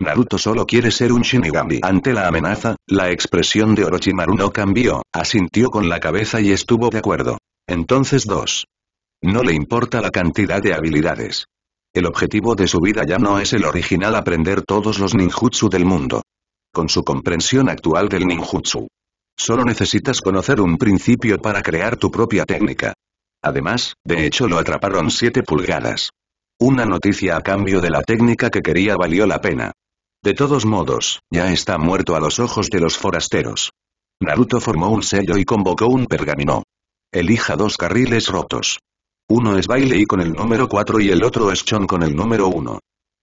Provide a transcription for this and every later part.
Naruto solo quiere ser un Shinigami. Ante la amenaza, la expresión de Orochimaru no cambió, asintió con la cabeza y estuvo de acuerdo. Entonces dos. No le importa la cantidad de habilidades. El objetivo de su vida ya no es el original aprender todos los ninjutsu del mundo. Con su comprensión actual del ninjutsu. Solo necesitas conocer un principio para crear tu propia técnica. Además, de hecho lo atraparon 7 pulgadas. Una noticia a cambio de la técnica que quería valió la pena. De todos modos, ya está muerto a los ojos de los forasteros. Naruto formó un sello y convocó un pergamino. Elija dos carriles rotos. Uno es y con el número 4 y el otro es Chon con el número 1.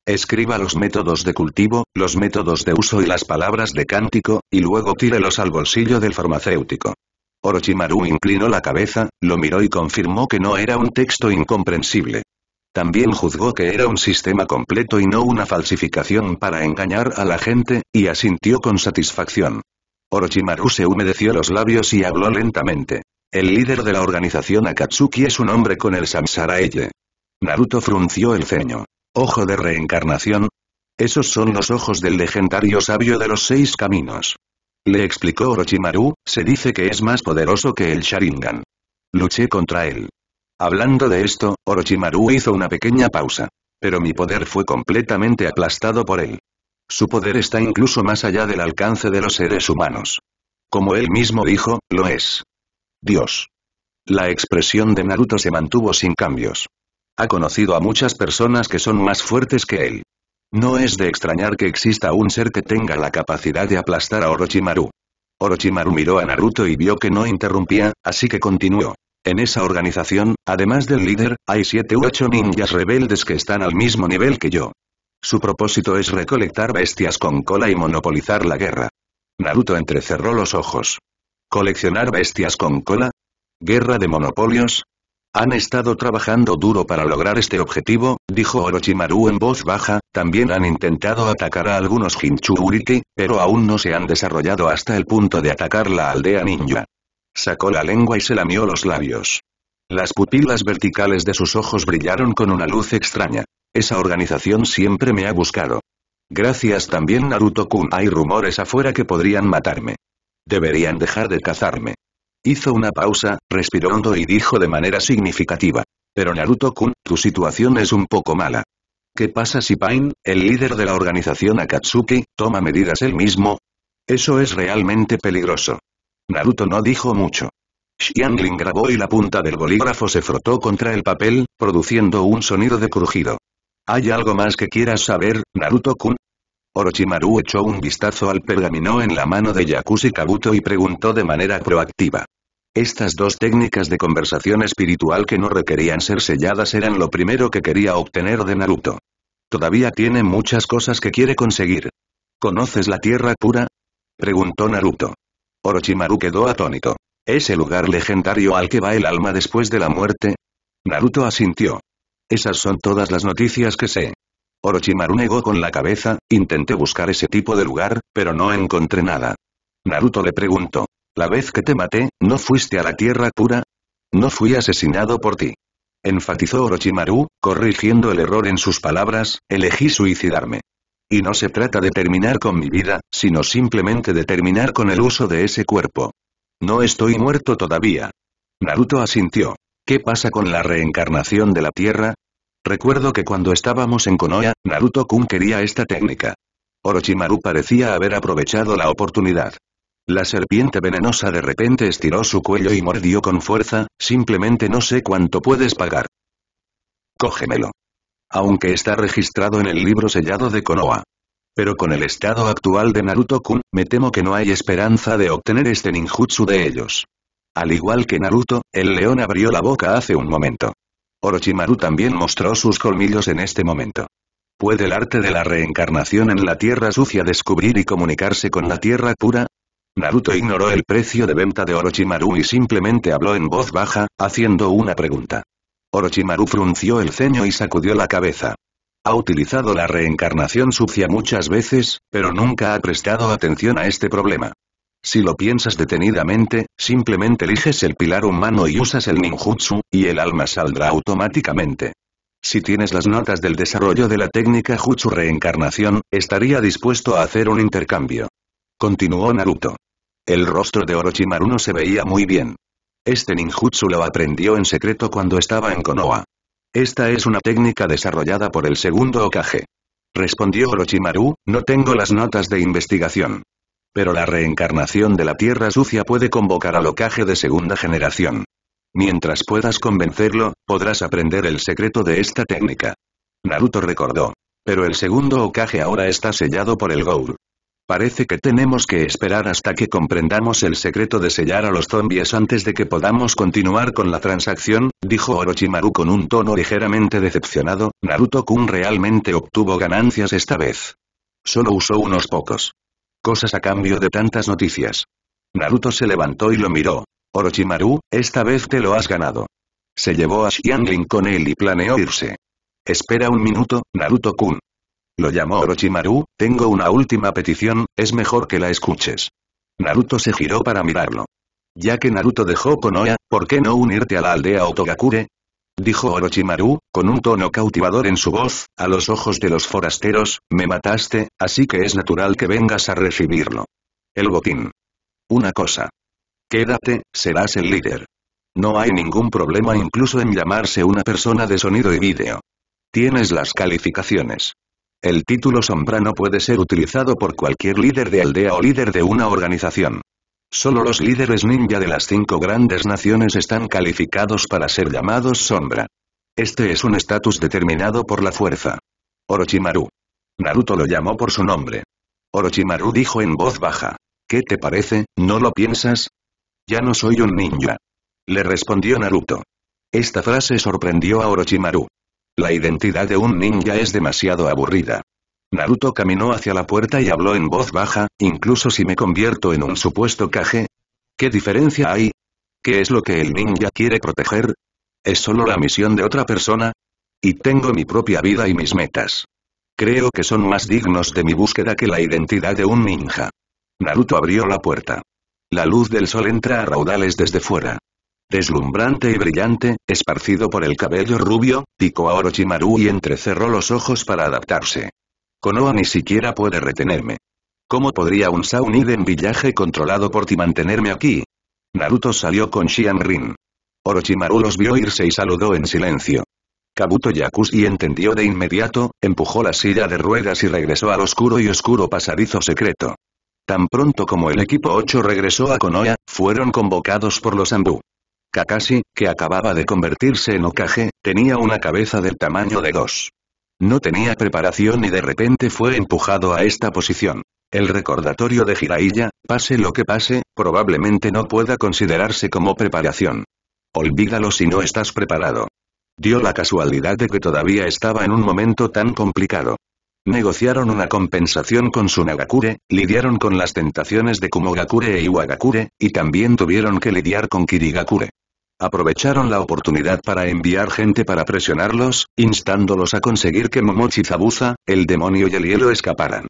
Escriba los métodos de cultivo, los métodos de uso y las palabras de cántico, y luego tírelos al bolsillo del farmacéutico. Orochimaru inclinó la cabeza, lo miró y confirmó que no era un texto incomprensible. También juzgó que era un sistema completo y no una falsificación para engañar a la gente, y asintió con satisfacción. Orochimaru se humedeció los labios y habló lentamente. El líder de la organización Akatsuki es un hombre con el Samsaraeye. Naruto frunció el ceño. ¿Ojo de reencarnación? Esos son los ojos del legendario sabio de los seis caminos. Le explicó Orochimaru, se dice que es más poderoso que el Sharingan. Luché contra él. Hablando de esto, Orochimaru hizo una pequeña pausa. Pero mi poder fue completamente aplastado por él. Su poder está incluso más allá del alcance de los seres humanos. Como él mismo dijo, lo es. Dios. La expresión de Naruto se mantuvo sin cambios. Ha conocido a muchas personas que son más fuertes que él. No es de extrañar que exista un ser que tenga la capacidad de aplastar a Orochimaru. Orochimaru miró a Naruto y vio que no interrumpía, así que continuó. En esa organización, además del líder, hay siete u ocho ninjas rebeldes que están al mismo nivel que yo. Su propósito es recolectar bestias con cola y monopolizar la guerra. Naruto entrecerró los ojos. ¿Coleccionar bestias con cola? ¿Guerra de monopolios? Han estado trabajando duro para lograr este objetivo, dijo Orochimaru en voz baja, también han intentado atacar a algunos Hinchuriki, pero aún no se han desarrollado hasta el punto de atacar la aldea ninja. Sacó la lengua y se lamió los labios. Las pupilas verticales de sus ojos brillaron con una luz extraña. Esa organización siempre me ha buscado. Gracias también Naruto-kun. Hay rumores afuera que podrían matarme. Deberían dejar de cazarme. Hizo una pausa, respiró hondo y dijo de manera significativa. Pero Naruto-kun, tu situación es un poco mala. ¿Qué pasa si Pain, el líder de la organización Akatsuki, toma medidas él mismo? Eso es realmente peligroso. Naruto no dijo mucho. Xiangling grabó y la punta del bolígrafo se frotó contra el papel, produciendo un sonido de crujido. ¿Hay algo más que quieras saber, Naruto-kun? Orochimaru echó un vistazo al pergamino en la mano de Yakushi Kabuto y preguntó de manera proactiva. Estas dos técnicas de conversación espiritual que no requerían ser selladas eran lo primero que quería obtener de Naruto. Todavía tiene muchas cosas que quiere conseguir. ¿Conoces la tierra pura? Preguntó Naruto. Orochimaru quedó atónito. ¿Ese lugar legendario al que va el alma después de la muerte? Naruto asintió. Esas son todas las noticias que sé. Orochimaru negó con la cabeza, intenté buscar ese tipo de lugar, pero no encontré nada. Naruto le preguntó. La vez que te maté, ¿no fuiste a la tierra pura? No fui asesinado por ti. Enfatizó Orochimaru, corrigiendo el error en sus palabras, elegí suicidarme. Y no se trata de terminar con mi vida, sino simplemente de terminar con el uso de ese cuerpo. No estoy muerto todavía. Naruto asintió. ¿Qué pasa con la reencarnación de la Tierra? Recuerdo que cuando estábamos en Konoha, Naruto-kun quería esta técnica. Orochimaru parecía haber aprovechado la oportunidad. La serpiente venenosa de repente estiró su cuello y mordió con fuerza, simplemente no sé cuánto puedes pagar. Cógemelo aunque está registrado en el libro sellado de Konoha. Pero con el estado actual de Naruto-kun, me temo que no hay esperanza de obtener este ninjutsu de ellos. Al igual que Naruto, el león abrió la boca hace un momento. Orochimaru también mostró sus colmillos en este momento. ¿Puede el arte de la reencarnación en la tierra sucia descubrir y comunicarse con la tierra pura? Naruto ignoró el precio de venta de Orochimaru y simplemente habló en voz baja, haciendo una pregunta. Orochimaru frunció el ceño y sacudió la cabeza. Ha utilizado la reencarnación sucia muchas veces, pero nunca ha prestado atención a este problema. Si lo piensas detenidamente, simplemente eliges el pilar humano y usas el ninjutsu, y el alma saldrá automáticamente. Si tienes las notas del desarrollo de la técnica jutsu reencarnación, estaría dispuesto a hacer un intercambio. Continuó Naruto. El rostro de Orochimaru no se veía muy bien. Este ninjutsu lo aprendió en secreto cuando estaba en Konoha. Esta es una técnica desarrollada por el segundo Okage. Respondió Orochimaru, no tengo las notas de investigación. Pero la reencarnación de la Tierra Sucia puede convocar al Okage de segunda generación. Mientras puedas convencerlo, podrás aprender el secreto de esta técnica. Naruto recordó. Pero el segundo Okage ahora está sellado por el Gour. Parece que tenemos que esperar hasta que comprendamos el secreto de sellar a los zombies antes de que podamos continuar con la transacción, dijo Orochimaru con un tono ligeramente decepcionado, Naruto-kun realmente obtuvo ganancias esta vez. Solo usó unos pocos. Cosas a cambio de tantas noticias. Naruto se levantó y lo miró. Orochimaru, esta vez te lo has ganado. Se llevó a Xiangling con él y planeó irse. Espera un minuto, Naruto-kun. Lo llamó Orochimaru, tengo una última petición, es mejor que la escuches. Naruto se giró para mirarlo. Ya que Naruto dejó Konoha, ¿por qué no unirte a la aldea Otogakure? Dijo Orochimaru, con un tono cautivador en su voz, a los ojos de los forasteros, me mataste, así que es natural que vengas a recibirlo. El botín. Una cosa. Quédate, serás el líder. No hay ningún problema incluso en llamarse una persona de sonido y vídeo. Tienes las calificaciones. El título Sombra no puede ser utilizado por cualquier líder de aldea o líder de una organización. Solo los líderes ninja de las cinco grandes naciones están calificados para ser llamados Sombra. Este es un estatus determinado por la fuerza. Orochimaru. Naruto lo llamó por su nombre. Orochimaru dijo en voz baja. ¿Qué te parece, no lo piensas? Ya no soy un ninja. Le respondió Naruto. Esta frase sorprendió a Orochimaru. La identidad de un ninja es demasiado aburrida. Naruto caminó hacia la puerta y habló en voz baja, incluso si me convierto en un supuesto Kage. ¿Qué diferencia hay? ¿Qué es lo que el ninja quiere proteger? ¿Es solo la misión de otra persona? Y tengo mi propia vida y mis metas. Creo que son más dignos de mi búsqueda que la identidad de un ninja. Naruto abrió la puerta. La luz del sol entra a raudales desde fuera deslumbrante y brillante, esparcido por el cabello rubio, picó a Orochimaru y entrecerró los ojos para adaptarse. Konoha ni siquiera puede retenerme. ¿Cómo podría un en villaje controlado por ti mantenerme aquí? Naruto salió con Rin. Orochimaru los vio irse y saludó en silencio. Kabuto Yakushi entendió de inmediato, empujó la silla de ruedas y regresó al oscuro y oscuro pasadizo secreto. Tan pronto como el equipo 8 regresó a Konoha, fueron convocados por los Ambu. Kakashi, que acababa de convertirse en Okage, tenía una cabeza del tamaño de dos. No tenía preparación y de repente fue empujado a esta posición. El recordatorio de Jiraiya, pase lo que pase, probablemente no pueda considerarse como preparación. Olvídalo si no estás preparado. Dio la casualidad de que todavía estaba en un momento tan complicado. Negociaron una compensación con Sunagakure, lidiaron con las tentaciones de Kumogakure e Iwagakure, y también tuvieron que lidiar con Kirigakure. Aprovecharon la oportunidad para enviar gente para presionarlos, instándolos a conseguir que Momochi Zabuza, el demonio y el hielo escaparan.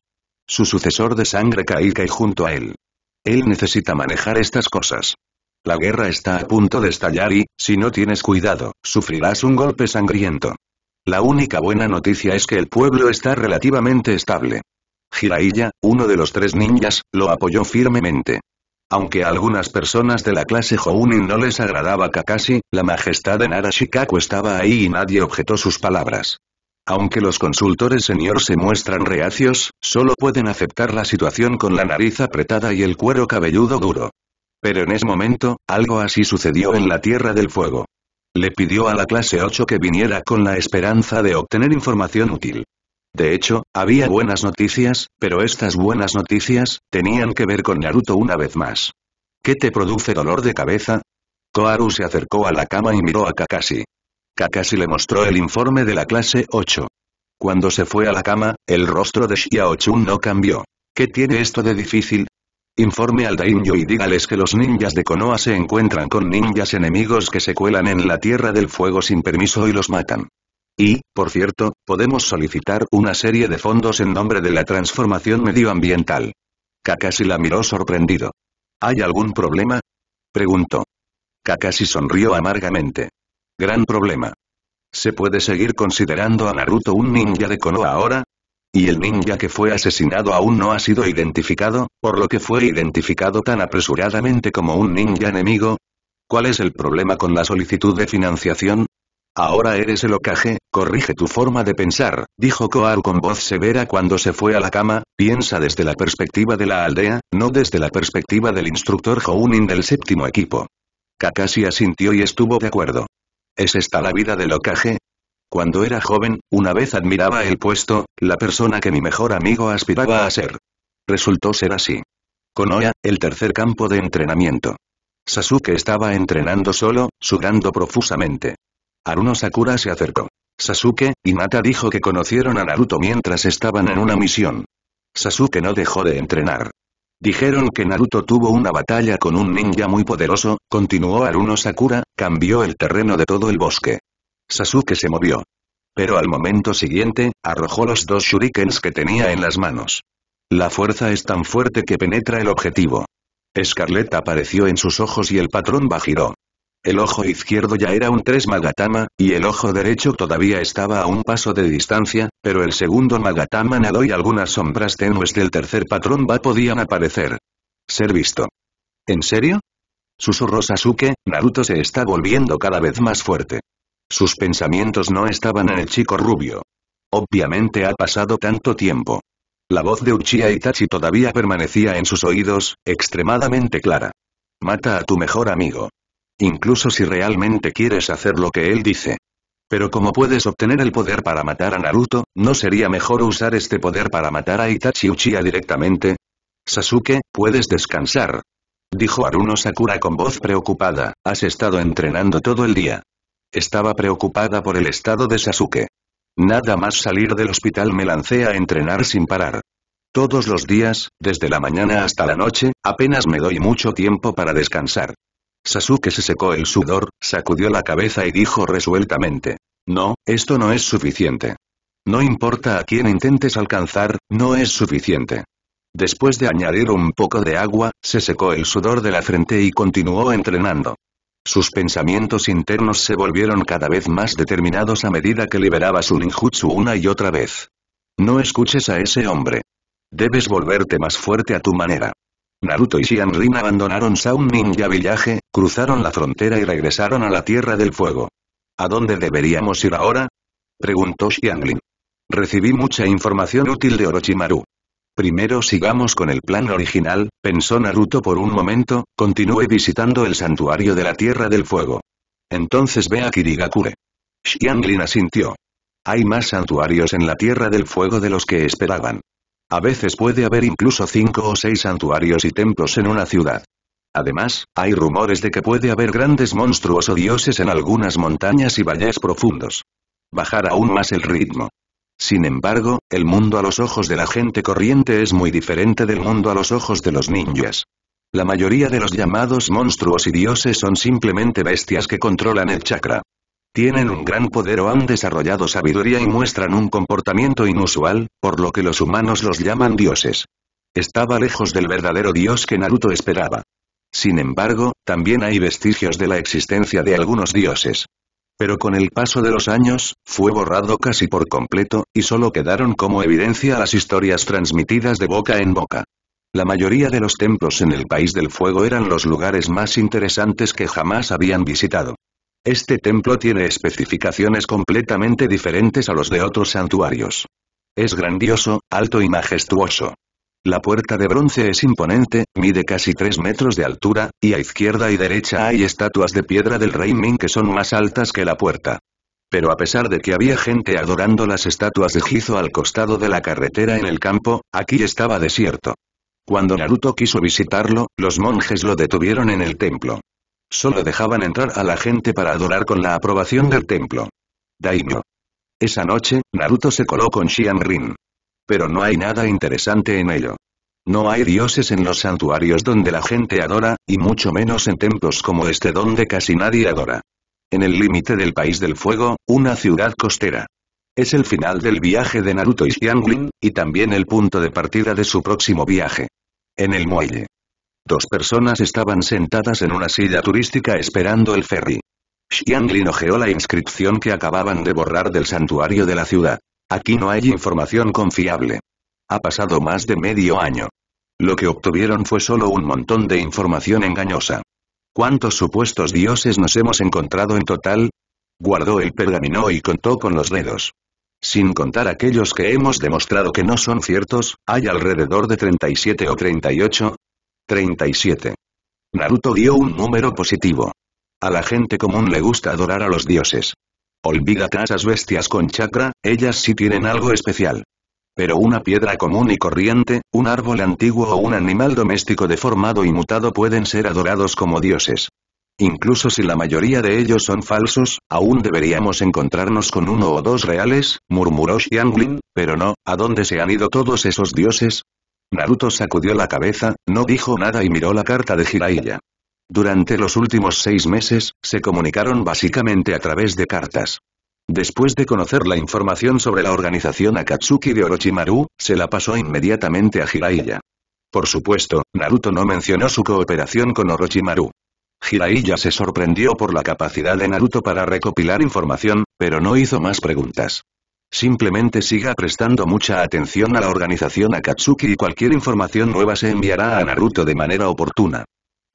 Su sucesor de sangre cae junto a él. Él necesita manejar estas cosas. La guerra está a punto de estallar y, si no tienes cuidado, sufrirás un golpe sangriento. La única buena noticia es que el pueblo está relativamente estable. Jiraiya, uno de los tres ninjas, lo apoyó firmemente. Aunque a algunas personas de la clase Jounin no les agradaba Kakashi, la majestad de Narashikaku estaba ahí y nadie objetó sus palabras. Aunque los consultores señor se muestran reacios, solo pueden aceptar la situación con la nariz apretada y el cuero cabelludo duro. Pero en ese momento, algo así sucedió en la Tierra del Fuego. Le pidió a la clase 8 que viniera con la esperanza de obtener información útil. De hecho, había buenas noticias, pero estas buenas noticias, tenían que ver con Naruto una vez más. ¿Qué te produce dolor de cabeza? Koaru se acercó a la cama y miró a Kakashi. Kakashi le mostró el informe de la clase 8. Cuando se fue a la cama, el rostro de Xiaochun no cambió. ¿Qué tiene esto de difícil? Informe al Daimyo y dígales que los ninjas de Konoha se encuentran con ninjas enemigos que se cuelan en la Tierra del Fuego sin permiso y los matan. Y, por cierto, podemos solicitar una serie de fondos en nombre de la transformación medioambiental. Kakashi la miró sorprendido. ¿Hay algún problema? Preguntó. Kakashi sonrió amargamente. Gran problema. ¿Se puede seguir considerando a Naruto un ninja de Konoha ahora? Y el ninja que fue asesinado aún no ha sido identificado, por lo que fue identificado tan apresuradamente como un ninja enemigo. ¿Cuál es el problema con la solicitud de financiación? Ahora eres el ocaje, corrige tu forma de pensar, dijo Koar con voz severa cuando se fue a la cama, piensa desde la perspectiva de la aldea, no desde la perspectiva del instructor Hounin del séptimo equipo. Kakashi asintió y estuvo de acuerdo. ¿Es esta la vida del ocaje? Cuando era joven, una vez admiraba el puesto, la persona que mi mejor amigo aspiraba a ser. Resultó ser así. Konoha, el tercer campo de entrenamiento. Sasuke estaba entrenando solo, sudando profusamente. Aruno Sakura se acercó. Sasuke, y Nata dijo que conocieron a Naruto mientras estaban en una misión. Sasuke no dejó de entrenar. Dijeron que Naruto tuvo una batalla con un ninja muy poderoso, continuó Aruno Sakura, cambió el terreno de todo el bosque. Sasuke se movió. Pero al momento siguiente, arrojó los dos shurikens que tenía en las manos. La fuerza es tan fuerte que penetra el objetivo. Scarlett apareció en sus ojos y el patrón bajiró. El ojo izquierdo ya era un 3 Magatama, y el ojo derecho todavía estaba a un paso de distancia, pero el segundo Magatama nadó y algunas sombras tenues del tercer patrón va podían aparecer. Ser visto. ¿En serio? Susurró Sasuke, Naruto se está volviendo cada vez más fuerte. Sus pensamientos no estaban en el chico rubio. Obviamente ha pasado tanto tiempo. La voz de Uchiha Itachi todavía permanecía en sus oídos, extremadamente clara. Mata a tu mejor amigo. Incluso si realmente quieres hacer lo que él dice. Pero como puedes obtener el poder para matar a Naruto, ¿no sería mejor usar este poder para matar a Itachi Uchiha directamente? Sasuke, puedes descansar. Dijo Aruno Sakura con voz preocupada, has estado entrenando todo el día estaba preocupada por el estado de Sasuke. Nada más salir del hospital me lancé a entrenar sin parar. Todos los días, desde la mañana hasta la noche, apenas me doy mucho tiempo para descansar. Sasuke se secó el sudor, sacudió la cabeza y dijo resueltamente. No, esto no es suficiente. No importa a quién intentes alcanzar, no es suficiente. Después de añadir un poco de agua, se secó el sudor de la frente y continuó entrenando. Sus pensamientos internos se volvieron cada vez más determinados a medida que liberaba su ninjutsu una y otra vez. No escuches a ese hombre. Debes volverte más fuerte a tu manera. Naruto y Xianrin abandonaron Sound Ninja Villaje, cruzaron la frontera y regresaron a la Tierra del Fuego. ¿A dónde deberíamos ir ahora? Preguntó Lin. Recibí mucha información útil de Orochimaru. Primero sigamos con el plan original, pensó Naruto por un momento, continúe visitando el santuario de la Tierra del Fuego. Entonces ve a Kirigakure. Xianglin asintió. Hay más santuarios en la Tierra del Fuego de los que esperaban. A veces puede haber incluso cinco o seis santuarios y templos en una ciudad. Además, hay rumores de que puede haber grandes monstruos o dioses en algunas montañas y valles profundos. Bajar aún más el ritmo. Sin embargo, el mundo a los ojos de la gente corriente es muy diferente del mundo a los ojos de los ninjas. La mayoría de los llamados monstruos y dioses son simplemente bestias que controlan el chakra. Tienen un gran poder o han desarrollado sabiduría y muestran un comportamiento inusual, por lo que los humanos los llaman dioses. Estaba lejos del verdadero dios que Naruto esperaba. Sin embargo, también hay vestigios de la existencia de algunos dioses. Pero con el paso de los años, fue borrado casi por completo, y solo quedaron como evidencia las historias transmitidas de boca en boca. La mayoría de los templos en el País del Fuego eran los lugares más interesantes que jamás habían visitado. Este templo tiene especificaciones completamente diferentes a los de otros santuarios. Es grandioso, alto y majestuoso. La puerta de bronce es imponente, mide casi 3 metros de altura, y a izquierda y derecha hay estatuas de piedra del rey Ming que son más altas que la puerta. Pero a pesar de que había gente adorando las estatuas de Gizo al costado de la carretera en el campo, aquí estaba desierto. Cuando Naruto quiso visitarlo, los monjes lo detuvieron en el templo. Solo dejaban entrar a la gente para adorar con la aprobación del templo. Daimyo. Esa noche, Naruto se coló con Xiang Rin. Pero no hay nada interesante en ello. No hay dioses en los santuarios donde la gente adora, y mucho menos en templos como este donde casi nadie adora. En el límite del País del Fuego, una ciudad costera. Es el final del viaje de Naruto y Xiangling, y también el punto de partida de su próximo viaje. En el muelle. Dos personas estaban sentadas en una silla turística esperando el ferry. Xianglin ojeó la inscripción que acababan de borrar del santuario de la ciudad. Aquí no hay información confiable. Ha pasado más de medio año. Lo que obtuvieron fue solo un montón de información engañosa. ¿Cuántos supuestos dioses nos hemos encontrado en total? Guardó el pergamino y contó con los dedos. Sin contar aquellos que hemos demostrado que no son ciertos, hay alrededor de 37 o 38. 37. Naruto dio un número positivo. A la gente común le gusta adorar a los dioses. Olvida a esas bestias con chakra, ellas sí tienen algo especial. Pero una piedra común y corriente, un árbol antiguo o un animal doméstico deformado y mutado pueden ser adorados como dioses. Incluso si la mayoría de ellos son falsos, aún deberíamos encontrarnos con uno o dos reales, murmuró Xiangling, pero no, ¿a dónde se han ido todos esos dioses? Naruto sacudió la cabeza, no dijo nada y miró la carta de Jiraiya. Durante los últimos seis meses, se comunicaron básicamente a través de cartas. Después de conocer la información sobre la organización Akatsuki de Orochimaru, se la pasó inmediatamente a Jiraiya. Por supuesto, Naruto no mencionó su cooperación con Orochimaru. Jiraiya se sorprendió por la capacidad de Naruto para recopilar información, pero no hizo más preguntas. Simplemente siga prestando mucha atención a la organización Akatsuki y cualquier información nueva se enviará a Naruto de manera oportuna.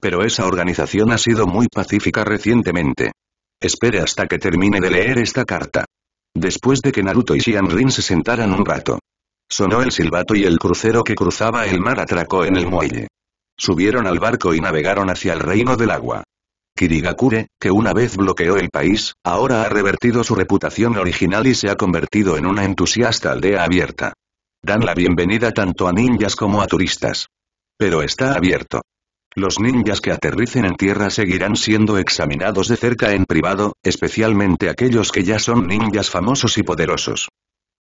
Pero esa organización ha sido muy pacífica recientemente. Espere hasta que termine de leer esta carta. Después de que Naruto y Rin se sentaran un rato. Sonó el silbato y el crucero que cruzaba el mar atracó en el muelle. Subieron al barco y navegaron hacia el reino del agua. Kirigakure, que una vez bloqueó el país, ahora ha revertido su reputación original y se ha convertido en una entusiasta aldea abierta. Dan la bienvenida tanto a ninjas como a turistas. Pero está abierto. Los ninjas que aterricen en tierra seguirán siendo examinados de cerca en privado, especialmente aquellos que ya son ninjas famosos y poderosos.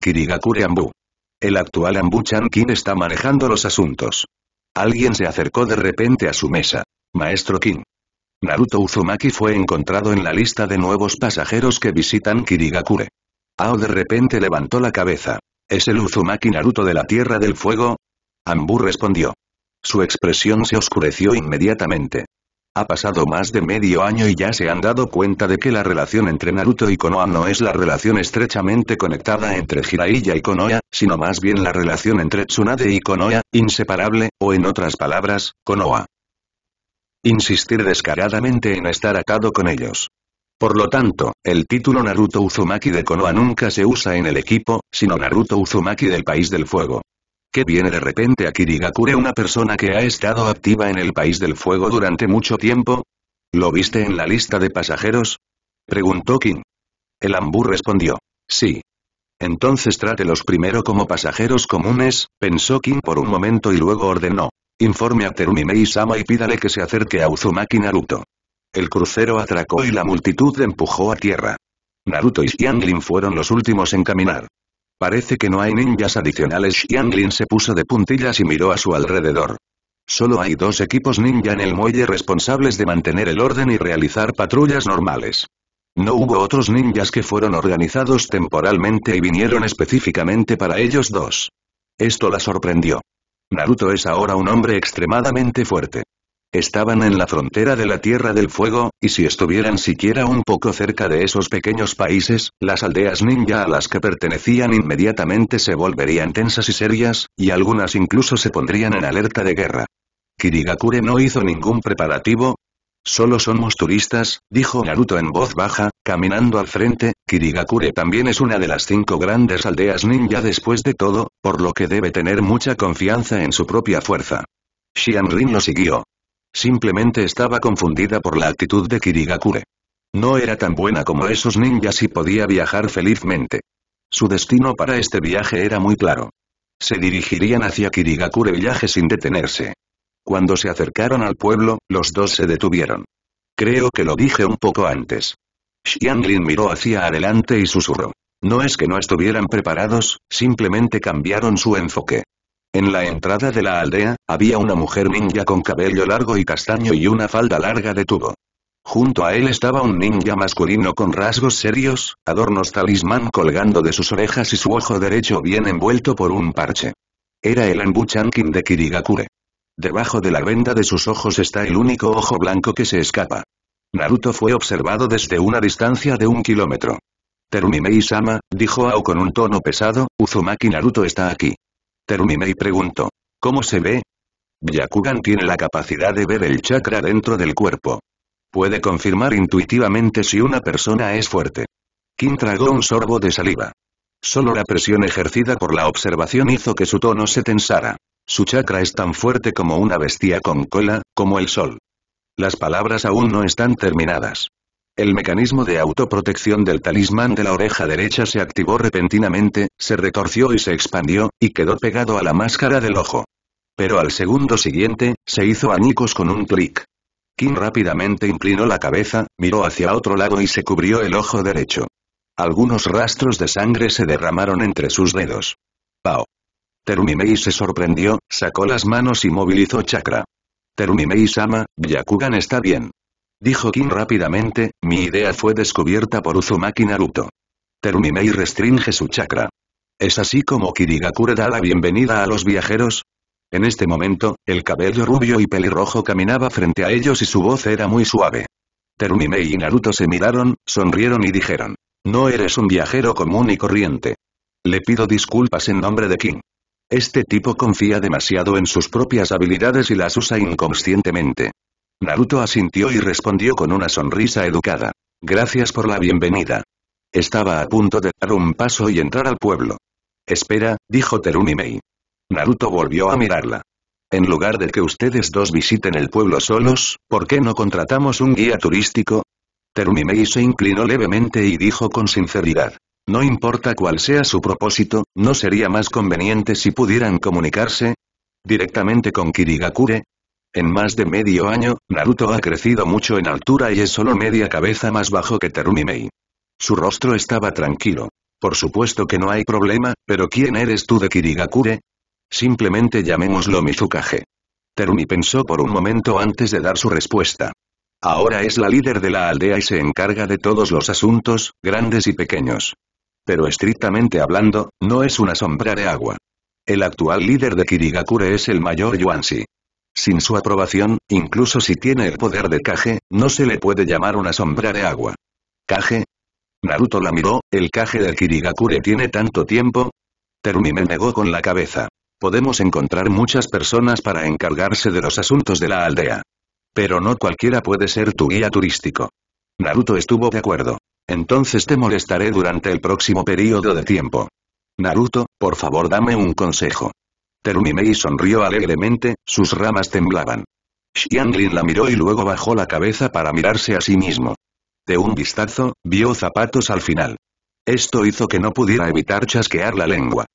Kirigakure Ambu. El actual Ambu Chan-kin está manejando los asuntos. Alguien se acercó de repente a su mesa. Maestro Kin. Naruto Uzumaki fue encontrado en la lista de nuevos pasajeros que visitan Kirigakure. Ao de repente levantó la cabeza. ¿Es el Uzumaki Naruto de la Tierra del Fuego? Ambu respondió. Su expresión se oscureció inmediatamente. Ha pasado más de medio año y ya se han dado cuenta de que la relación entre Naruto y Konoha no es la relación estrechamente conectada entre Jiraiya y Konoha, sino más bien la relación entre Tsunade y Konoha, inseparable, o en otras palabras, Konoha. Insistir descaradamente en estar atado con ellos. Por lo tanto, el título Naruto Uzumaki de Konoha nunca se usa en el equipo, sino Naruto Uzumaki del País del Fuego. ¿Qué viene de repente a Kirigakure una persona que ha estado activa en el país del fuego durante mucho tiempo? ¿Lo viste en la lista de pasajeros? Preguntó King. El ambu respondió. Sí. Entonces trátelos primero como pasajeros comunes, pensó King por un momento y luego ordenó. Informe a Terumimei-sama y pídale que se acerque a Uzumaki Naruto. El crucero atracó y la multitud empujó a tierra. Naruto y Xianglin fueron los últimos en caminar. Parece que no hay ninjas adicionales y se puso de puntillas y miró a su alrededor. Solo hay dos equipos ninja en el muelle responsables de mantener el orden y realizar patrullas normales. No hubo otros ninjas que fueron organizados temporalmente y vinieron específicamente para ellos dos. Esto la sorprendió. Naruto es ahora un hombre extremadamente fuerte. Estaban en la frontera de la Tierra del Fuego, y si estuvieran siquiera un poco cerca de esos pequeños países, las aldeas ninja a las que pertenecían inmediatamente se volverían tensas y serias, y algunas incluso se pondrían en alerta de guerra. Kirigakure no hizo ningún preparativo. Solo somos turistas, dijo Naruto en voz baja, caminando al frente, Kirigakure también es una de las cinco grandes aldeas ninja después de todo, por lo que debe tener mucha confianza en su propia fuerza. Xianrin lo siguió. Simplemente estaba confundida por la actitud de Kirigakure. No era tan buena como esos ninjas y podía viajar felizmente. Su destino para este viaje era muy claro. Se dirigirían hacia Kirigakure viaje sin detenerse. Cuando se acercaron al pueblo, los dos se detuvieron. Creo que lo dije un poco antes. Xianlin miró hacia adelante y susurró. No es que no estuvieran preparados, simplemente cambiaron su enfoque. En la entrada de la aldea, había una mujer ninja con cabello largo y castaño y una falda larga de tubo. Junto a él estaba un ninja masculino con rasgos serios, adornos talismán colgando de sus orejas y su ojo derecho bien envuelto por un parche. Era el Anbu Chankin de Kirigakure. Debajo de la venda de sus ojos está el único ojo blanco que se escapa. Naruto fue observado desde una distancia de un kilómetro. Terumimei-sama, dijo Ao con un tono pesado, Uzumaki Naruto está aquí. Terminé y preguntó. ¿Cómo se ve? Yakugan tiene la capacidad de ver el chakra dentro del cuerpo. Puede confirmar intuitivamente si una persona es fuerte. Kim tragó un sorbo de saliva. Solo la presión ejercida por la observación hizo que su tono se tensara. Su chakra es tan fuerte como una bestia con cola, como el sol. Las palabras aún no están terminadas. El mecanismo de autoprotección del talismán de la oreja derecha se activó repentinamente, se retorció y se expandió, y quedó pegado a la máscara del ojo. Pero al segundo siguiente, se hizo añicos con un clic. Kim rápidamente inclinó la cabeza, miró hacia otro lado y se cubrió el ojo derecho. Algunos rastros de sangre se derramaron entre sus dedos. Pau. Terumimei se sorprendió, sacó las manos y movilizó chakra. Terumimei-sama, Yakugan está bien. Dijo Kim rápidamente, mi idea fue descubierta por Uzumaki Naruto. Terumimei restringe su chakra. ¿Es así como Kirigakure da la bienvenida a los viajeros? En este momento, el cabello rubio y pelirrojo caminaba frente a ellos y su voz era muy suave. Terumimei y Naruto se miraron, sonrieron y dijeron. No eres un viajero común y corriente. Le pido disculpas en nombre de King. Este tipo confía demasiado en sus propias habilidades y las usa inconscientemente. Naruto asintió y respondió con una sonrisa educada. Gracias por la bienvenida. Estaba a punto de dar un paso y entrar al pueblo. Espera, dijo Terumimei. Naruto volvió a mirarla. En lugar de que ustedes dos visiten el pueblo solos, ¿por qué no contratamos un guía turístico? Terumimei se inclinó levemente y dijo con sinceridad. No importa cuál sea su propósito, ¿no sería más conveniente si pudieran comunicarse? ¿Directamente con Kirigakure? En más de medio año, Naruto ha crecido mucho en altura y es solo media cabeza más bajo que Terumi Mei. Su rostro estaba tranquilo. Por supuesto que no hay problema, pero ¿quién eres tú de Kirigakure? Simplemente llamémoslo Mizukage. Terumi pensó por un momento antes de dar su respuesta. Ahora es la líder de la aldea y se encarga de todos los asuntos, grandes y pequeños. Pero estrictamente hablando, no es una sombra de agua. El actual líder de Kirigakure es el mayor Yuansi. Sin su aprobación, incluso si tiene el poder de Kage, no se le puede llamar una sombra de agua. ¿Kage? Naruto la miró, ¿el Kage del Kirigakure tiene tanto tiempo? Terumi negó con la cabeza. Podemos encontrar muchas personas para encargarse de los asuntos de la aldea. Pero no cualquiera puede ser tu guía turístico. Naruto estuvo de acuerdo. Entonces te molestaré durante el próximo periodo de tiempo. Naruto, por favor dame un consejo. Terumimei sonrió alegremente, sus ramas temblaban. Xianglin la miró y luego bajó la cabeza para mirarse a sí mismo. De un vistazo, vio zapatos al final. Esto hizo que no pudiera evitar chasquear la lengua.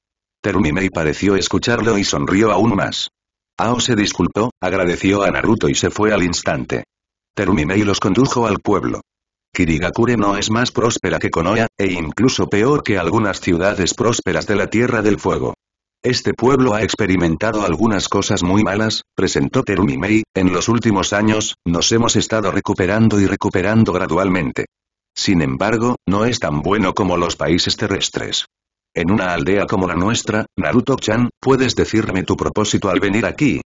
Terumimei pareció escucharlo y sonrió aún más. Ao se disculpó, agradeció a Naruto y se fue al instante. Terumimei los condujo al pueblo. Kirigakure no es más próspera que Konoha, e incluso peor que algunas ciudades prósperas de la Tierra del Fuego este pueblo ha experimentado algunas cosas muy malas, presentó Terumi Mei, en los últimos años, nos hemos estado recuperando y recuperando gradualmente. Sin embargo, no es tan bueno como los países terrestres. En una aldea como la nuestra, Naruto-chan, ¿puedes decirme tu propósito al venir aquí?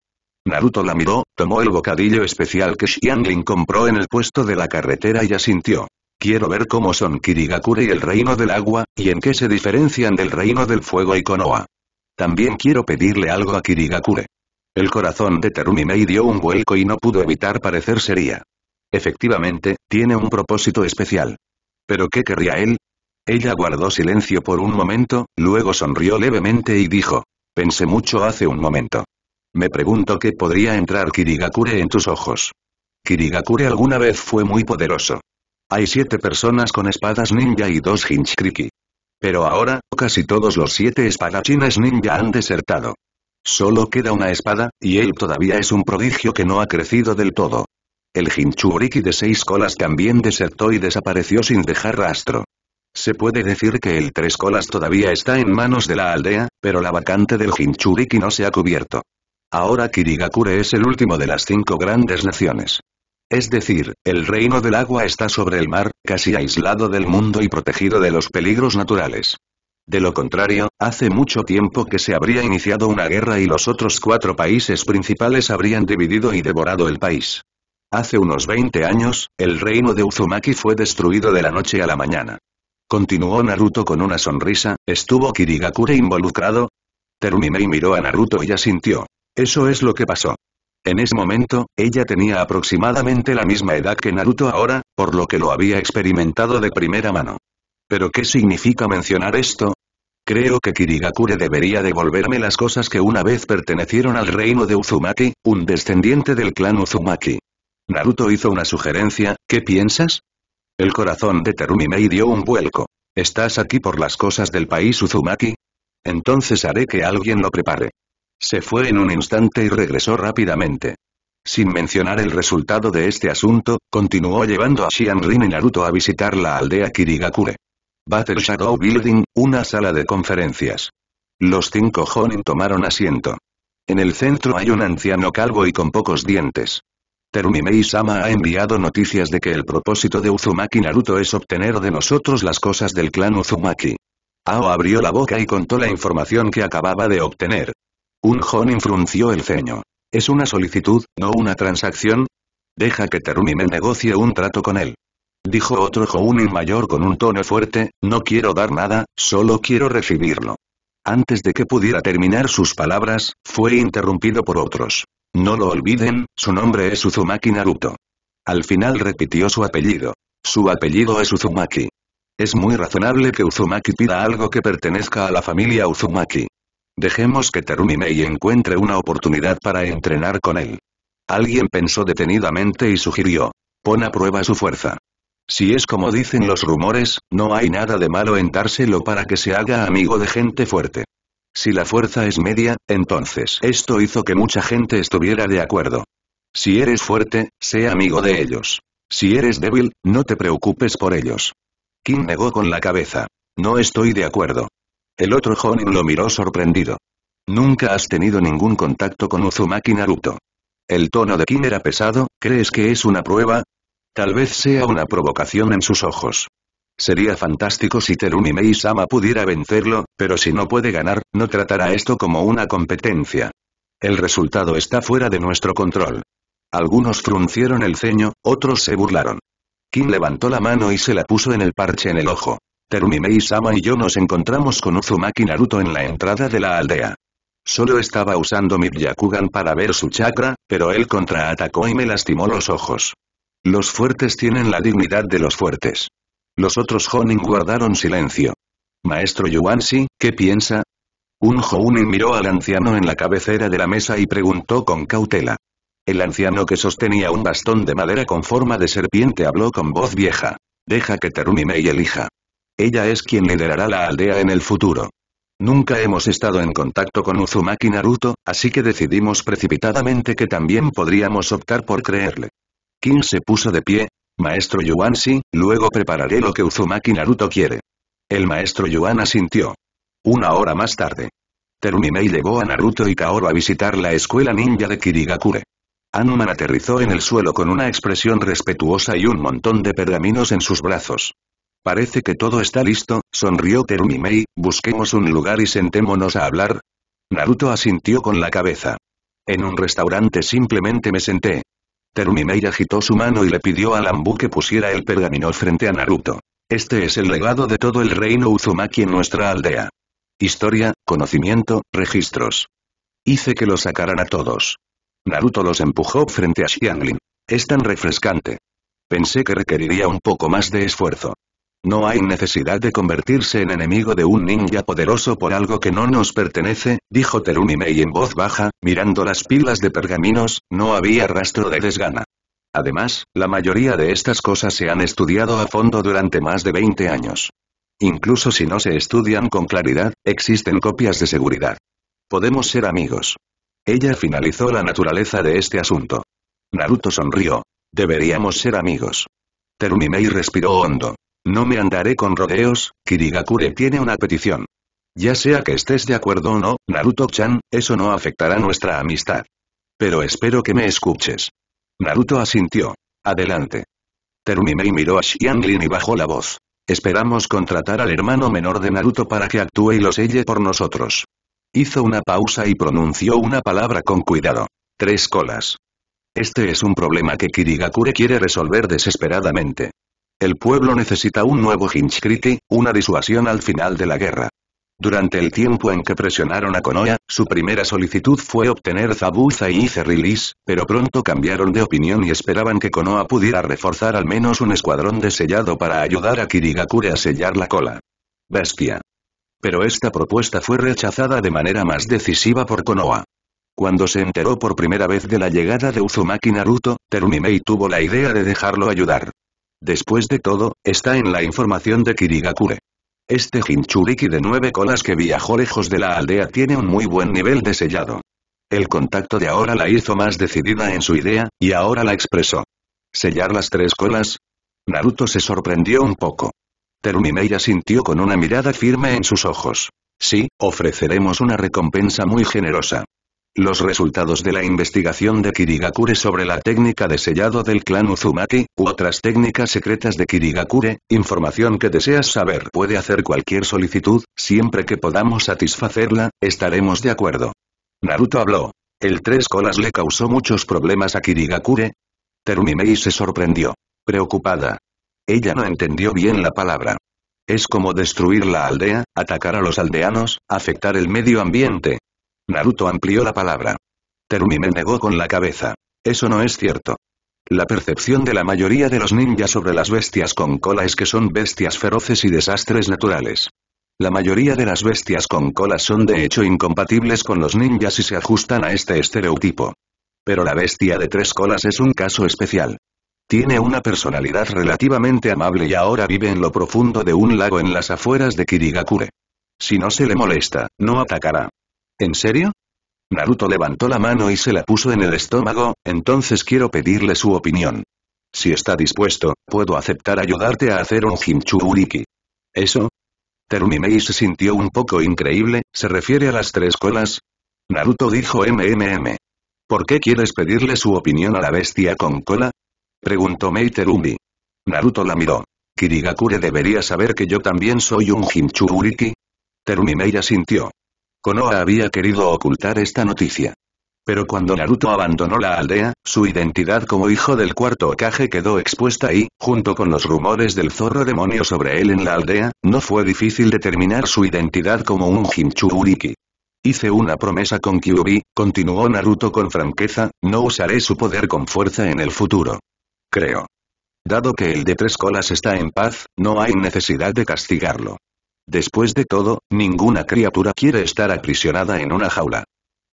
Naruto la miró, tomó el bocadillo especial que Xiangling compró en el puesto de la carretera y asintió. Quiero ver cómo son Kirigakure y el reino del agua, y en qué se diferencian del reino del fuego y Konoha. También quiero pedirle algo a Kirigakure. El corazón de Terumi dio un vuelco y no pudo evitar parecer seria. Efectivamente, tiene un propósito especial. ¿Pero qué querría él? Ella guardó silencio por un momento, luego sonrió levemente y dijo. Pensé mucho hace un momento. Me pregunto qué podría entrar Kirigakure en tus ojos. Kirigakure alguna vez fue muy poderoso. Hay siete personas con espadas ninja y dos Hinchkriki. Pero ahora, casi todos los siete espadachines ninja han desertado. Solo queda una espada, y él todavía es un prodigio que no ha crecido del todo. El Hinchuriki de seis colas también desertó y desapareció sin dejar rastro. Se puede decir que el tres colas todavía está en manos de la aldea, pero la vacante del Hinchuriki no se ha cubierto. Ahora Kirigakure es el último de las cinco grandes naciones. Es decir, el reino del agua está sobre el mar, casi aislado del mundo y protegido de los peligros naturales. De lo contrario, hace mucho tiempo que se habría iniciado una guerra y los otros cuatro países principales habrían dividido y devorado el país. Hace unos 20 años, el reino de Uzumaki fue destruido de la noche a la mañana. Continuó Naruto con una sonrisa, ¿estuvo Kirigakure involucrado? y miró a Naruto y asintió. Eso es lo que pasó. En ese momento, ella tenía aproximadamente la misma edad que Naruto ahora, por lo que lo había experimentado de primera mano. ¿Pero qué significa mencionar esto? Creo que Kirigakure debería devolverme las cosas que una vez pertenecieron al reino de Uzumaki, un descendiente del clan Uzumaki. Naruto hizo una sugerencia, ¿qué piensas? El corazón de Terumi dio un vuelco. ¿Estás aquí por las cosas del país Uzumaki? Entonces haré que alguien lo prepare. Se fue en un instante y regresó rápidamente. Sin mencionar el resultado de este asunto, continuó llevando a Rin y Naruto a visitar la aldea Kirigakure. Battle Shadow Building, una sala de conferencias. Los cinco Jonin tomaron asiento. En el centro hay un anciano calvo y con pocos dientes. Terumimei-sama ha enviado noticias de que el propósito de Uzumaki Naruto es obtener de nosotros las cosas del clan Uzumaki. Ao abrió la boca y contó la información que acababa de obtener. Un Jonin frunció el ceño. ¿Es una solicitud, no una transacción? Deja que Terumi me negocie un trato con él. Dijo otro Jounin mayor con un tono fuerte, no quiero dar nada, solo quiero recibirlo. Antes de que pudiera terminar sus palabras, fue interrumpido por otros. No lo olviden, su nombre es Uzumaki Naruto. Al final repitió su apellido. Su apellido es Uzumaki. Es muy razonable que Uzumaki pida algo que pertenezca a la familia Uzumaki. Dejemos que Terumi y encuentre una oportunidad para entrenar con él. Alguien pensó detenidamente y sugirió. Pon a prueba su fuerza. Si es como dicen los rumores, no hay nada de malo en dárselo para que se haga amigo de gente fuerte. Si la fuerza es media, entonces esto hizo que mucha gente estuviera de acuerdo. Si eres fuerte, sé amigo de ellos. Si eres débil, no te preocupes por ellos. Kim negó con la cabeza. No estoy de acuerdo. El otro Jonin lo miró sorprendido. Nunca has tenido ningún contacto con Uzumaki Naruto. El tono de Kim era pesado, ¿crees que es una prueba? Tal vez sea una provocación en sus ojos. Sería fantástico si Terumi Mei-sama pudiera vencerlo, pero si no puede ganar, no tratará esto como una competencia. El resultado está fuera de nuestro control. Algunos fruncieron el ceño, otros se burlaron. Kim levantó la mano y se la puso en el parche en el ojo. Terumimei-sama y yo nos encontramos con Uzumaki Naruto en la entrada de la aldea. Solo estaba usando mi Byakugan para ver su chakra, pero él contraatacó y me lastimó los ojos. Los fuertes tienen la dignidad de los fuertes. Los otros Honin guardaron silencio. Maestro Yuansi, ¿qué piensa? Un Honin miró al anciano en la cabecera de la mesa y preguntó con cautela. El anciano que sostenía un bastón de madera con forma de serpiente habló con voz vieja. Deja que Terumimei elija. Ella es quien liderará la aldea en el futuro. Nunca hemos estado en contacto con Uzumaki Naruto, así que decidimos precipitadamente que también podríamos optar por creerle. Kim se puso de pie. Maestro sí, luego prepararé lo que Uzumaki Naruto quiere. El maestro Yuan asintió. Una hora más tarde. Terumimei llevó a Naruto y Kaoru a visitar la escuela ninja de Kirigakure. Anuman aterrizó en el suelo con una expresión respetuosa y un montón de pergaminos en sus brazos. Parece que todo está listo, sonrió Terumimei, busquemos un lugar y sentémonos a hablar. Naruto asintió con la cabeza. En un restaurante simplemente me senté. Terumimei agitó su mano y le pidió a Lambu que pusiera el pergamino frente a Naruto. Este es el legado de todo el reino Uzumaki en nuestra aldea. Historia, conocimiento, registros. Hice que lo sacaran a todos. Naruto los empujó frente a Xianglin. Es tan refrescante. Pensé que requeriría un poco más de esfuerzo. No hay necesidad de convertirse en enemigo de un ninja poderoso por algo que no nos pertenece, dijo Terumimei en voz baja, mirando las pilas de pergaminos, no había rastro de desgana. Además, la mayoría de estas cosas se han estudiado a fondo durante más de 20 años. Incluso si no se estudian con claridad, existen copias de seguridad. Podemos ser amigos. Ella finalizó la naturaleza de este asunto. Naruto sonrió. Deberíamos ser amigos. Terumimei respiró hondo. No me andaré con rodeos, Kirigakure tiene una petición. Ya sea que estés de acuerdo o no, Naruto-chan, eso no afectará nuestra amistad. Pero espero que me escuches. Naruto asintió. Adelante. Terumimei miró a Xianglin y bajó la voz. Esperamos contratar al hermano menor de Naruto para que actúe y lo selle por nosotros. Hizo una pausa y pronunció una palabra con cuidado. Tres colas. Este es un problema que Kirigakure quiere resolver desesperadamente. El pueblo necesita un nuevo Hinchkriti, una disuasión al final de la guerra. Durante el tiempo en que presionaron a Konoha, su primera solicitud fue obtener Zabuza y release pero pronto cambiaron de opinión y esperaban que Konoha pudiera reforzar al menos un escuadrón de sellado para ayudar a Kirigakure a sellar la cola. Bestia. Pero esta propuesta fue rechazada de manera más decisiva por Konoha. Cuando se enteró por primera vez de la llegada de Uzumaki Naruto, Terumimei tuvo la idea de dejarlo ayudar. Después de todo, está en la información de Kirigakure. Este Jinchuriki de nueve colas que viajó lejos de la aldea tiene un muy buen nivel de sellado. El contacto de ahora la hizo más decidida en su idea, y ahora la expresó. ¿Sellar las tres colas? Naruto se sorprendió un poco. ya sintió con una mirada firme en sus ojos. Sí, ofreceremos una recompensa muy generosa. Los resultados de la investigación de Kirigakure sobre la técnica de sellado del clan Uzumaki, u otras técnicas secretas de Kirigakure, información que deseas saber puede hacer cualquier solicitud, siempre que podamos satisfacerla, estaremos de acuerdo. Naruto habló. El tres colas le causó muchos problemas a Kirigakure. Terumimei se sorprendió. Preocupada. Ella no entendió bien la palabra. Es como destruir la aldea, atacar a los aldeanos, afectar el medio ambiente, Naruto amplió la palabra. Terumi negó con la cabeza. Eso no es cierto. La percepción de la mayoría de los ninjas sobre las bestias con cola es que son bestias feroces y desastres naturales. La mayoría de las bestias con cola son de hecho incompatibles con los ninjas y se ajustan a este estereotipo. Pero la bestia de tres colas es un caso especial. Tiene una personalidad relativamente amable y ahora vive en lo profundo de un lago en las afueras de Kirigakure. Si no se le molesta, no atacará. ¿En serio? Naruto levantó la mano y se la puso en el estómago, entonces quiero pedirle su opinión. Si está dispuesto, puedo aceptar ayudarte a hacer un Jinchuriki. ¿Eso? Terumimei se sintió un poco increíble, ¿se refiere a las tres colas? Naruto dijo MMM. ¿Por qué quieres pedirle su opinión a la bestia con cola? Preguntó Mei Terumi. Naruto la miró. Kirigakure debería saber que yo también soy un Jinchuriki? Terumimei asintió. Konoha había querido ocultar esta noticia. Pero cuando Naruto abandonó la aldea, su identidad como hijo del cuarto Okage quedó expuesta y, junto con los rumores del zorro demonio sobre él en la aldea, no fue difícil determinar su identidad como un Jinchuriki. Hice una promesa con Kyubi, continuó Naruto con franqueza, no usaré su poder con fuerza en el futuro. Creo. Dado que el de tres colas está en paz, no hay necesidad de castigarlo. Después de todo, ninguna criatura quiere estar aprisionada en una jaula.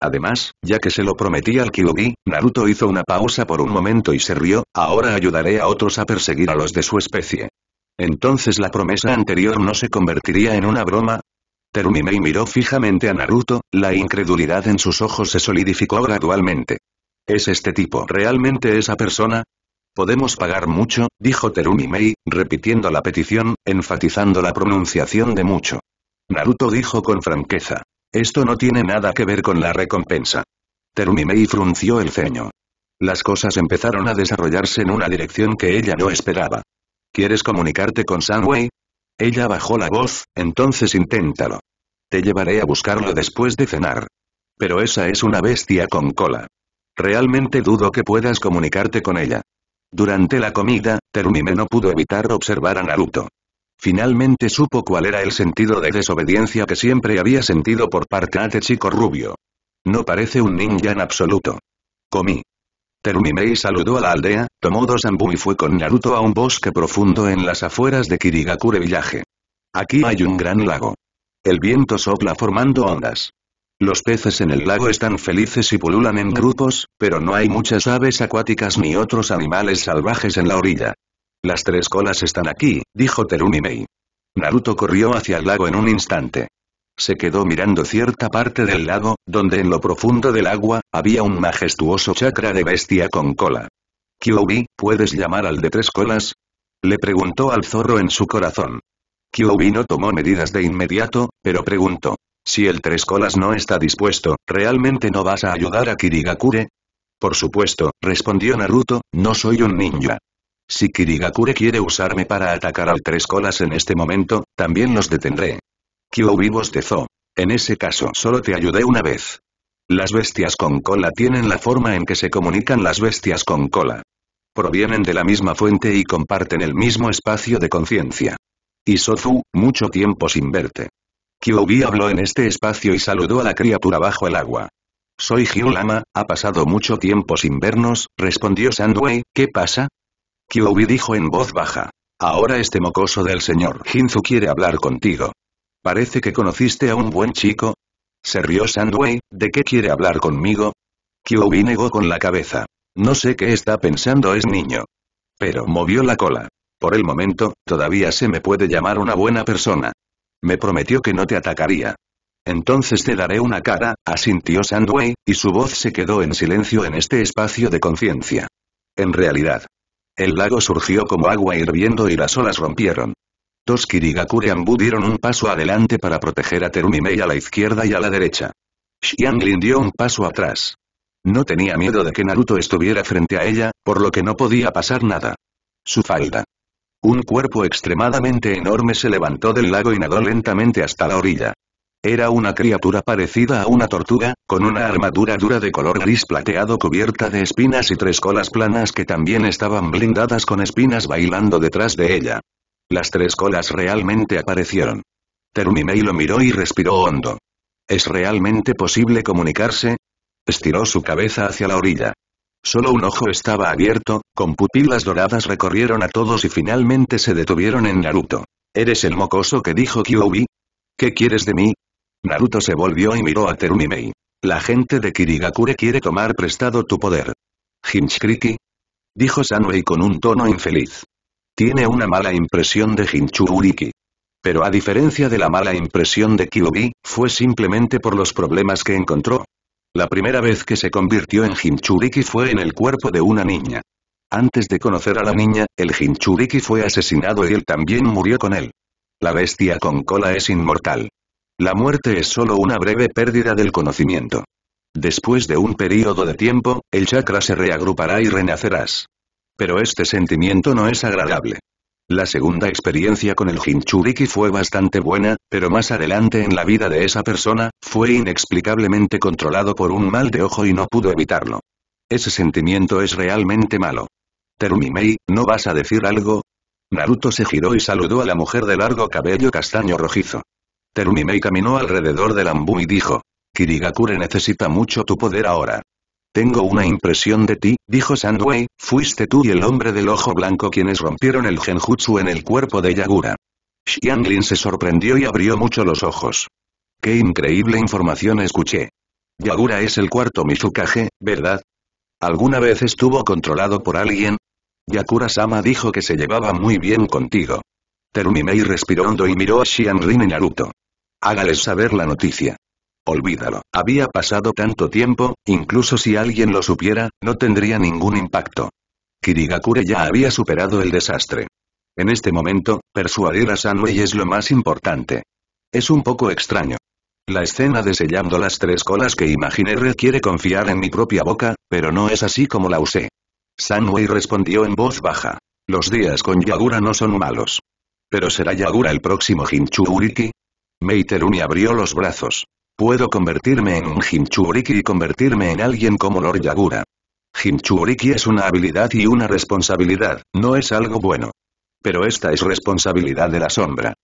Además, ya que se lo prometí al Kyuubi, Naruto hizo una pausa por un momento y se rió, ahora ayudaré a otros a perseguir a los de su especie. Entonces la promesa anterior no se convertiría en una broma, Terumimei miró fijamente a Naruto, la incredulidad en sus ojos se solidificó gradualmente. ¿Es este tipo realmente esa persona? Podemos pagar mucho, dijo Terumi Mei, repitiendo la petición, enfatizando la pronunciación de mucho. Naruto dijo con franqueza. Esto no tiene nada que ver con la recompensa. Terumi Mei frunció el ceño. Las cosas empezaron a desarrollarse en una dirección que ella no esperaba. ¿Quieres comunicarte con Sanwei? Ella bajó la voz, entonces inténtalo. Te llevaré a buscarlo después de cenar. Pero esa es una bestia con cola. Realmente dudo que puedas comunicarte con ella. Durante la comida, Terumime no pudo evitar observar a Naruto. Finalmente supo cuál era el sentido de desobediencia que siempre había sentido por parte de chico rubio. No parece un ninja en absoluto. Comí. Terumimei saludó a la aldea, tomó dos ambu y fue con Naruto a un bosque profundo en las afueras de Kirigakure Village. Aquí hay un gran lago. El viento sopla formando ondas. Los peces en el lago están felices y pululan en grupos, pero no hay muchas aves acuáticas ni otros animales salvajes en la orilla. Las tres colas están aquí, dijo Terumi Naruto corrió hacia el lago en un instante. Se quedó mirando cierta parte del lago, donde en lo profundo del agua, había un majestuoso chakra de bestia con cola. Kyoubi, ¿puedes llamar al de tres colas? Le preguntó al zorro en su corazón. Kyobi no tomó medidas de inmediato, pero preguntó. Si el Tres Colas no está dispuesto, ¿realmente no vas a ayudar a Kirigakure? Por supuesto, respondió Naruto, no soy un ninja. Si Kirigakure quiere usarme para atacar al Tres Colas en este momento, también los detendré. de bostezó. En ese caso solo te ayudé una vez. Las bestias con cola tienen la forma en que se comunican las bestias con cola. Provienen de la misma fuente y comparten el mismo espacio de conciencia. Y Sozu, mucho tiempo sin verte. Kyoubi habló en este espacio y saludó a la criatura bajo el agua. Soy Hyulama, ha pasado mucho tiempo sin vernos, respondió Sandway, ¿qué pasa? Kyoubi dijo en voz baja. Ahora este mocoso del señor Hinzu quiere hablar contigo. Parece que conociste a un buen chico. Se rió Sandway, ¿de qué quiere hablar conmigo? Kyoubi negó con la cabeza. No sé qué está pensando es niño. Pero movió la cola. Por el momento, todavía se me puede llamar una buena persona. Me prometió que no te atacaría. Entonces te daré una cara, asintió Sandway, y su voz se quedó en silencio en este espacio de conciencia. En realidad. El lago surgió como agua hirviendo y las olas rompieron. Dos Kirigakure dieron un paso adelante para proteger a Terumimei a la izquierda y a la derecha. Xianglin dio un paso atrás. No tenía miedo de que Naruto estuviera frente a ella, por lo que no podía pasar nada. Su falda. Un cuerpo extremadamente enorme se levantó del lago y nadó lentamente hasta la orilla. Era una criatura parecida a una tortuga, con una armadura dura de color gris plateado cubierta de espinas y tres colas planas que también estaban blindadas con espinas bailando detrás de ella. Las tres colas realmente aparecieron. Terumimei lo miró y respiró hondo. ¿Es realmente posible comunicarse? Estiró su cabeza hacia la orilla. Solo un ojo estaba abierto, con pupilas doradas recorrieron a todos y finalmente se detuvieron en Naruto. ¿Eres el mocoso que dijo Kyuubi? ¿Qué quieres de mí? Naruto se volvió y miró a Terumimei. La gente de Kirigakure quiere tomar prestado tu poder. Hinchkriki. Dijo Sanwei con un tono infeliz. Tiene una mala impresión de Hinchuriki. Pero a diferencia de la mala impresión de Kyuubi, fue simplemente por los problemas que encontró, la primera vez que se convirtió en Jinchuriki fue en el cuerpo de una niña. Antes de conocer a la niña, el Jinchuriki fue asesinado y él también murió con él. La bestia con cola es inmortal. La muerte es solo una breve pérdida del conocimiento. Después de un período de tiempo, el chakra se reagrupará y renacerás. Pero este sentimiento no es agradable. La segunda experiencia con el Jinchuriki fue bastante buena, pero más adelante en la vida de esa persona, fue inexplicablemente controlado por un mal de ojo y no pudo evitarlo. Ese sentimiento es realmente malo. Terumimei, ¿no vas a decir algo? Naruto se giró y saludó a la mujer de largo cabello castaño rojizo. Terumimei caminó alrededor del ambú y dijo. Kirigakure necesita mucho tu poder ahora. Tengo una impresión de ti, dijo Sandway, fuiste tú y el hombre del ojo blanco quienes rompieron el genjutsu en el cuerpo de Yagura. Xianglin se sorprendió y abrió mucho los ojos. ¡Qué increíble información escuché! Yagura es el cuarto Mizukage, ¿verdad? ¿Alguna vez estuvo controlado por alguien? Yakura-sama dijo que se llevaba muy bien contigo. Terumimei respiró hondo y miró a Xianglin y Naruto. Hágales saber la noticia. Olvídalo, había pasado tanto tiempo, incluso si alguien lo supiera, no tendría ningún impacto. Kirigakure ya había superado el desastre. En este momento, persuadir a Sanwei es lo más importante. Es un poco extraño. La escena de sellando las tres colas que imaginé requiere confiar en mi propia boca, pero no es así como la usé. Sanway respondió en voz baja. Los días con Yagura no son malos. ¿Pero será Yagura el próximo Hinchu Meiteruni abrió los brazos. Puedo convertirme en un Jinchuriki y convertirme en alguien como Lord Yagura. Jinchuriki es una habilidad y una responsabilidad, no es algo bueno. Pero esta es responsabilidad de la sombra.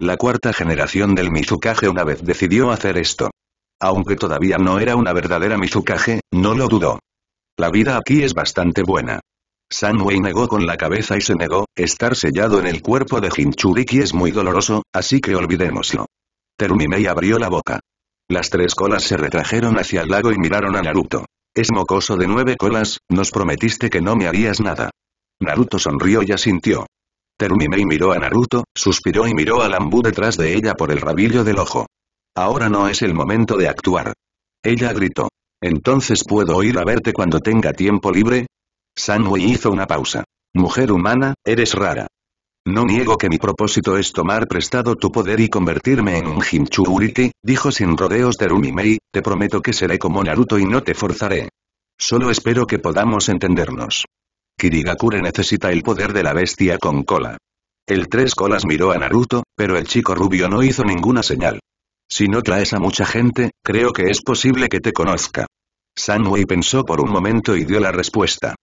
La cuarta generación del Mizukage una vez decidió hacer esto. Aunque todavía no era una verdadera Mizukage, no lo dudó. La vida aquí es bastante buena. Sanwei negó con la cabeza y se negó, estar sellado en el cuerpo de Jinchuriki es muy doloroso, así que olvidémoslo. Terumimei abrió la boca. Las tres colas se retrajeron hacia el lago y miraron a Naruto. Es mocoso de nueve colas, nos prometiste que no me harías nada. Naruto sonrió y asintió. y miró a Naruto, suspiró y miró a Lambu detrás de ella por el rabillo del ojo. Ahora no es el momento de actuar. Ella gritó. ¿Entonces puedo ir a verte cuando tenga tiempo libre? Sanui hizo una pausa. Mujer humana, eres rara. No niego que mi propósito es tomar prestado tu poder y convertirme en un Jinchuriti, dijo sin rodeos Terumimei, te prometo que seré como Naruto y no te forzaré. Solo espero que podamos entendernos. Kirigakure necesita el poder de la bestia con cola. El tres colas miró a Naruto, pero el chico rubio no hizo ninguna señal. Si no traes a mucha gente, creo que es posible que te conozca. Sanwei pensó por un momento y dio la respuesta.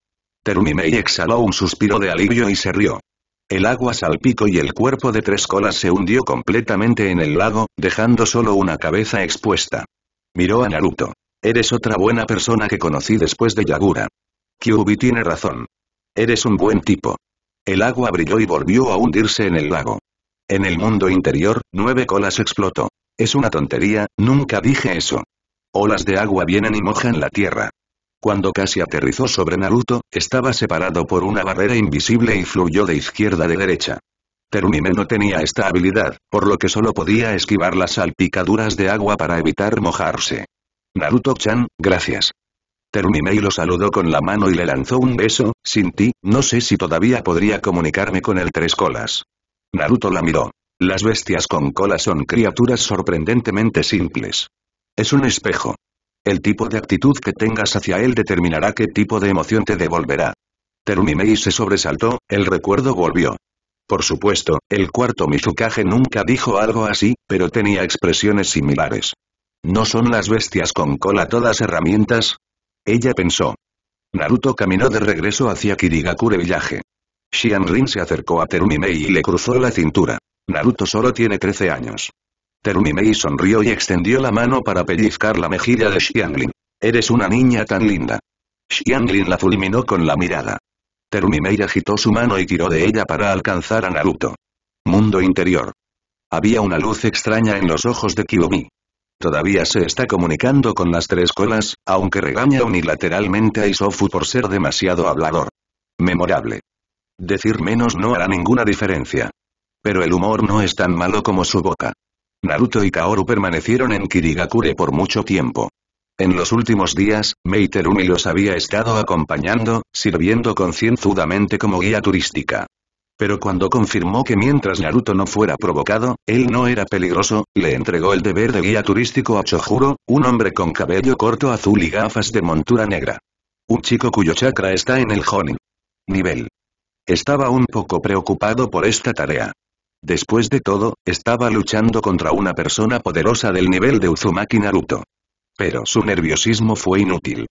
Terumimei exhaló un suspiro de alivio y se rió. El agua salpicó y el cuerpo de tres colas se hundió completamente en el lago, dejando solo una cabeza expuesta. Miró a Naruto. Eres otra buena persona que conocí después de Yagura. Kyubi tiene razón. Eres un buen tipo. El agua brilló y volvió a hundirse en el lago. En el mundo interior, nueve colas explotó. Es una tontería, nunca dije eso. Olas de agua vienen y mojan la tierra. Cuando casi aterrizó sobre Naruto, estaba separado por una barrera invisible y fluyó de izquierda a de derecha. Terumime no tenía esta habilidad, por lo que solo podía esquivar las salpicaduras de agua para evitar mojarse. Naruto-chan, gracias. Terumimei lo saludó con la mano y le lanzó un beso, sin ti, no sé si todavía podría comunicarme con el tres colas. Naruto la miró. Las bestias con cola son criaturas sorprendentemente simples. Es un espejo. El tipo de actitud que tengas hacia él determinará qué tipo de emoción te devolverá. Terumimei se sobresaltó, el recuerdo volvió. Por supuesto, el cuarto Mizukage nunca dijo algo así, pero tenía expresiones similares. ¿No son las bestias con cola todas herramientas? Ella pensó. Naruto caminó de regreso hacia Kirigakure Village. Rin se acercó a Terumimei y le cruzó la cintura. Naruto solo tiene 13 años. Terumimei sonrió y extendió la mano para pellizcar la mejilla de Xianglin. Eres una niña tan linda. Xianglin la fulminó con la mirada. Terumimei agitó su mano y tiró de ella para alcanzar a Naruto. Mundo interior. Había una luz extraña en los ojos de Kiyomi. Todavía se está comunicando con las tres colas, aunque regaña unilateralmente a Isofu por ser demasiado hablador. Memorable. Decir menos no hará ninguna diferencia. Pero el humor no es tan malo como su boca. Naruto y Kaoru permanecieron en Kirigakure por mucho tiempo. En los últimos días, Meiterumi los había estado acompañando, sirviendo concienzudamente como guía turística. Pero cuando confirmó que mientras Naruto no fuera provocado, él no era peligroso, le entregó el deber de guía turístico a Chojuro, un hombre con cabello corto azul y gafas de montura negra. Un chico cuyo chakra está en el Honin. Nivel. Estaba un poco preocupado por esta tarea. Después de todo, estaba luchando contra una persona poderosa del nivel de Uzumaki Naruto. Pero su nerviosismo fue inútil.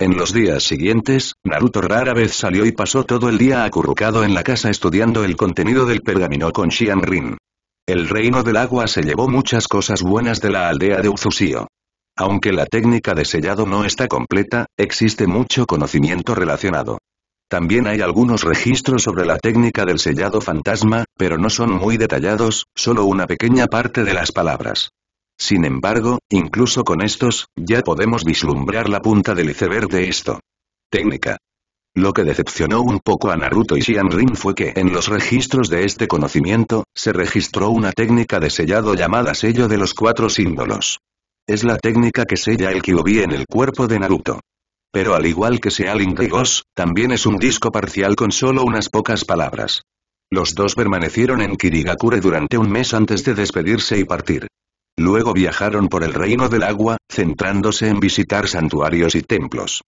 En los días siguientes, Naruto rara vez salió y pasó todo el día acurrucado en la casa estudiando el contenido del pergamino con Rin. El reino del agua se llevó muchas cosas buenas de la aldea de Uzusio. Aunque la técnica de sellado no está completa, existe mucho conocimiento relacionado. También hay algunos registros sobre la técnica del sellado fantasma, pero no son muy detallados, solo una pequeña parte de las palabras. Sin embargo, incluso con estos, ya podemos vislumbrar la punta del iceberg de esto. Técnica. Lo que decepcionó un poco a Naruto y Shian fue que en los registros de este conocimiento, se registró una técnica de sellado llamada sello de los cuatro símbolos. Es la técnica que sella el Kyubi en el cuerpo de Naruto pero al igual que Sea de también es un disco parcial con solo unas pocas palabras. Los dos permanecieron en Kirigakure durante un mes antes de despedirse y partir. Luego viajaron por el reino del agua, centrándose en visitar santuarios y templos.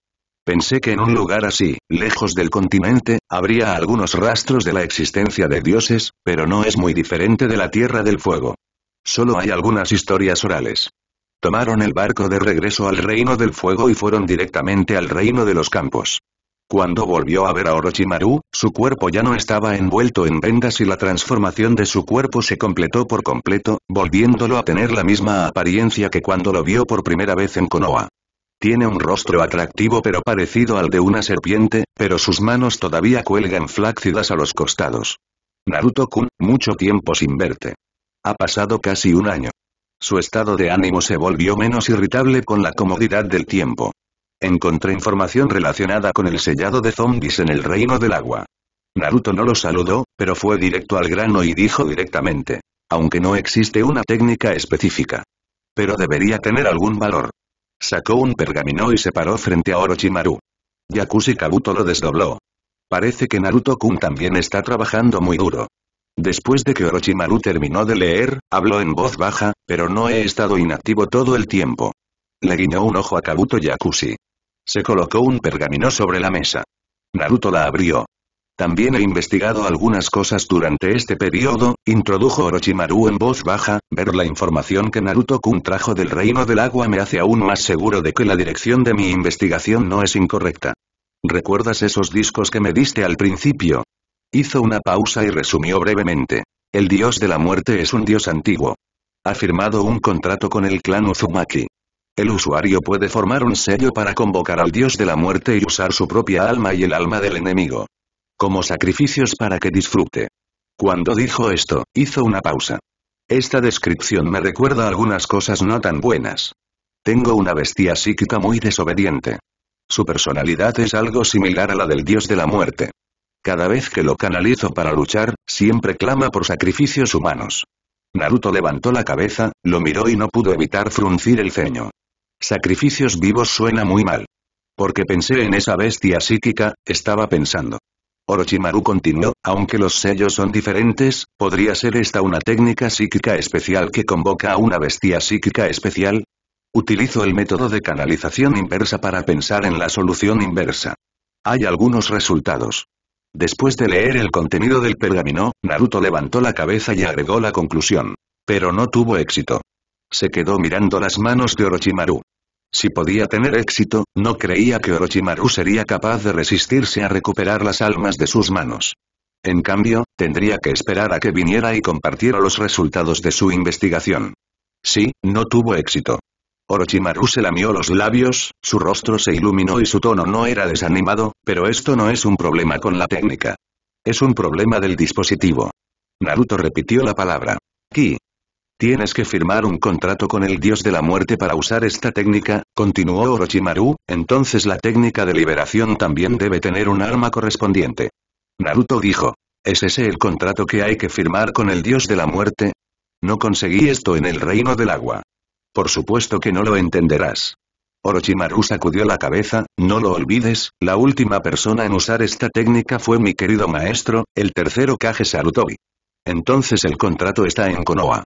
Pensé que en un lugar así, lejos del continente, habría algunos rastros de la existencia de dioses, pero no es muy diferente de la Tierra del Fuego. Solo hay algunas historias orales. Tomaron el barco de regreso al Reino del Fuego y fueron directamente al Reino de los Campos. Cuando volvió a ver a Orochimaru, su cuerpo ya no estaba envuelto en vendas y la transformación de su cuerpo se completó por completo, volviéndolo a tener la misma apariencia que cuando lo vio por primera vez en Konoha. Tiene un rostro atractivo pero parecido al de una serpiente, pero sus manos todavía cuelgan flácidas a los costados. Naruto-kun, mucho tiempo sin verte. Ha pasado casi un año. Su estado de ánimo se volvió menos irritable con la comodidad del tiempo. Encontré información relacionada con el sellado de zombies en el reino del agua. Naruto no lo saludó, pero fue directo al grano y dijo directamente. Aunque no existe una técnica específica. Pero debería tener algún valor. Sacó un pergamino y se paró frente a Orochimaru. Yakushi Kabuto lo desdobló. Parece que Naruto-kun también está trabajando muy duro. Después de que Orochimaru terminó de leer, habló en voz baja, pero no he estado inactivo todo el tiempo. Le guiñó un ojo a Kabuto Yakushi. Se colocó un pergamino sobre la mesa. Naruto la abrió. También he investigado algunas cosas durante este periodo, introdujo Orochimaru en voz baja, ver la información que Naruto-kun trajo del reino del agua me hace aún más seguro de que la dirección de mi investigación no es incorrecta. ¿Recuerdas esos discos que me diste al principio? Hizo una pausa y resumió brevemente. El dios de la muerte es un dios antiguo. Ha firmado un contrato con el clan Uzumaki. El usuario puede formar un sello para convocar al dios de la muerte y usar su propia alma y el alma del enemigo. Como sacrificios para que disfrute. Cuando dijo esto, hizo una pausa. Esta descripción me recuerda algunas cosas no tan buenas. Tengo una bestia psíquica muy desobediente. Su personalidad es algo similar a la del dios de la muerte. Cada vez que lo canalizo para luchar, siempre clama por sacrificios humanos. Naruto levantó la cabeza, lo miró y no pudo evitar fruncir el ceño. Sacrificios vivos suena muy mal. Porque pensé en esa bestia psíquica, estaba pensando. Orochimaru continuó, aunque los sellos son diferentes, ¿podría ser esta una técnica psíquica especial que convoca a una bestia psíquica especial? Utilizo el método de canalización inversa para pensar en la solución inversa. Hay algunos resultados. Después de leer el contenido del pergamino, Naruto levantó la cabeza y agregó la conclusión. Pero no tuvo éxito. Se quedó mirando las manos de Orochimaru. Si podía tener éxito, no creía que Orochimaru sería capaz de resistirse a recuperar las almas de sus manos. En cambio, tendría que esperar a que viniera y compartiera los resultados de su investigación. Sí, no tuvo éxito. Orochimaru se lamió los labios, su rostro se iluminó y su tono no era desanimado, pero esto no es un problema con la técnica. Es un problema del dispositivo. Naruto repitió la palabra. Ki. Tienes que firmar un contrato con el dios de la muerte para usar esta técnica, continuó Orochimaru, entonces la técnica de liberación también debe tener un arma correspondiente. Naruto dijo. ¿Es ese el contrato que hay que firmar con el dios de la muerte? No conseguí esto en el reino del agua. Por supuesto que no lo entenderás. Orochimaru sacudió la cabeza, no lo olvides, la última persona en usar esta técnica fue mi querido maestro, el tercero Kage Sarutobi. Entonces el contrato está en Konoha.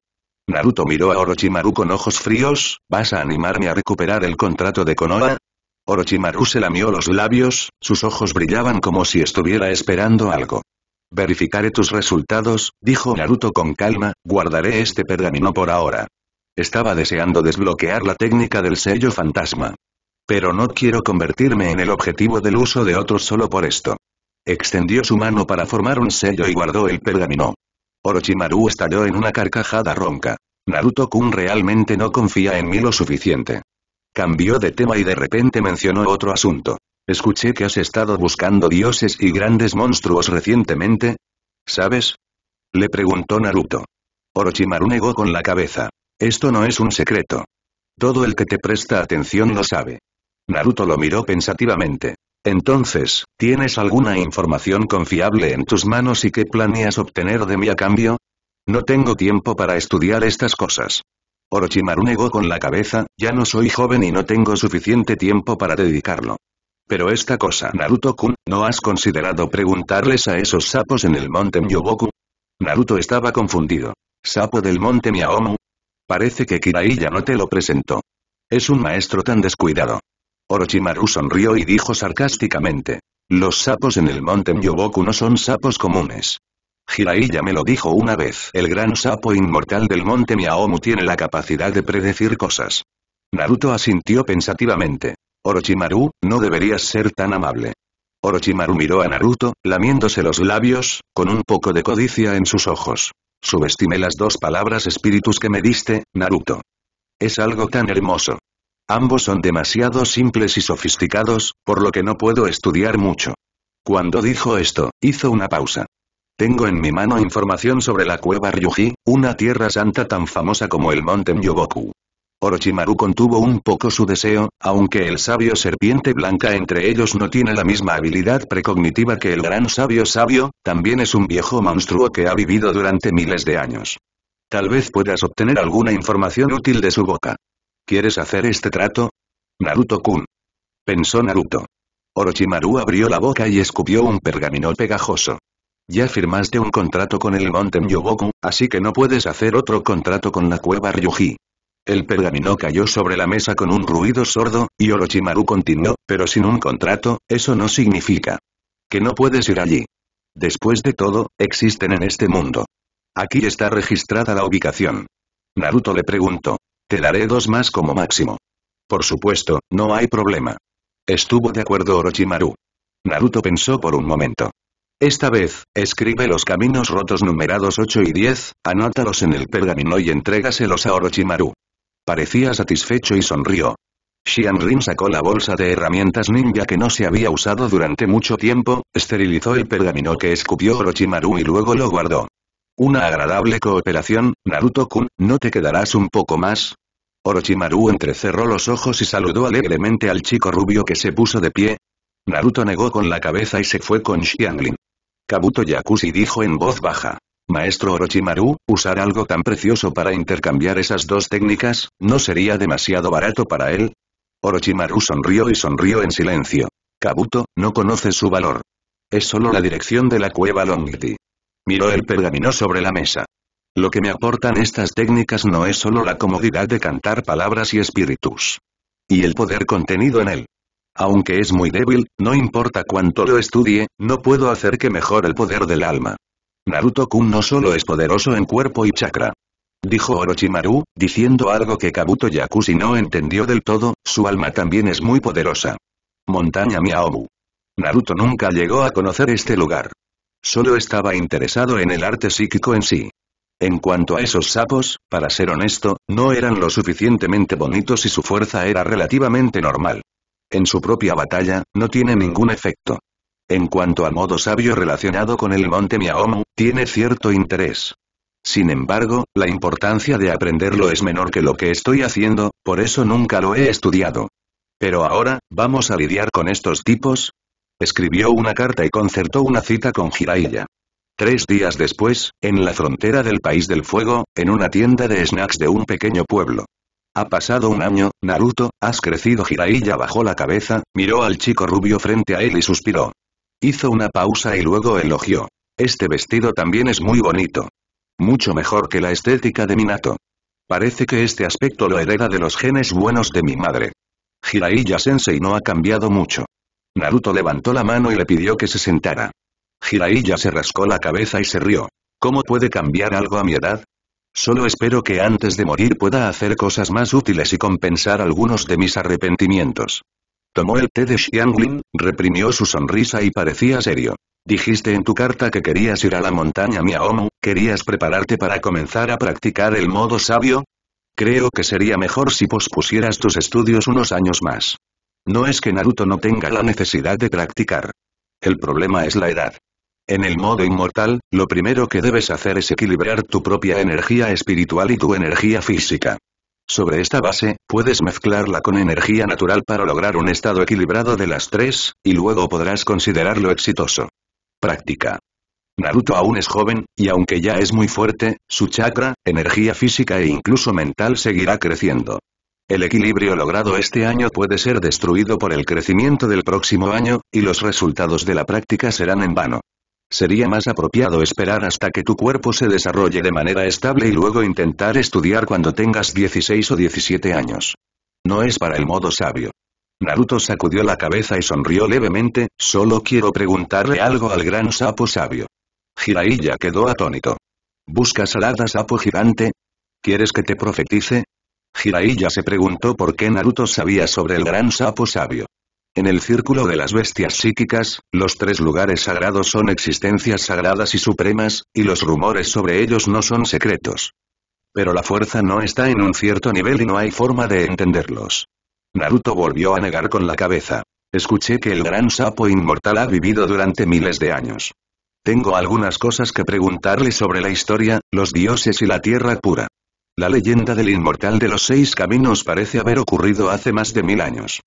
Naruto miró a Orochimaru con ojos fríos, ¿vas a animarme a recuperar el contrato de Konoha? Orochimaru se lamió los labios, sus ojos brillaban como si estuviera esperando algo. Verificaré tus resultados, dijo Naruto con calma, guardaré este pergamino por ahora. Estaba deseando desbloquear la técnica del sello fantasma. Pero no quiero convertirme en el objetivo del uso de otros solo por esto. Extendió su mano para formar un sello y guardó el pergamino. Orochimaru estalló en una carcajada ronca. Naruto-kun realmente no confía en mí lo suficiente. Cambió de tema y de repente mencionó otro asunto. Escuché que has estado buscando dioses y grandes monstruos recientemente. ¿Sabes? Le preguntó Naruto. Orochimaru negó con la cabeza. Esto no es un secreto. Todo el que te presta atención lo sabe. Naruto lo miró pensativamente. Entonces, ¿tienes alguna información confiable en tus manos y qué planeas obtener de mí a cambio? No tengo tiempo para estudiar estas cosas. Orochimaru negó con la cabeza, ya no soy joven y no tengo suficiente tiempo para dedicarlo. Pero esta cosa Naruto-kun, ¿no has considerado preguntarles a esos sapos en el monte Myoboku? Naruto estaba confundido. ¿Sapo del monte Miaomu? Parece que Kiraiya no te lo presentó. Es un maestro tan descuidado. Orochimaru sonrió y dijo sarcásticamente. Los sapos en el monte Myoboku no son sapos comunes. Jiraiya me lo dijo una vez. El gran sapo inmortal del monte Miaomu tiene la capacidad de predecir cosas. Naruto asintió pensativamente. Orochimaru, no deberías ser tan amable. Orochimaru miró a Naruto, lamiéndose los labios, con un poco de codicia en sus ojos. Subestimé las dos palabras espíritus que me diste, Naruto. Es algo tan hermoso. Ambos son demasiado simples y sofisticados, por lo que no puedo estudiar mucho. Cuando dijo esto, hizo una pausa. Tengo en mi mano información sobre la cueva Ryuji, una tierra santa tan famosa como el monte Myoboku. Orochimaru contuvo un poco su deseo, aunque el sabio serpiente blanca entre ellos no tiene la misma habilidad precognitiva que el gran sabio sabio, también es un viejo monstruo que ha vivido durante miles de años. Tal vez puedas obtener alguna información útil de su boca. ¿Quieres hacer este trato? Naruto-kun. Pensó Naruto. Orochimaru abrió la boca y escupió un pergamino pegajoso. Ya firmaste un contrato con el monte Myoboku, así que no puedes hacer otro contrato con la cueva Ryuji. El pergamino cayó sobre la mesa con un ruido sordo, y Orochimaru continuó, pero sin un contrato, eso no significa que no puedes ir allí. Después de todo, existen en este mundo. Aquí está registrada la ubicación. Naruto le preguntó. Te daré dos más como máximo. Por supuesto, no hay problema. Estuvo de acuerdo Orochimaru. Naruto pensó por un momento. Esta vez, escribe los caminos rotos numerados 8 y 10, anótalos en el pergamino y entrégaselos a Orochimaru. Parecía satisfecho y sonrió. Xianglin sacó la bolsa de herramientas ninja que no se había usado durante mucho tiempo, esterilizó el pergamino que escupió Orochimaru y luego lo guardó. Una agradable cooperación, Naruto-kun, ¿no te quedarás un poco más? Orochimaru entrecerró los ojos y saludó alegremente al chico rubio que se puso de pie. Naruto negó con la cabeza y se fue con Xianglin. Kabuto Yakushi dijo en voz baja. Maestro Orochimaru, usar algo tan precioso para intercambiar esas dos técnicas, ¿no sería demasiado barato para él? Orochimaru sonrió y sonrió en silencio. Kabuto, no conoce su valor. Es solo la dirección de la cueva Longti. Miró el pergamino sobre la mesa. Lo que me aportan estas técnicas no es solo la comodidad de cantar palabras y espíritus. Y el poder contenido en él. Aunque es muy débil, no importa cuánto lo estudie, no puedo hacer que mejore el poder del alma. Naruto-kun no solo es poderoso en cuerpo y chakra. Dijo Orochimaru, diciendo algo que Kabuto Yakushi no entendió del todo, su alma también es muy poderosa. Montaña Miaobu. Naruto nunca llegó a conocer este lugar. Solo estaba interesado en el arte psíquico en sí. En cuanto a esos sapos, para ser honesto, no eran lo suficientemente bonitos y su fuerza era relativamente normal. En su propia batalla, no tiene ningún efecto. En cuanto a modo sabio relacionado con el monte Miaomu, tiene cierto interés. Sin embargo, la importancia de aprenderlo es menor que lo que estoy haciendo, por eso nunca lo he estudiado. Pero ahora, ¿vamos a lidiar con estos tipos? Escribió una carta y concertó una cita con Jiraiya. Tres días después, en la frontera del País del Fuego, en una tienda de snacks de un pequeño pueblo. Ha pasado un año, Naruto, has crecido Jiraiya bajó la cabeza, miró al chico rubio frente a él y suspiró. Hizo una pausa y luego elogió. Este vestido también es muy bonito. Mucho mejor que la estética de Minato. Parece que este aspecto lo hereda de los genes buenos de mi madre. Jiraiya sensei no ha cambiado mucho. Naruto levantó la mano y le pidió que se sentara. Jiraiya se rascó la cabeza y se rió. ¿Cómo puede cambiar algo a mi edad? Solo espero que antes de morir pueda hacer cosas más útiles y compensar algunos de mis arrepentimientos. Tomó el té de Xianglin, reprimió su sonrisa y parecía serio. Dijiste en tu carta que querías ir a la montaña Miaomu, ¿querías prepararte para comenzar a practicar el modo sabio? Creo que sería mejor si pospusieras tus estudios unos años más. No es que Naruto no tenga la necesidad de practicar. El problema es la edad. En el modo inmortal, lo primero que debes hacer es equilibrar tu propia energía espiritual y tu energía física. Sobre esta base, puedes mezclarla con energía natural para lograr un estado equilibrado de las tres, y luego podrás considerarlo exitoso. Práctica. Naruto aún es joven, y aunque ya es muy fuerte, su chakra, energía física e incluso mental seguirá creciendo. El equilibrio logrado este año puede ser destruido por el crecimiento del próximo año, y los resultados de la práctica serán en vano. Sería más apropiado esperar hasta que tu cuerpo se desarrolle de manera estable y luego intentar estudiar cuando tengas 16 o 17 años. No es para el modo sabio. Naruto sacudió la cabeza y sonrió levemente, solo quiero preguntarle algo al gran sapo sabio. Jiraiya quedó atónito. ¿Buscas al sapo gigante? ¿Quieres que te profetice? Jiraiya se preguntó por qué Naruto sabía sobre el gran sapo sabio. En el círculo de las bestias psíquicas, los tres lugares sagrados son existencias sagradas y supremas, y los rumores sobre ellos no son secretos. Pero la fuerza no está en un cierto nivel y no hay forma de entenderlos. Naruto volvió a negar con la cabeza. Escuché que el gran sapo inmortal ha vivido durante miles de años. Tengo algunas cosas que preguntarle sobre la historia, los dioses y la tierra pura. La leyenda del inmortal de los seis caminos parece haber ocurrido hace más de mil años.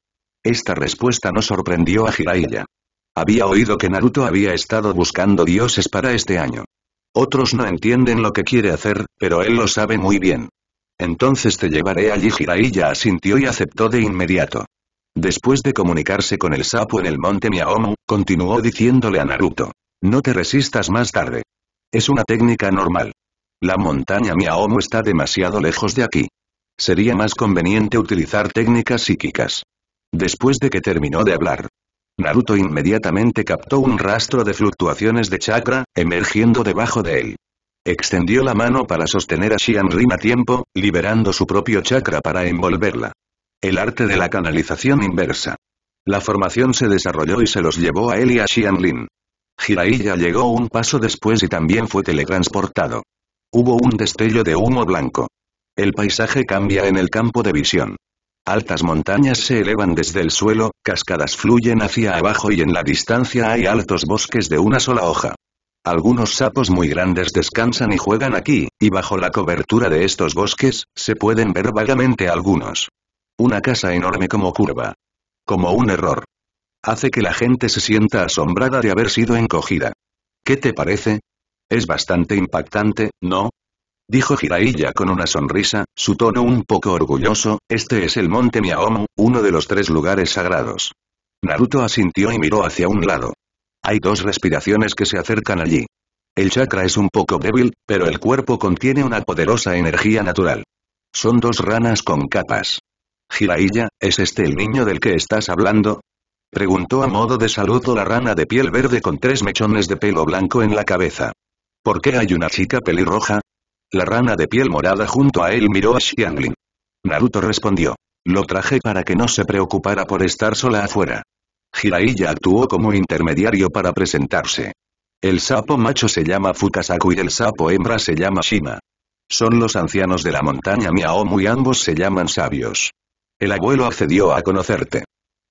Esta respuesta no sorprendió a Jiraiya. Había oído que Naruto había estado buscando dioses para este año. Otros no entienden lo que quiere hacer, pero él lo sabe muy bien. Entonces te llevaré allí Jiraiya asintió y aceptó de inmediato. Después de comunicarse con el sapo en el monte Miaomu, continuó diciéndole a Naruto. No te resistas más tarde. Es una técnica normal. La montaña Miaomu está demasiado lejos de aquí. Sería más conveniente utilizar técnicas psíquicas. Después de que terminó de hablar, Naruto inmediatamente captó un rastro de fluctuaciones de chakra, emergiendo debajo de él. Extendió la mano para sostener a Xiang a tiempo, liberando su propio chakra para envolverla. El arte de la canalización inversa. La formación se desarrolló y se los llevó a él y a Xianlin. Lin. Jiraiya llegó un paso después y también fue teletransportado. Hubo un destello de humo blanco. El paisaje cambia en el campo de visión. Altas montañas se elevan desde el suelo, cascadas fluyen hacia abajo y en la distancia hay altos bosques de una sola hoja. Algunos sapos muy grandes descansan y juegan aquí, y bajo la cobertura de estos bosques, se pueden ver vagamente algunos. Una casa enorme como curva. Como un error. Hace que la gente se sienta asombrada de haber sido encogida. ¿Qué te parece? Es bastante impactante, ¿no? Dijo Jiraiya con una sonrisa, su tono un poco orgulloso, este es el monte Miaomu, uno de los tres lugares sagrados. Naruto asintió y miró hacia un lado. Hay dos respiraciones que se acercan allí. El chakra es un poco débil, pero el cuerpo contiene una poderosa energía natural. Son dos ranas con capas. Jiraiya, ¿es este el niño del que estás hablando? Preguntó a modo de saludo la rana de piel verde con tres mechones de pelo blanco en la cabeza. ¿Por qué hay una chica pelirroja? La rana de piel morada junto a él miró a Xiangling. Naruto respondió. Lo traje para que no se preocupara por estar sola afuera. Jiraiya actuó como intermediario para presentarse. El sapo macho se llama Fukasaku y el sapo hembra se llama Shima. Son los ancianos de la montaña Miaomu y ambos se llaman sabios. El abuelo accedió a conocerte.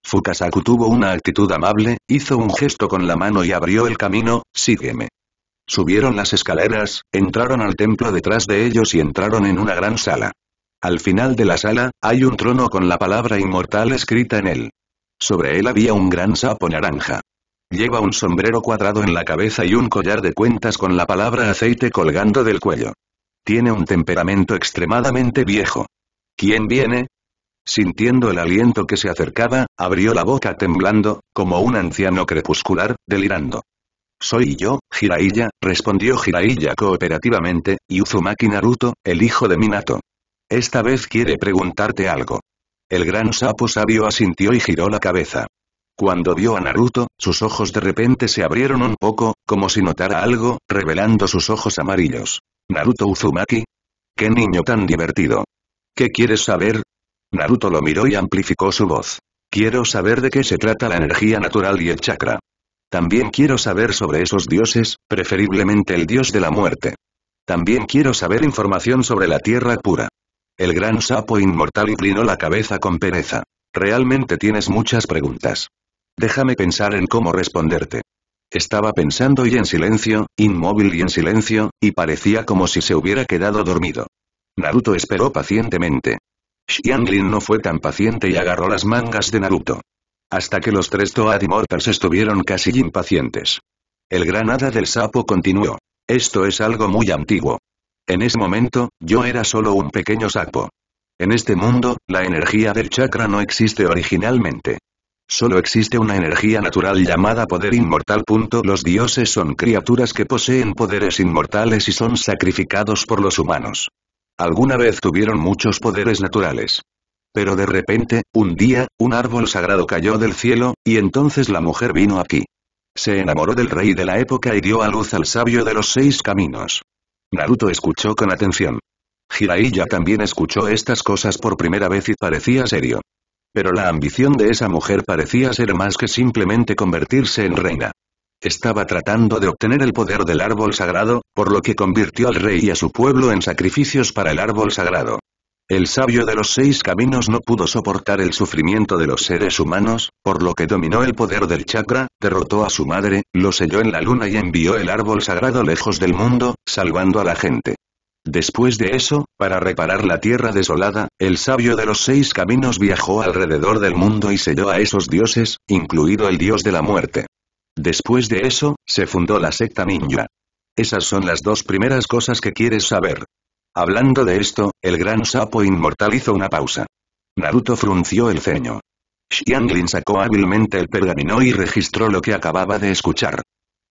Fukasaku tuvo una actitud amable, hizo un gesto con la mano y abrió el camino, sígueme. Subieron las escaleras, entraron al templo detrás de ellos y entraron en una gran sala. Al final de la sala, hay un trono con la palabra inmortal escrita en él. Sobre él había un gran sapo naranja. Lleva un sombrero cuadrado en la cabeza y un collar de cuentas con la palabra aceite colgando del cuello. Tiene un temperamento extremadamente viejo. ¿Quién viene? Sintiendo el aliento que se acercaba, abrió la boca temblando, como un anciano crepuscular, delirando. Soy yo, Jiraiya, respondió Jiraiya cooperativamente, y Uzumaki Naruto, el hijo de Minato. Esta vez quiere preguntarte algo. El gran sapo sabio asintió y giró la cabeza. Cuando vio a Naruto, sus ojos de repente se abrieron un poco, como si notara algo, revelando sus ojos amarillos. ¿Naruto Uzumaki? ¡Qué niño tan divertido! ¿Qué quieres saber? Naruto lo miró y amplificó su voz. Quiero saber de qué se trata la energía natural y el chakra. También quiero saber sobre esos dioses, preferiblemente el dios de la muerte. También quiero saber información sobre la tierra pura. El gran sapo inmortal inclinó la cabeza con pereza. Realmente tienes muchas preguntas. Déjame pensar en cómo responderte. Estaba pensando y en silencio, inmóvil y en silencio, y parecía como si se hubiera quedado dormido. Naruto esperó pacientemente. Xianglin no fue tan paciente y agarró las mangas de Naruto. Hasta que los tres Toad Immortals estuvieron casi impacientes. El Granada del sapo continuó. Esto es algo muy antiguo. En ese momento, yo era solo un pequeño sapo. En este mundo, la energía del chakra no existe originalmente. Solo existe una energía natural llamada poder inmortal. Los dioses son criaturas que poseen poderes inmortales y son sacrificados por los humanos. Alguna vez tuvieron muchos poderes naturales. Pero de repente, un día, un árbol sagrado cayó del cielo, y entonces la mujer vino aquí. Se enamoró del rey de la época y dio a luz al sabio de los seis caminos. Naruto escuchó con atención. Jiraiya también escuchó estas cosas por primera vez y parecía serio. Pero la ambición de esa mujer parecía ser más que simplemente convertirse en reina. Estaba tratando de obtener el poder del árbol sagrado, por lo que convirtió al rey y a su pueblo en sacrificios para el árbol sagrado. El sabio de los seis caminos no pudo soportar el sufrimiento de los seres humanos, por lo que dominó el poder del chakra, derrotó a su madre, lo selló en la luna y envió el árbol sagrado lejos del mundo, salvando a la gente. Después de eso, para reparar la tierra desolada, el sabio de los seis caminos viajó alrededor del mundo y selló a esos dioses, incluido el dios de la muerte. Después de eso, se fundó la secta ninja. Esas son las dos primeras cosas que quieres saber. Hablando de esto, el gran sapo inmortal hizo una pausa. Naruto frunció el ceño. Xianglin sacó hábilmente el pergamino y registró lo que acababa de escuchar.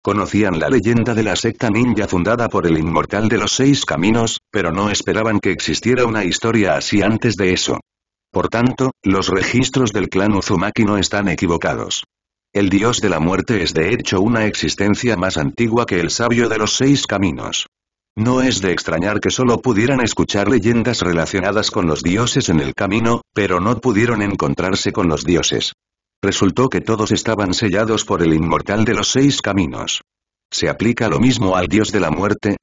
Conocían la leyenda de la secta ninja fundada por el inmortal de los seis caminos, pero no esperaban que existiera una historia así antes de eso. Por tanto, los registros del clan Uzumaki no están equivocados. El dios de la muerte es de hecho una existencia más antigua que el sabio de los seis caminos. No es de extrañar que solo pudieran escuchar leyendas relacionadas con los dioses en el camino, pero no pudieron encontrarse con los dioses. Resultó que todos estaban sellados por el inmortal de los seis caminos. ¿Se aplica lo mismo al dios de la muerte?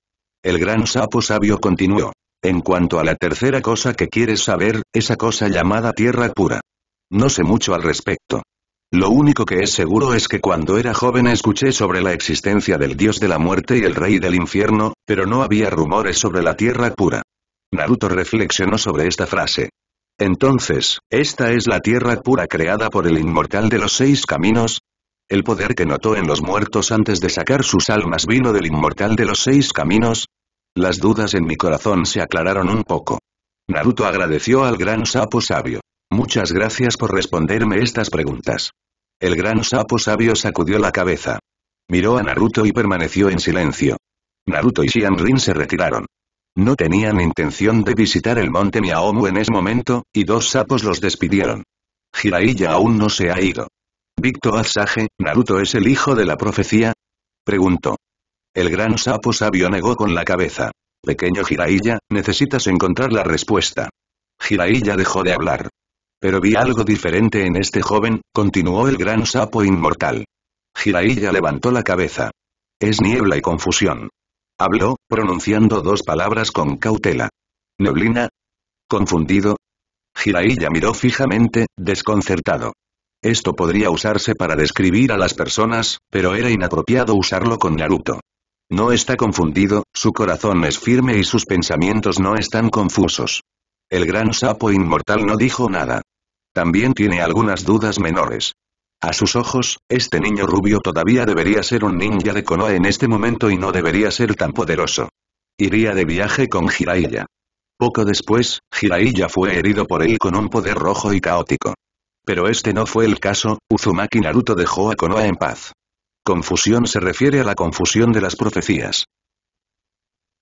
El gran sapo sabio continuó. En cuanto a la tercera cosa que quieres saber, esa cosa llamada tierra pura. No sé mucho al respecto. Lo único que es seguro es que cuando era joven escuché sobre la existencia del dios de la muerte y el rey del infierno, pero no había rumores sobre la tierra pura. Naruto reflexionó sobre esta frase. Entonces, ¿esta es la tierra pura creada por el inmortal de los seis caminos? ¿El poder que notó en los muertos antes de sacar sus almas vino del inmortal de los seis caminos? Las dudas en mi corazón se aclararon un poco. Naruto agradeció al gran sapo sabio. Muchas gracias por responderme estas preguntas. El gran sapo sabio sacudió la cabeza. Miró a Naruto y permaneció en silencio. Naruto y Rin se retiraron. No tenían intención de visitar el monte Miaomu en ese momento, y dos sapos los despidieron. Jiraiya aún no se ha ido. Víctor Asage, ¿Naruto es el hijo de la profecía? Preguntó. El gran sapo sabio negó con la cabeza. Pequeño Jiraiya, necesitas encontrar la respuesta. Jiraiya dejó de hablar. Pero vi algo diferente en este joven, continuó el gran sapo inmortal. Jiraiya levantó la cabeza. Es niebla y confusión. Habló, pronunciando dos palabras con cautela. ¿Neblina? ¿Confundido? Jiraiya miró fijamente, desconcertado. Esto podría usarse para describir a las personas, pero era inapropiado usarlo con Naruto. No está confundido, su corazón es firme y sus pensamientos no están confusos. El gran sapo inmortal no dijo nada. También tiene algunas dudas menores. A sus ojos, este niño rubio todavía debería ser un ninja de Konoha en este momento y no debería ser tan poderoso. Iría de viaje con Jiraiya. Poco después, Jiraiya fue herido por él con un poder rojo y caótico. Pero este no fue el caso, Uzumaki Naruto dejó a Konoha en paz. Confusión se refiere a la confusión de las profecías.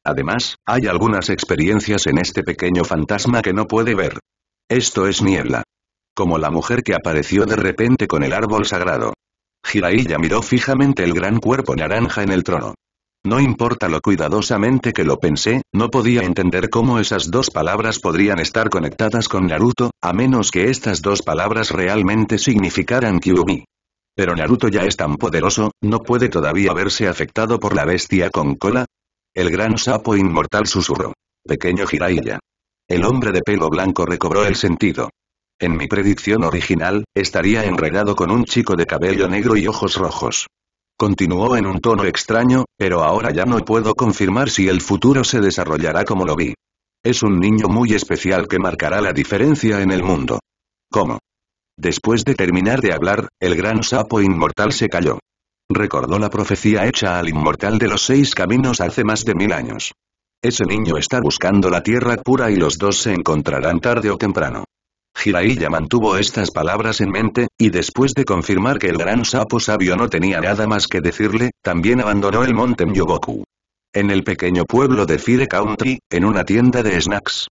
Además, hay algunas experiencias en este pequeño fantasma que no puede ver. Esto es niebla. Como la mujer que apareció de repente con el árbol sagrado. Jiraiya miró fijamente el gran cuerpo naranja en el trono. No importa lo cuidadosamente que lo pensé, no podía entender cómo esas dos palabras podrían estar conectadas con Naruto, a menos que estas dos palabras realmente significaran Kyuubi. Pero Naruto ya es tan poderoso, ¿no puede todavía verse afectado por la bestia con cola? El gran sapo inmortal susurró. Pequeño Jiraiya. El hombre de pelo blanco recobró el sentido. En mi predicción original, estaría enredado con un chico de cabello negro y ojos rojos. Continuó en un tono extraño, pero ahora ya no puedo confirmar si el futuro se desarrollará como lo vi. Es un niño muy especial que marcará la diferencia en el mundo. ¿Cómo? Después de terminar de hablar, el gran sapo inmortal se calló. Recordó la profecía hecha al inmortal de los seis caminos hace más de mil años. Ese niño está buscando la tierra pura y los dos se encontrarán tarde o temprano. Jiraiya mantuvo estas palabras en mente, y después de confirmar que el gran sapo sabio no tenía nada más que decirle, también abandonó el monte Myogoku. En el pequeño pueblo de Fire Country, en una tienda de snacks.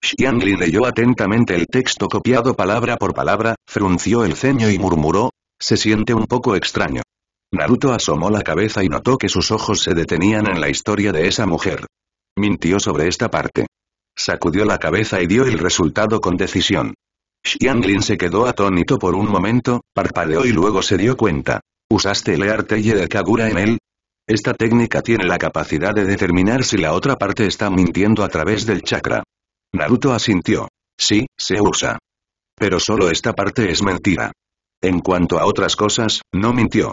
Xiangli leyó atentamente el texto copiado palabra por palabra, frunció el ceño y murmuró, se siente un poco extraño. Naruto asomó la cabeza y notó que sus ojos se detenían en la historia de esa mujer. Mintió sobre esta parte. Sacudió la cabeza y dio el resultado con decisión. Xianglin se quedó atónito por un momento, parpadeó y luego se dio cuenta. ¿Usaste el y de Kagura en él? Esta técnica tiene la capacidad de determinar si la otra parte está mintiendo a través del chakra. Naruto asintió. Sí, se usa. Pero solo esta parte es mentira. En cuanto a otras cosas, no mintió.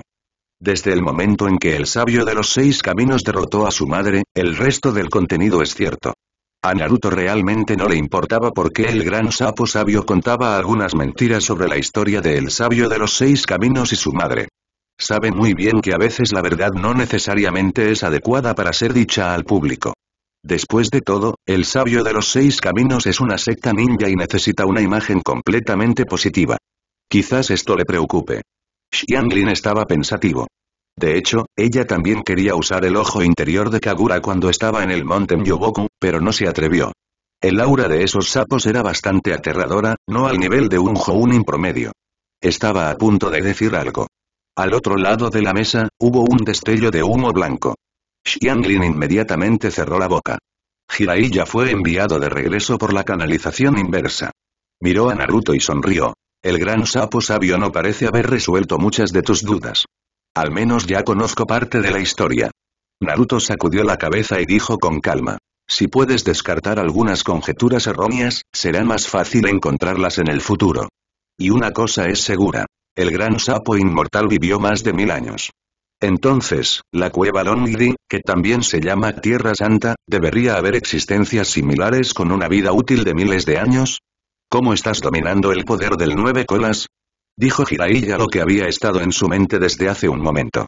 Desde el momento en que el sabio de los seis caminos derrotó a su madre, el resto del contenido es cierto. A Naruto realmente no le importaba porque el gran sapo sabio contaba algunas mentiras sobre la historia del sabio de los seis caminos y su madre. Sabe muy bien que a veces la verdad no necesariamente es adecuada para ser dicha al público. Después de todo, el sabio de los seis caminos es una secta ninja y necesita una imagen completamente positiva. Quizás esto le preocupe. Xianglin estaba pensativo. De hecho, ella también quería usar el ojo interior de Kagura cuando estaba en el monte Myoboku, pero no se atrevió. El aura de esos sapos era bastante aterradora, no al nivel de un Jounin promedio. Estaba a punto de decir algo. Al otro lado de la mesa, hubo un destello de humo blanco. Xianglin inmediatamente cerró la boca. Jiraiya fue enviado de regreso por la canalización inversa. Miró a Naruto y sonrió. El gran sapo sabio no parece haber resuelto muchas de tus dudas. Al menos ya conozco parte de la historia. Naruto sacudió la cabeza y dijo con calma. Si puedes descartar algunas conjeturas erróneas, será más fácil encontrarlas en el futuro. Y una cosa es segura. El gran sapo inmortal vivió más de mil años. Entonces, la cueva Longi, que también se llama Tierra Santa, ¿debería haber existencias similares con una vida útil de miles de años? ¿Cómo estás dominando el poder del nueve colas? Dijo Jiraiya lo que había estado en su mente desde hace un momento.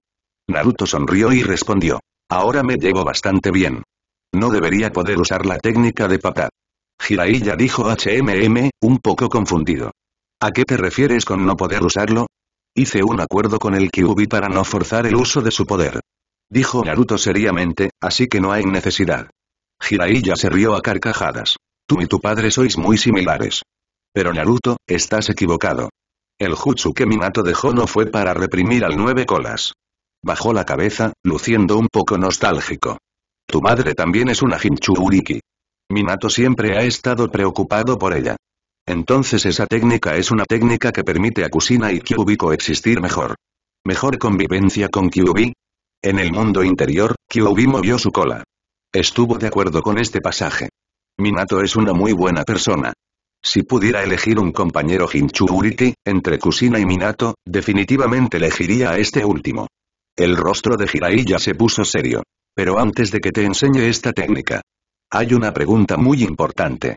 Naruto sonrió y respondió. Ahora me llevo bastante bien. No debería poder usar la técnica de papá. Jiraiya dijo HMM, un poco confundido. ¿A qué te refieres con no poder usarlo? Hice un acuerdo con el Kyubi para no forzar el uso de su poder. Dijo Naruto seriamente, así que no hay necesidad. Jiraiya se rió a carcajadas. Tú y tu padre sois muy similares. Pero Naruto, estás equivocado. El jutsu que Minato dejó no fue para reprimir al nueve colas. Bajó la cabeza, luciendo un poco nostálgico. Tu madre también es una Hinchuriki. Minato siempre ha estado preocupado por ella. Entonces esa técnica es una técnica que permite a Kusina y Kyubi coexistir mejor. Mejor convivencia con Kyubi. En el mundo interior, Kyubi movió su cola. Estuvo de acuerdo con este pasaje. Minato es una muy buena persona. Si pudiera elegir un compañero Jinchuriki, entre Kusina y Minato, definitivamente elegiría a este último. El rostro de Jiraiya se puso serio. Pero antes de que te enseñe esta técnica. Hay una pregunta muy importante.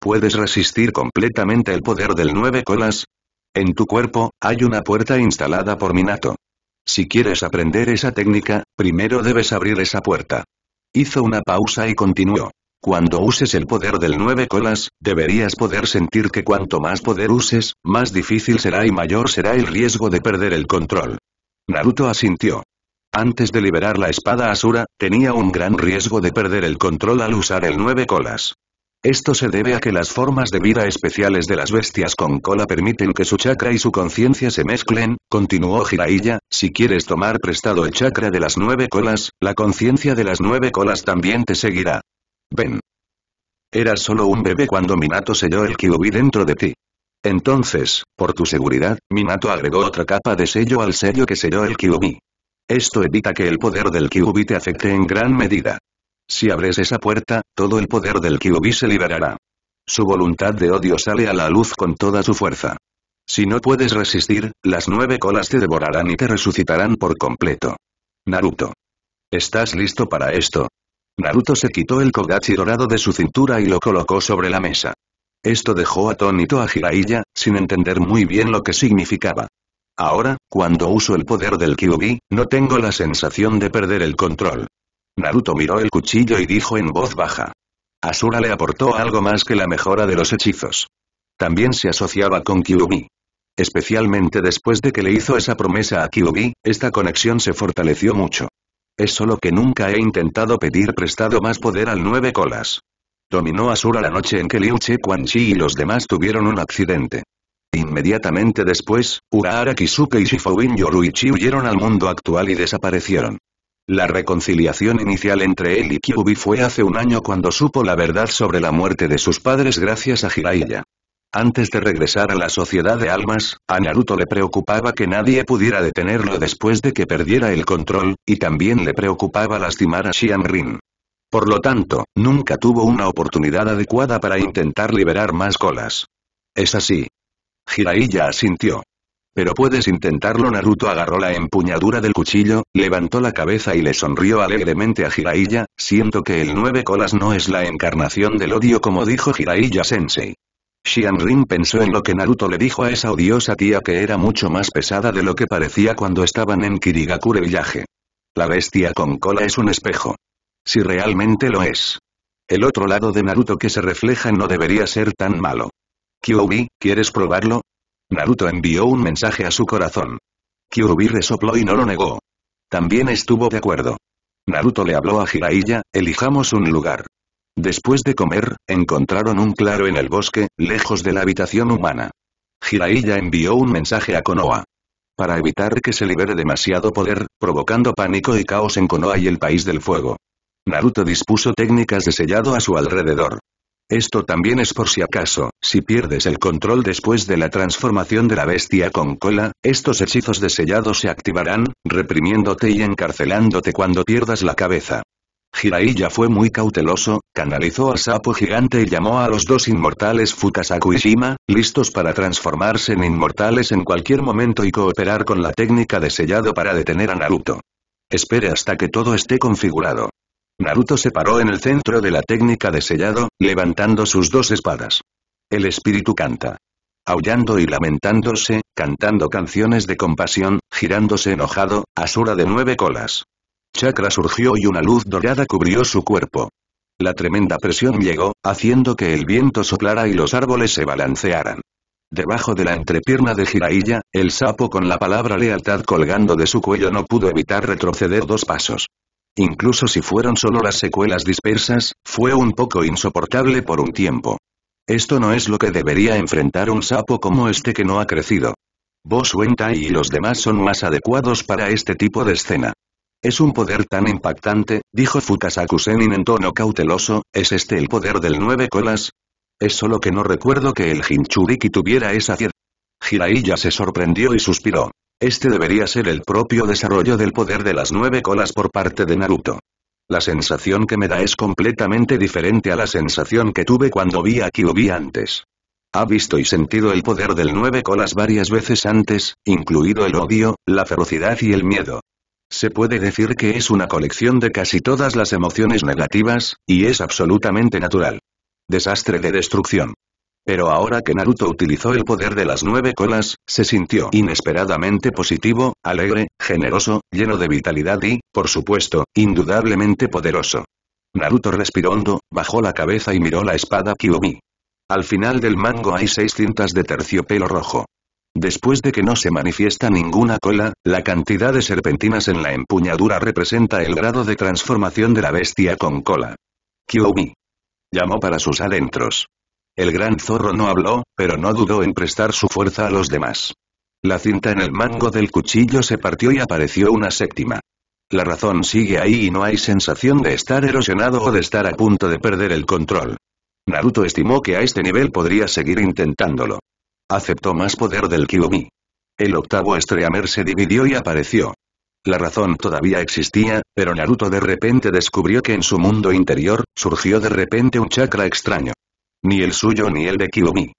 ¿Puedes resistir completamente el poder del nueve colas? En tu cuerpo, hay una puerta instalada por Minato. Si quieres aprender esa técnica, primero debes abrir esa puerta. Hizo una pausa y continuó. Cuando uses el poder del nueve colas, deberías poder sentir que cuanto más poder uses, más difícil será y mayor será el riesgo de perder el control. Naruto asintió. Antes de liberar la espada Asura, tenía un gran riesgo de perder el control al usar el nueve colas. Esto se debe a que las formas de vida especiales de las bestias con cola permiten que su chakra y su conciencia se mezclen, continuó Jiraiya, si quieres tomar prestado el chakra de las nueve colas, la conciencia de las nueve colas también te seguirá. Ven. Eras solo un bebé cuando Minato selló el Kyubi dentro de ti. Entonces, por tu seguridad, Minato agregó otra capa de sello al sello que selló el Kyubi. Esto evita que el poder del Kyubi te afecte en gran medida. Si abres esa puerta, todo el poder del Kyubi se liberará. Su voluntad de odio sale a la luz con toda su fuerza. Si no puedes resistir, las nueve colas te devorarán y te resucitarán por completo. Naruto. ¿Estás listo para esto? Naruto se quitó el kogachi dorado de su cintura y lo colocó sobre la mesa. Esto dejó atónito a Jiraiya, sin entender muy bien lo que significaba. Ahora, cuando uso el poder del Kyubi, no tengo la sensación de perder el control. Naruto miró el cuchillo y dijo en voz baja. Asura le aportó algo más que la mejora de los hechizos. También se asociaba con Kyubi, Especialmente después de que le hizo esa promesa a Kyubi. esta conexión se fortaleció mucho. Es solo que nunca he intentado pedir prestado más poder al nueve colas. Dominó Asura la noche en que Liu Che Quan y los demás tuvieron un accidente. Inmediatamente después, Uraara Kisuke y y Yoruichi huyeron al mundo actual y desaparecieron. La reconciliación inicial entre él y Kyubi fue hace un año cuando supo la verdad sobre la muerte de sus padres gracias a Hiraiya. Antes de regresar a la Sociedad de Almas, a Naruto le preocupaba que nadie pudiera detenerlo después de que perdiera el control, y también le preocupaba lastimar a Xian Por lo tanto, nunca tuvo una oportunidad adecuada para intentar liberar más colas. Es así. Jiraiya asintió. Pero puedes intentarlo Naruto agarró la empuñadura del cuchillo, levantó la cabeza y le sonrió alegremente a Jiraiya, siento que el nueve colas no es la encarnación del odio como dijo Jiraiya sensei. Rin pensó en lo que Naruto le dijo a esa odiosa tía que era mucho más pesada de lo que parecía cuando estaban en Kirigakure Village. La bestia con cola es un espejo. Si realmente lo es. El otro lado de Naruto que se refleja no debería ser tan malo. Kyuubi, ¿quieres probarlo? Naruto envió un mensaje a su corazón. Kyuubi resopló y no lo negó. También estuvo de acuerdo. Naruto le habló a Jiraiya, elijamos un lugar. Después de comer, encontraron un claro en el bosque, lejos de la habitación humana. Jiraiya envió un mensaje a Konoha. Para evitar que se libere demasiado poder, provocando pánico y caos en Konoha y el País del Fuego. Naruto dispuso técnicas de sellado a su alrededor. Esto también es por si acaso, si pierdes el control después de la transformación de la bestia con cola, estos hechizos de sellado se activarán, reprimiéndote y encarcelándote cuando pierdas la cabeza. Jiraiya fue muy cauteloso, canalizó a sapo gigante y llamó a los dos inmortales Fukasaku y Shima, listos para transformarse en inmortales en cualquier momento y cooperar con la técnica de sellado para detener a Naruto. Espere hasta que todo esté configurado. Naruto se paró en el centro de la técnica de sellado, levantando sus dos espadas. El espíritu canta. Aullando y lamentándose, cantando canciones de compasión, girándose enojado, Asura de nueve colas chakra surgió y una luz dorada cubrió su cuerpo. La tremenda presión llegó, haciendo que el viento soplara y los árboles se balancearan. Debajo de la entrepierna de Jiraiya, el sapo con la palabra lealtad colgando de su cuello no pudo evitar retroceder dos pasos. Incluso si fueron solo las secuelas dispersas, fue un poco insoportable por un tiempo. Esto no es lo que debería enfrentar un sapo como este que no ha crecido. Vos y los demás son más adecuados para este tipo de escena. Es un poder tan impactante, dijo Fukasaku-senin en tono cauteloso, ¿es este el poder del nueve colas? Es solo que no recuerdo que el Hinchuriki tuviera esa cierta. Jiraiya se sorprendió y suspiró. Este debería ser el propio desarrollo del poder de las nueve colas por parte de Naruto. La sensación que me da es completamente diferente a la sensación que tuve cuando vi a vi antes. Ha visto y sentido el poder del nueve colas varias veces antes, incluido el odio, la ferocidad y el miedo. Se puede decir que es una colección de casi todas las emociones negativas, y es absolutamente natural. Desastre de destrucción. Pero ahora que Naruto utilizó el poder de las nueve colas, se sintió inesperadamente positivo, alegre, generoso, lleno de vitalidad y, por supuesto, indudablemente poderoso. Naruto respiró hondo, bajó la cabeza y miró la espada Kyuubi. Al final del mango hay seis cintas de terciopelo rojo. Después de que no se manifiesta ninguna cola, la cantidad de serpentinas en la empuñadura representa el grado de transformación de la bestia con cola. Kyoumi. Llamó para sus adentros. El gran zorro no habló, pero no dudó en prestar su fuerza a los demás. La cinta en el mango del cuchillo se partió y apareció una séptima. La razón sigue ahí y no hay sensación de estar erosionado o de estar a punto de perder el control. Naruto estimó que a este nivel podría seguir intentándolo. Aceptó más poder del Kiyomi. El octavo Estreamer se dividió y apareció. La razón todavía existía, pero Naruto de repente descubrió que en su mundo interior, surgió de repente un chakra extraño. Ni el suyo ni el de Kiyomi.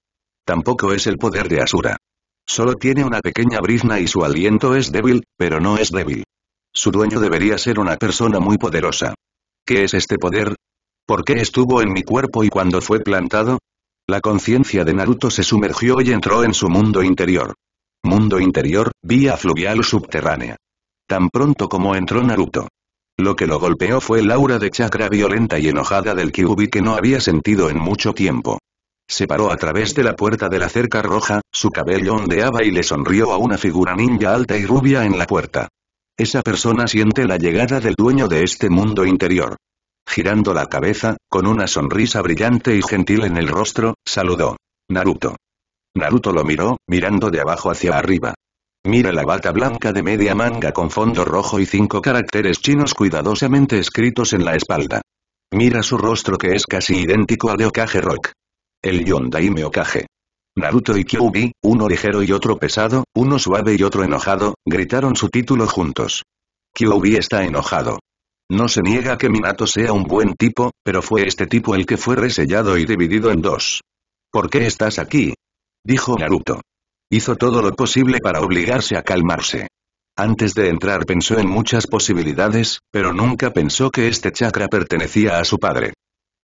Tampoco es el poder de Asura. Solo tiene una pequeña brizna y su aliento es débil, pero no es débil. Su dueño debería ser una persona muy poderosa. ¿Qué es este poder? ¿Por qué estuvo en mi cuerpo y cuando fue plantado? La conciencia de Naruto se sumergió y entró en su mundo interior. Mundo interior, vía fluvial subterránea. Tan pronto como entró Naruto. Lo que lo golpeó fue la aura de chakra violenta y enojada del Kyubi que no había sentido en mucho tiempo. Se paró a través de la puerta de la cerca roja, su cabello ondeaba y le sonrió a una figura ninja alta y rubia en la puerta. Esa persona siente la llegada del dueño de este mundo interior. Girando la cabeza, con una sonrisa brillante y gentil en el rostro, saludó. Naruto. Naruto lo miró, mirando de abajo hacia arriba. Mira la bata blanca de media manga con fondo rojo y cinco caracteres chinos cuidadosamente escritos en la espalda. Mira su rostro que es casi idéntico al de Okage Rock. El me Okage. Naruto y Kyuubi, uno ligero y otro pesado, uno suave y otro enojado, gritaron su título juntos. Kyuubi está enojado. No se niega que Minato sea un buen tipo, pero fue este tipo el que fue resellado y dividido en dos. ¿Por qué estás aquí? Dijo Naruto. Hizo todo lo posible para obligarse a calmarse. Antes de entrar pensó en muchas posibilidades, pero nunca pensó que este chakra pertenecía a su padre.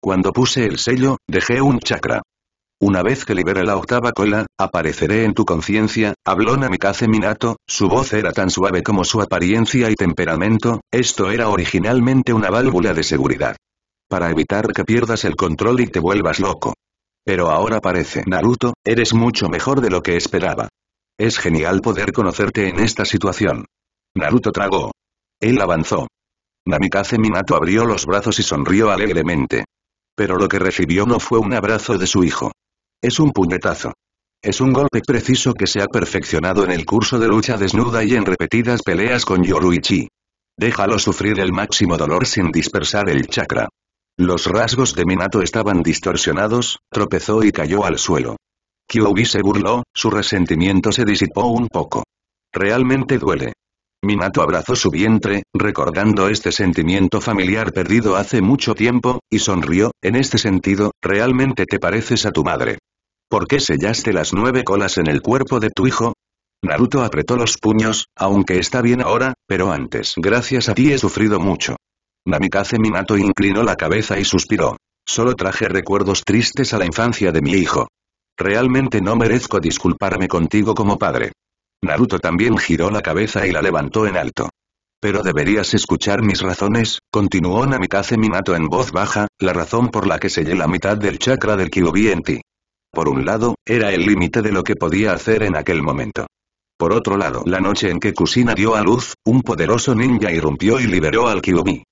Cuando puse el sello, dejé un chakra. Una vez que libere la octava cola, apareceré en tu conciencia, habló Namikaze Minato, su voz era tan suave como su apariencia y temperamento, esto era originalmente una válvula de seguridad. Para evitar que pierdas el control y te vuelvas loco. Pero ahora parece, Naruto, eres mucho mejor de lo que esperaba. Es genial poder conocerte en esta situación. Naruto tragó. Él avanzó. Namikaze Minato abrió los brazos y sonrió alegremente. Pero lo que recibió no fue un abrazo de su hijo. Es un puñetazo. Es un golpe preciso que se ha perfeccionado en el curso de lucha desnuda y en repetidas peleas con Yoruichi. Déjalo sufrir el máximo dolor sin dispersar el chakra. Los rasgos de Minato estaban distorsionados, tropezó y cayó al suelo. Kyuubi se burló, su resentimiento se disipó un poco. Realmente duele. Minato abrazó su vientre, recordando este sentimiento familiar perdido hace mucho tiempo, y sonrió, en este sentido, realmente te pareces a tu madre. ¿Por qué sellaste las nueve colas en el cuerpo de tu hijo? Naruto apretó los puños, aunque está bien ahora, pero antes gracias a ti he sufrido mucho. Namikaze Minato inclinó la cabeza y suspiró. Solo traje recuerdos tristes a la infancia de mi hijo. Realmente no merezco disculparme contigo como padre. Naruto también giró la cabeza y la levantó en alto. Pero deberías escuchar mis razones, continuó Namikaze Minato en voz baja, la razón por la que sellé la mitad del chakra del Kyubi en ti. Por un lado, era el límite de lo que podía hacer en aquel momento. Por otro lado, la noche en que Kusina dio a luz, un poderoso ninja irrumpió y liberó al Kyuubi.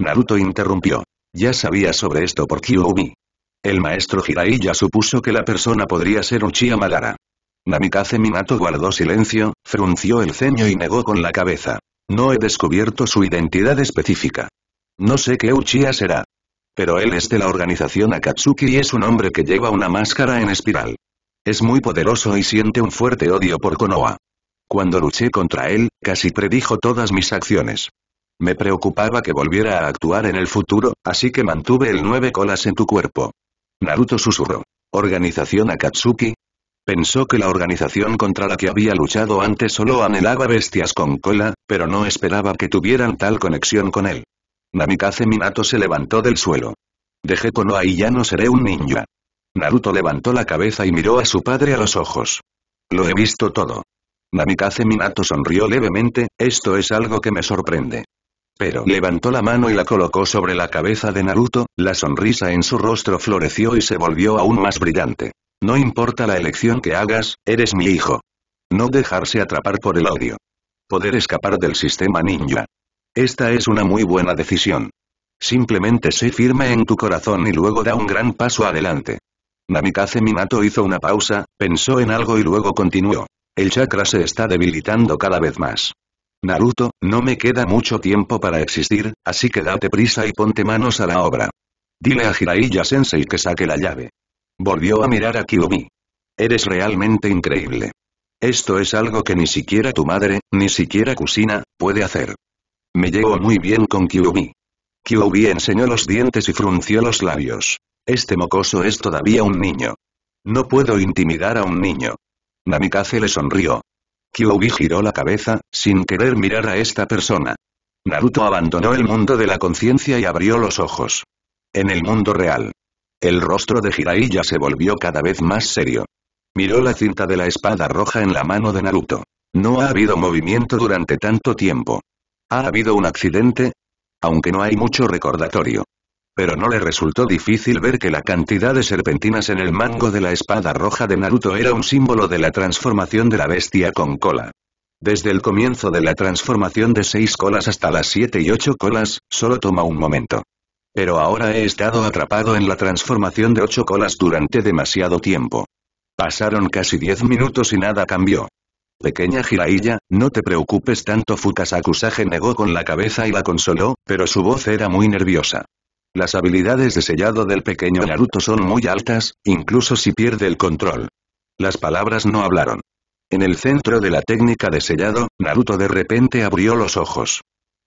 Naruto interrumpió. Ya sabía sobre esto por Kyuubi. El maestro Jiraiya supuso que la persona podría ser Uchiha Magara. Namikaze Minato guardó silencio, frunció el ceño y negó con la cabeza. No he descubierto su identidad específica. No sé qué Uchiha será, pero él es de la organización Akatsuki y es un hombre que lleva una máscara en espiral. Es muy poderoso y siente un fuerte odio por Konoha. Cuando luché contra él, casi predijo todas mis acciones. Me preocupaba que volviera a actuar en el futuro, así que mantuve el nueve colas en tu cuerpo. Naruto susurró. ¿Organización Akatsuki? Pensó que la organización contra la que había luchado antes solo anhelaba bestias con cola, pero no esperaba que tuvieran tal conexión con él. Namikaze Minato se levantó del suelo. Dejé Konoha y ya no seré un ninja. Naruto levantó la cabeza y miró a su padre a los ojos. Lo he visto todo. Namikaze Minato sonrió levemente, esto es algo que me sorprende. Pero levantó la mano y la colocó sobre la cabeza de Naruto, la sonrisa en su rostro floreció y se volvió aún más brillante. No importa la elección que hagas, eres mi hijo. No dejarse atrapar por el odio. Poder escapar del sistema ninja. Esta es una muy buena decisión. Simplemente sé firme en tu corazón y luego da un gran paso adelante. Namikaze Minato hizo una pausa, pensó en algo y luego continuó. El chakra se está debilitando cada vez más. Naruto, no me queda mucho tiempo para existir, así que date prisa y ponte manos a la obra. Dile a Jiraiya Sensei que saque la llave. Volvió a mirar a Kiyomi. Eres realmente increíble. Esto es algo que ni siquiera tu madre, ni siquiera Kusina, puede hacer. Me llevo muy bien con Kyuubi. Kyuubi enseñó los dientes y frunció los labios. Este mocoso es todavía un niño. No puedo intimidar a un niño. Namikaze le sonrió. Kyuubi giró la cabeza, sin querer mirar a esta persona. Naruto abandonó el mundo de la conciencia y abrió los ojos. En el mundo real. El rostro de Jiraiya se volvió cada vez más serio. Miró la cinta de la espada roja en la mano de Naruto. No ha habido movimiento durante tanto tiempo. Ha habido un accidente, aunque no hay mucho recordatorio. Pero no le resultó difícil ver que la cantidad de serpentinas en el mango de la espada roja de Naruto era un símbolo de la transformación de la bestia con cola. Desde el comienzo de la transformación de seis colas hasta las siete y ocho colas, solo toma un momento. Pero ahora he estado atrapado en la transformación de ocho colas durante demasiado tiempo. Pasaron casi diez minutos y nada cambió pequeña jiraiya, no te preocupes tanto Fukasakusage negó con la cabeza y la consoló, pero su voz era muy nerviosa. Las habilidades de sellado del pequeño Naruto son muy altas, incluso si pierde el control. Las palabras no hablaron. En el centro de la técnica de sellado, Naruto de repente abrió los ojos.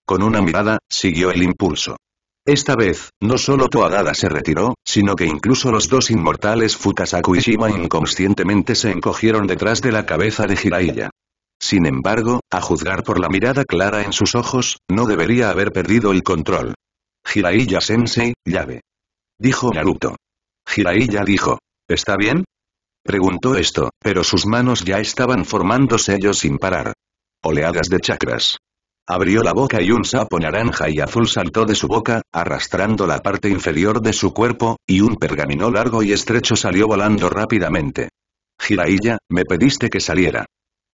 Con una mirada, siguió el impulso. Esta vez, no solo Toadada se retiró, sino que incluso los dos inmortales Fukasaku y Shima inconscientemente se encogieron detrás de la cabeza de Jiraiya. Sin embargo, a juzgar por la mirada clara en sus ojos, no debería haber perdido el control. Jiraiya sensei, llave. Dijo Naruto. Jiraiya dijo. ¿Está bien? Preguntó esto, pero sus manos ya estaban formando sellos sin parar. Oleadas de chakras. Abrió la boca y un sapo naranja y azul saltó de su boca, arrastrando la parte inferior de su cuerpo, y un pergamino largo y estrecho salió volando rápidamente. Jiraiya, me pediste que saliera.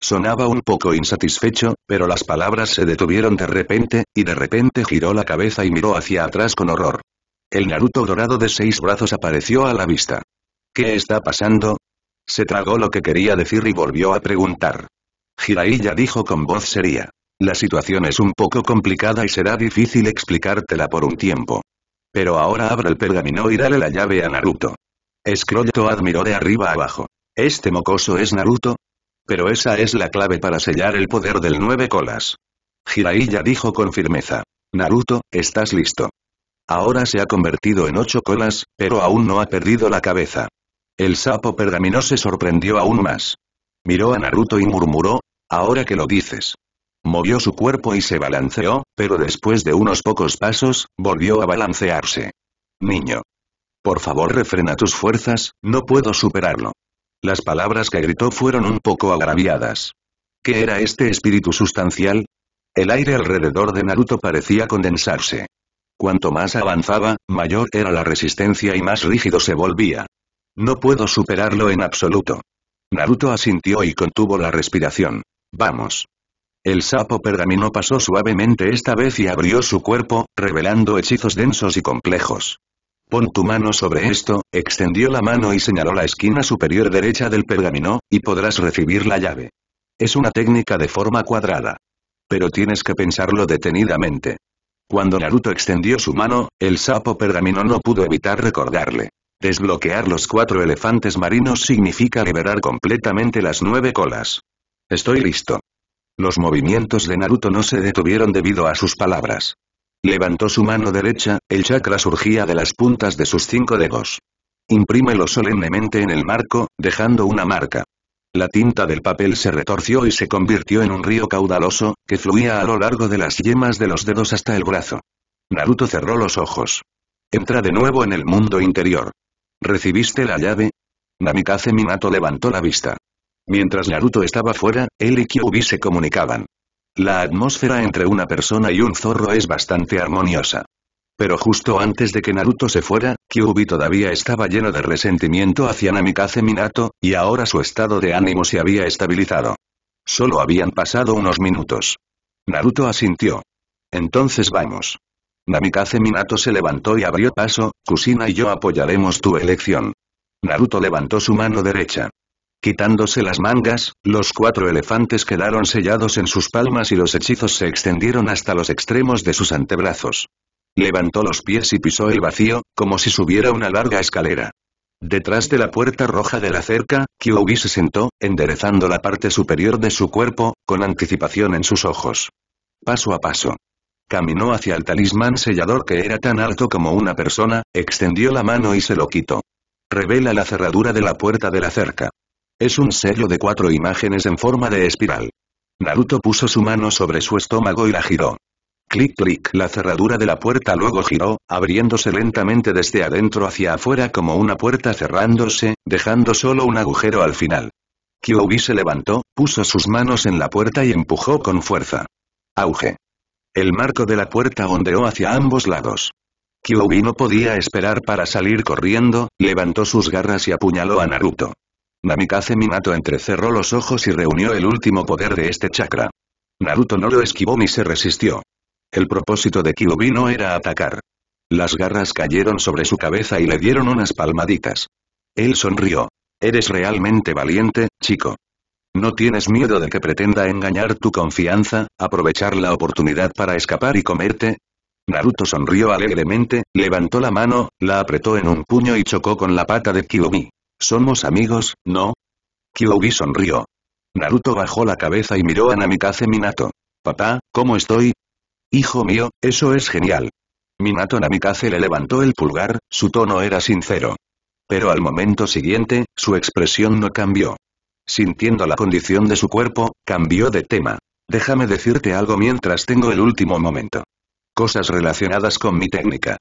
Sonaba un poco insatisfecho, pero las palabras se detuvieron de repente, y de repente giró la cabeza y miró hacia atrás con horror. El Naruto dorado de seis brazos apareció a la vista. ¿Qué está pasando? Se tragó lo que quería decir y volvió a preguntar. Jiraiya dijo con voz seria. La situación es un poco complicada y será difícil explicártela por un tiempo. Pero ahora abre el pergamino y dale la llave a Naruto. Scrollto admiró de arriba abajo. ¿Este mocoso es Naruto? Pero esa es la clave para sellar el poder del nueve colas. Jiraiya dijo con firmeza. Naruto, estás listo. Ahora se ha convertido en ocho colas, pero aún no ha perdido la cabeza. El sapo pergamino se sorprendió aún más. Miró a Naruto y murmuró, ahora que lo dices. Movió su cuerpo y se balanceó, pero después de unos pocos pasos, volvió a balancearse. Niño. Por favor refrena tus fuerzas, no puedo superarlo. Las palabras que gritó fueron un poco agraviadas. ¿Qué era este espíritu sustancial? El aire alrededor de Naruto parecía condensarse. Cuanto más avanzaba, mayor era la resistencia y más rígido se volvía. No puedo superarlo en absoluto. Naruto asintió y contuvo la respiración. Vamos. El sapo pergamino pasó suavemente esta vez y abrió su cuerpo, revelando hechizos densos y complejos. Pon tu mano sobre esto, extendió la mano y señaló la esquina superior derecha del pergamino, y podrás recibir la llave. Es una técnica de forma cuadrada. Pero tienes que pensarlo detenidamente. Cuando Naruto extendió su mano, el sapo pergamino no pudo evitar recordarle. Desbloquear los cuatro elefantes marinos significa liberar completamente las nueve colas. Estoy listo. Los movimientos de Naruto no se detuvieron debido a sus palabras. Levantó su mano derecha, el chakra surgía de las puntas de sus cinco dedos. Imprímelo solemnemente en el marco, dejando una marca. La tinta del papel se retorció y se convirtió en un río caudaloso, que fluía a lo largo de las yemas de los dedos hasta el brazo. Naruto cerró los ojos. Entra de nuevo en el mundo interior. ¿Recibiste la llave? Namikaze Minato levantó la vista. Mientras Naruto estaba fuera, él y Kyuubi se comunicaban. La atmósfera entre una persona y un zorro es bastante armoniosa. Pero justo antes de que Naruto se fuera, Kyuubi todavía estaba lleno de resentimiento hacia Namikaze Minato, y ahora su estado de ánimo se había estabilizado. Solo habían pasado unos minutos. Naruto asintió. Entonces vamos. Namikaze Minato se levantó y abrió paso, Kusina y yo apoyaremos tu elección. Naruto levantó su mano derecha. Quitándose las mangas, los cuatro elefantes quedaron sellados en sus palmas y los hechizos se extendieron hasta los extremos de sus antebrazos. Levantó los pies y pisó el vacío, como si subiera una larga escalera. Detrás de la puerta roja de la cerca, Kyogi se sentó, enderezando la parte superior de su cuerpo, con anticipación en sus ojos. Paso a paso. Caminó hacia el talismán sellador que era tan alto como una persona, extendió la mano y se lo quitó. Revela la cerradura de la puerta de la cerca. Es un sello de cuatro imágenes en forma de espiral. Naruto puso su mano sobre su estómago y la giró. Clic clic. La cerradura de la puerta luego giró, abriéndose lentamente desde adentro hacia afuera como una puerta cerrándose, dejando solo un agujero al final. Kyuubi se levantó, puso sus manos en la puerta y empujó con fuerza. Auge. El marco de la puerta ondeó hacia ambos lados. Kyuubi no podía esperar para salir corriendo, levantó sus garras y apuñaló a Naruto. Namikaze Minato entrecerró los ojos y reunió el último poder de este chakra. Naruto no lo esquivó ni se resistió. El propósito de Kyubi no era atacar. Las garras cayeron sobre su cabeza y le dieron unas palmaditas. Él sonrió. Eres realmente valiente, chico. No tienes miedo de que pretenda engañar tu confianza, aprovechar la oportunidad para escapar y comerte. Naruto sonrió alegremente, levantó la mano, la apretó en un puño y chocó con la pata de Kyubi. ¿Somos amigos, no? Kyogi sonrió. Naruto bajó la cabeza y miró a Namikaze Minato. Papá, ¿cómo estoy? Hijo mío, eso es genial. Minato Namikaze le levantó el pulgar, su tono era sincero. Pero al momento siguiente, su expresión no cambió. Sintiendo la condición de su cuerpo, cambió de tema. Déjame decirte algo mientras tengo el último momento. Cosas relacionadas con mi técnica.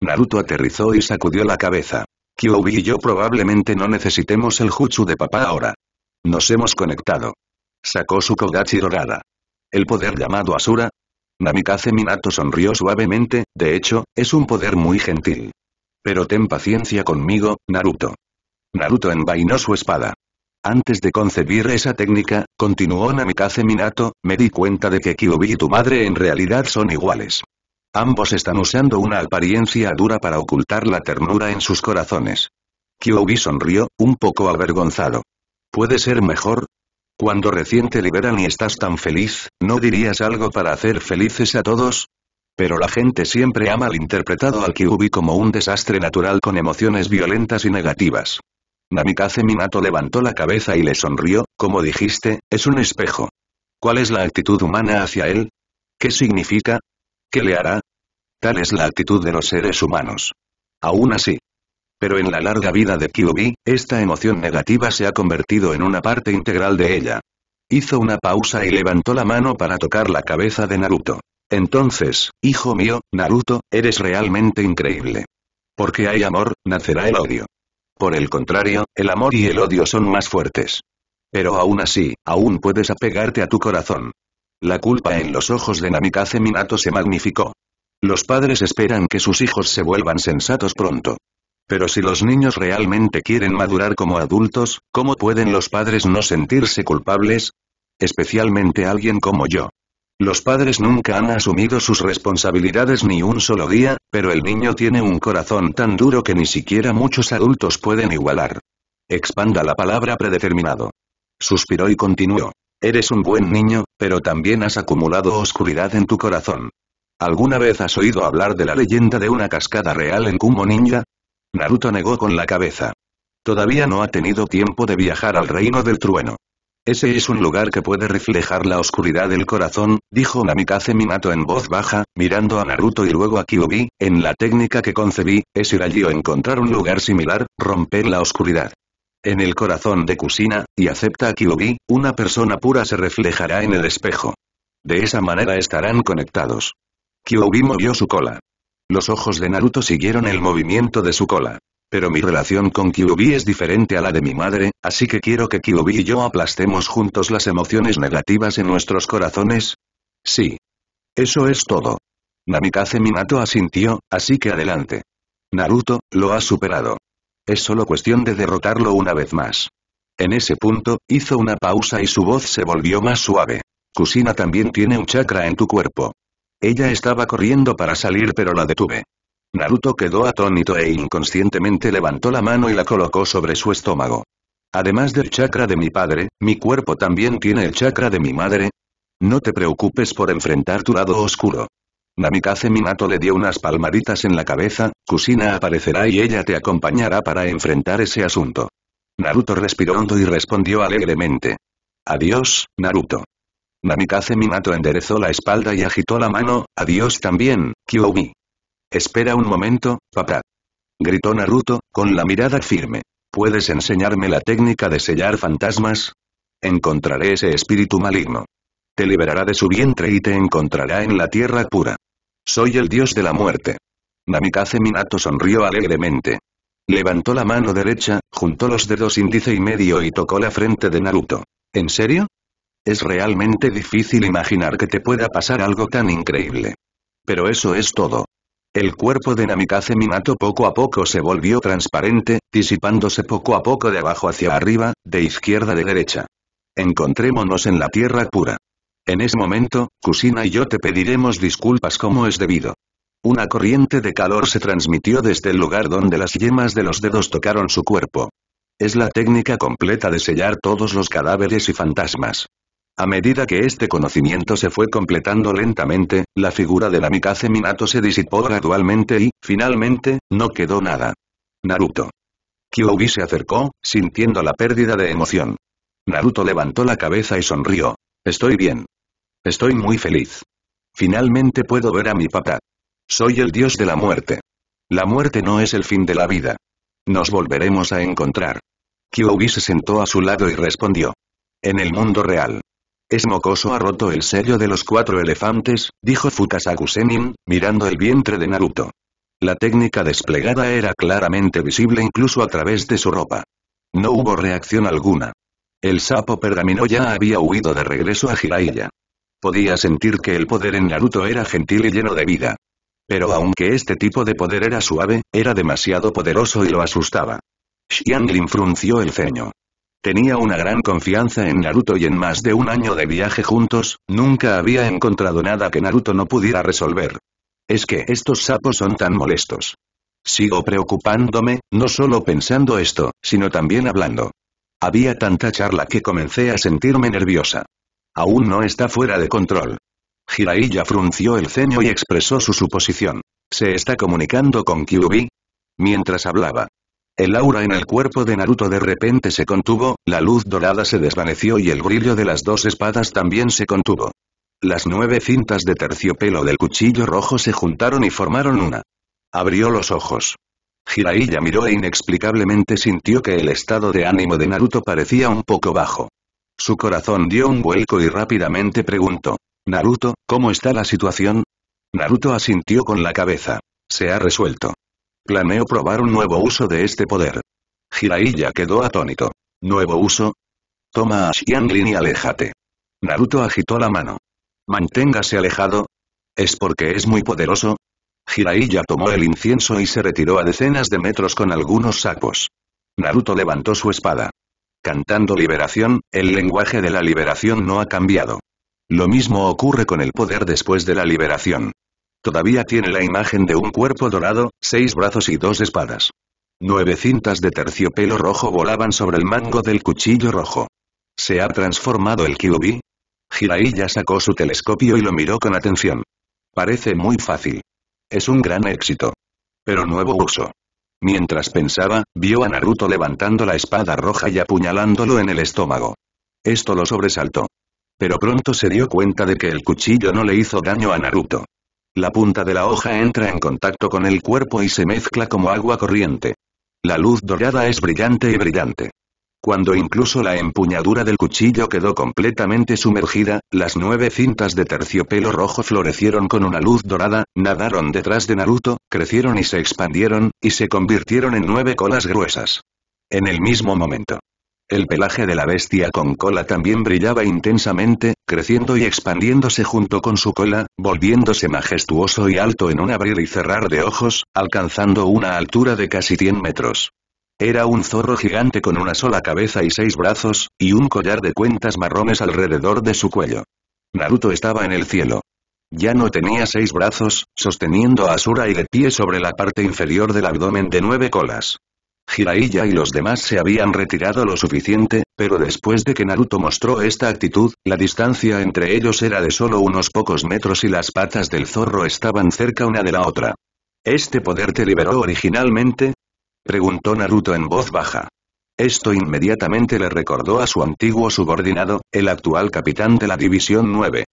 Naruto aterrizó y sacudió la cabeza. Kyuubi y yo probablemente no necesitemos el jutsu de papá ahora. Nos hemos conectado. Sacó su kogachi dorada. El poder llamado Asura. Namikaze Minato sonrió suavemente, de hecho, es un poder muy gentil. Pero ten paciencia conmigo, Naruto. Naruto envainó su espada. Antes de concebir esa técnica, continuó Namikaze Minato, me di cuenta de que Kyuubi y tu madre en realidad son iguales. Ambos están usando una apariencia dura para ocultar la ternura en sus corazones. Kyoubi sonrió, un poco avergonzado. ¿Puede ser mejor? Cuando recién te liberan y estás tan feliz, ¿no dirías algo para hacer felices a todos? Pero la gente siempre ha malinterpretado al Kyubi como un desastre natural con emociones violentas y negativas. Namikaze Minato levantó la cabeza y le sonrió, como dijiste, es un espejo. ¿Cuál es la actitud humana hacia él? ¿Qué significa? ¿Qué le hará? Tal es la actitud de los seres humanos. Aún así. Pero en la larga vida de Kyubi, esta emoción negativa se ha convertido en una parte integral de ella. Hizo una pausa y levantó la mano para tocar la cabeza de Naruto. Entonces, hijo mío, Naruto, eres realmente increíble. Porque hay amor, nacerá el odio. Por el contrario, el amor y el odio son más fuertes. Pero aún así, aún puedes apegarte a tu corazón. La culpa en los ojos de Namikaze Minato se magnificó. Los padres esperan que sus hijos se vuelvan sensatos pronto. Pero si los niños realmente quieren madurar como adultos, ¿cómo pueden los padres no sentirse culpables? Especialmente alguien como yo. Los padres nunca han asumido sus responsabilidades ni un solo día, pero el niño tiene un corazón tan duro que ni siquiera muchos adultos pueden igualar. Expanda la palabra predeterminado. Suspiró y continuó. Eres un buen niño, pero también has acumulado oscuridad en tu corazón. ¿Alguna vez has oído hablar de la leyenda de una cascada real en Kumo Ninja? Naruto negó con la cabeza. Todavía no ha tenido tiempo de viajar al reino del trueno. Ese es un lugar que puede reflejar la oscuridad del corazón, dijo Namikaze Minato en voz baja, mirando a Naruto y luego a Kyuubi, en la técnica que concebí, es ir allí o encontrar un lugar similar, romper la oscuridad en el corazón de Kusina, y acepta a Kyuubi, una persona pura se reflejará en el espejo. De esa manera estarán conectados. Kyuubi movió su cola. Los ojos de Naruto siguieron el movimiento de su cola. Pero mi relación con Kyuubi es diferente a la de mi madre, así que quiero que Kyuubi y yo aplastemos juntos las emociones negativas en nuestros corazones. Sí. Eso es todo. Namikaze Minato asintió, así que adelante. Naruto, lo ha superado. Es solo cuestión de derrotarlo una vez más. En ese punto, hizo una pausa y su voz se volvió más suave. Kusina también tiene un chakra en tu cuerpo. Ella estaba corriendo para salir pero la detuve. Naruto quedó atónito e inconscientemente levantó la mano y la colocó sobre su estómago. Además del chakra de mi padre, mi cuerpo también tiene el chakra de mi madre. No te preocupes por enfrentar tu lado oscuro. Namikaze Minato le dio unas palmaditas en la cabeza, Kusina aparecerá y ella te acompañará para enfrentar ese asunto. Naruto respiró hondo y respondió alegremente. Adiós, Naruto. Namikaze Minato enderezó la espalda y agitó la mano, adiós también, Kyuubi. Espera un momento, papá. Gritó Naruto, con la mirada firme. ¿Puedes enseñarme la técnica de sellar fantasmas? Encontraré ese espíritu maligno. Te liberará de su vientre y te encontrará en la tierra pura. Soy el dios de la muerte. Namikaze Minato sonrió alegremente. Levantó la mano derecha, juntó los dedos índice y medio y tocó la frente de Naruto. ¿En serio? Es realmente difícil imaginar que te pueda pasar algo tan increíble. Pero eso es todo. El cuerpo de Namikaze Minato poco a poco se volvió transparente, disipándose poco a poco de abajo hacia arriba, de izquierda de derecha. Encontrémonos en la tierra pura. En ese momento, Kusina y yo te pediremos disculpas como es debido. Una corriente de calor se transmitió desde el lugar donde las yemas de los dedos tocaron su cuerpo. Es la técnica completa de sellar todos los cadáveres y fantasmas. A medida que este conocimiento se fue completando lentamente, la figura de la Minato se disipó gradualmente y, finalmente, no quedó nada. Naruto. Kyuubi se acercó, sintiendo la pérdida de emoción. Naruto levantó la cabeza y sonrió. Estoy bien. Estoy muy feliz. Finalmente puedo ver a mi papá. Soy el dios de la muerte. La muerte no es el fin de la vida. Nos volveremos a encontrar. Kyoubi se sentó a su lado y respondió. En el mundo real. Es mocoso ha roto el sello de los cuatro elefantes, dijo Fukasaku mirando el vientre de Naruto. La técnica desplegada era claramente visible incluso a través de su ropa. No hubo reacción alguna. El sapo pergamino ya había huido de regreso a Jiraiya. Podía sentir que el poder en Naruto era gentil y lleno de vida. Pero aunque este tipo de poder era suave, era demasiado poderoso y lo asustaba. Xianglin frunció el ceño. Tenía una gran confianza en Naruto y en más de un año de viaje juntos, nunca había encontrado nada que Naruto no pudiera resolver. Es que estos sapos son tan molestos. Sigo preocupándome, no solo pensando esto, sino también hablando. Había tanta charla que comencé a sentirme nerviosa. Aún no está fuera de control. Jiraiya frunció el ceño y expresó su suposición. ¿Se está comunicando con Kyubi? Mientras hablaba. El aura en el cuerpo de Naruto de repente se contuvo, la luz dorada se desvaneció y el brillo de las dos espadas también se contuvo. Las nueve cintas de terciopelo del cuchillo rojo se juntaron y formaron una. Abrió los ojos. Jiraiya miró e inexplicablemente sintió que el estado de ánimo de Naruto parecía un poco bajo. Su corazón dio un vuelco y rápidamente preguntó. Naruto, ¿cómo está la situación? Naruto asintió con la cabeza. Se ha resuelto. Planeo probar un nuevo uso de este poder. Jiraiya quedó atónito. ¿Nuevo uso? Toma a Xianlin y aléjate. Naruto agitó la mano. Manténgase alejado. ¿Es porque es muy poderoso? Jiraiya tomó el incienso y se retiró a decenas de metros con algunos sapos. Naruto levantó su espada cantando liberación, el lenguaje de la liberación no ha cambiado. Lo mismo ocurre con el poder después de la liberación. Todavía tiene la imagen de un cuerpo dorado, seis brazos y dos espadas. Nueve cintas de terciopelo rojo volaban sobre el mango del cuchillo rojo. ¿Se ha transformado el Kyubi? Jiraiya ya sacó su telescopio y lo miró con atención. Parece muy fácil. Es un gran éxito. Pero nuevo uso. Mientras pensaba, vio a Naruto levantando la espada roja y apuñalándolo en el estómago. Esto lo sobresaltó. Pero pronto se dio cuenta de que el cuchillo no le hizo daño a Naruto. La punta de la hoja entra en contacto con el cuerpo y se mezcla como agua corriente. La luz dorada es brillante y brillante. Cuando incluso la empuñadura del cuchillo quedó completamente sumergida, las nueve cintas de terciopelo rojo florecieron con una luz dorada, nadaron detrás de Naruto, crecieron y se expandieron, y se convirtieron en nueve colas gruesas. En el mismo momento. El pelaje de la bestia con cola también brillaba intensamente, creciendo y expandiéndose junto con su cola, volviéndose majestuoso y alto en un abrir y cerrar de ojos, alcanzando una altura de casi 100 metros. Era un zorro gigante con una sola cabeza y seis brazos, y un collar de cuentas marrones alrededor de su cuello. Naruto estaba en el cielo. Ya no tenía seis brazos, sosteniendo a Asura y de pie sobre la parte inferior del abdomen de nueve colas. Jiraiya y los demás se habían retirado lo suficiente, pero después de que Naruto mostró esta actitud, la distancia entre ellos era de solo unos pocos metros y las patas del zorro estaban cerca una de la otra. Este poder te liberó originalmente, Preguntó Naruto en voz baja. Esto inmediatamente le recordó a su antiguo subordinado, el actual capitán de la División 9.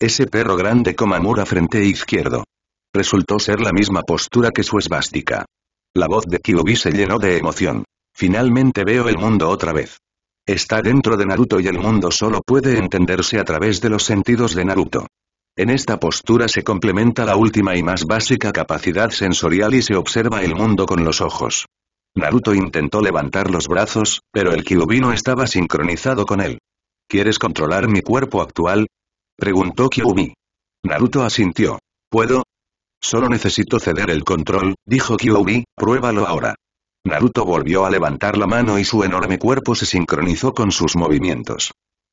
Ese perro grande con Amura frente e izquierdo. Resultó ser la misma postura que su esvástica. La voz de Kyubi se llenó de emoción. Finalmente veo el mundo otra vez. Está dentro de Naruto y el mundo solo puede entenderse a través de los sentidos de Naruto. En esta postura se complementa la última y más básica capacidad sensorial y se observa el mundo con los ojos. Naruto intentó levantar los brazos, pero el Kyuubi no estaba sincronizado con él. ¿Quieres controlar mi cuerpo actual? Preguntó Kyuubi. Naruto asintió. ¿Puedo? Solo necesito ceder el control, dijo Kyuubi, pruébalo ahora. Naruto volvió a levantar la mano y su enorme cuerpo se sincronizó con sus movimientos.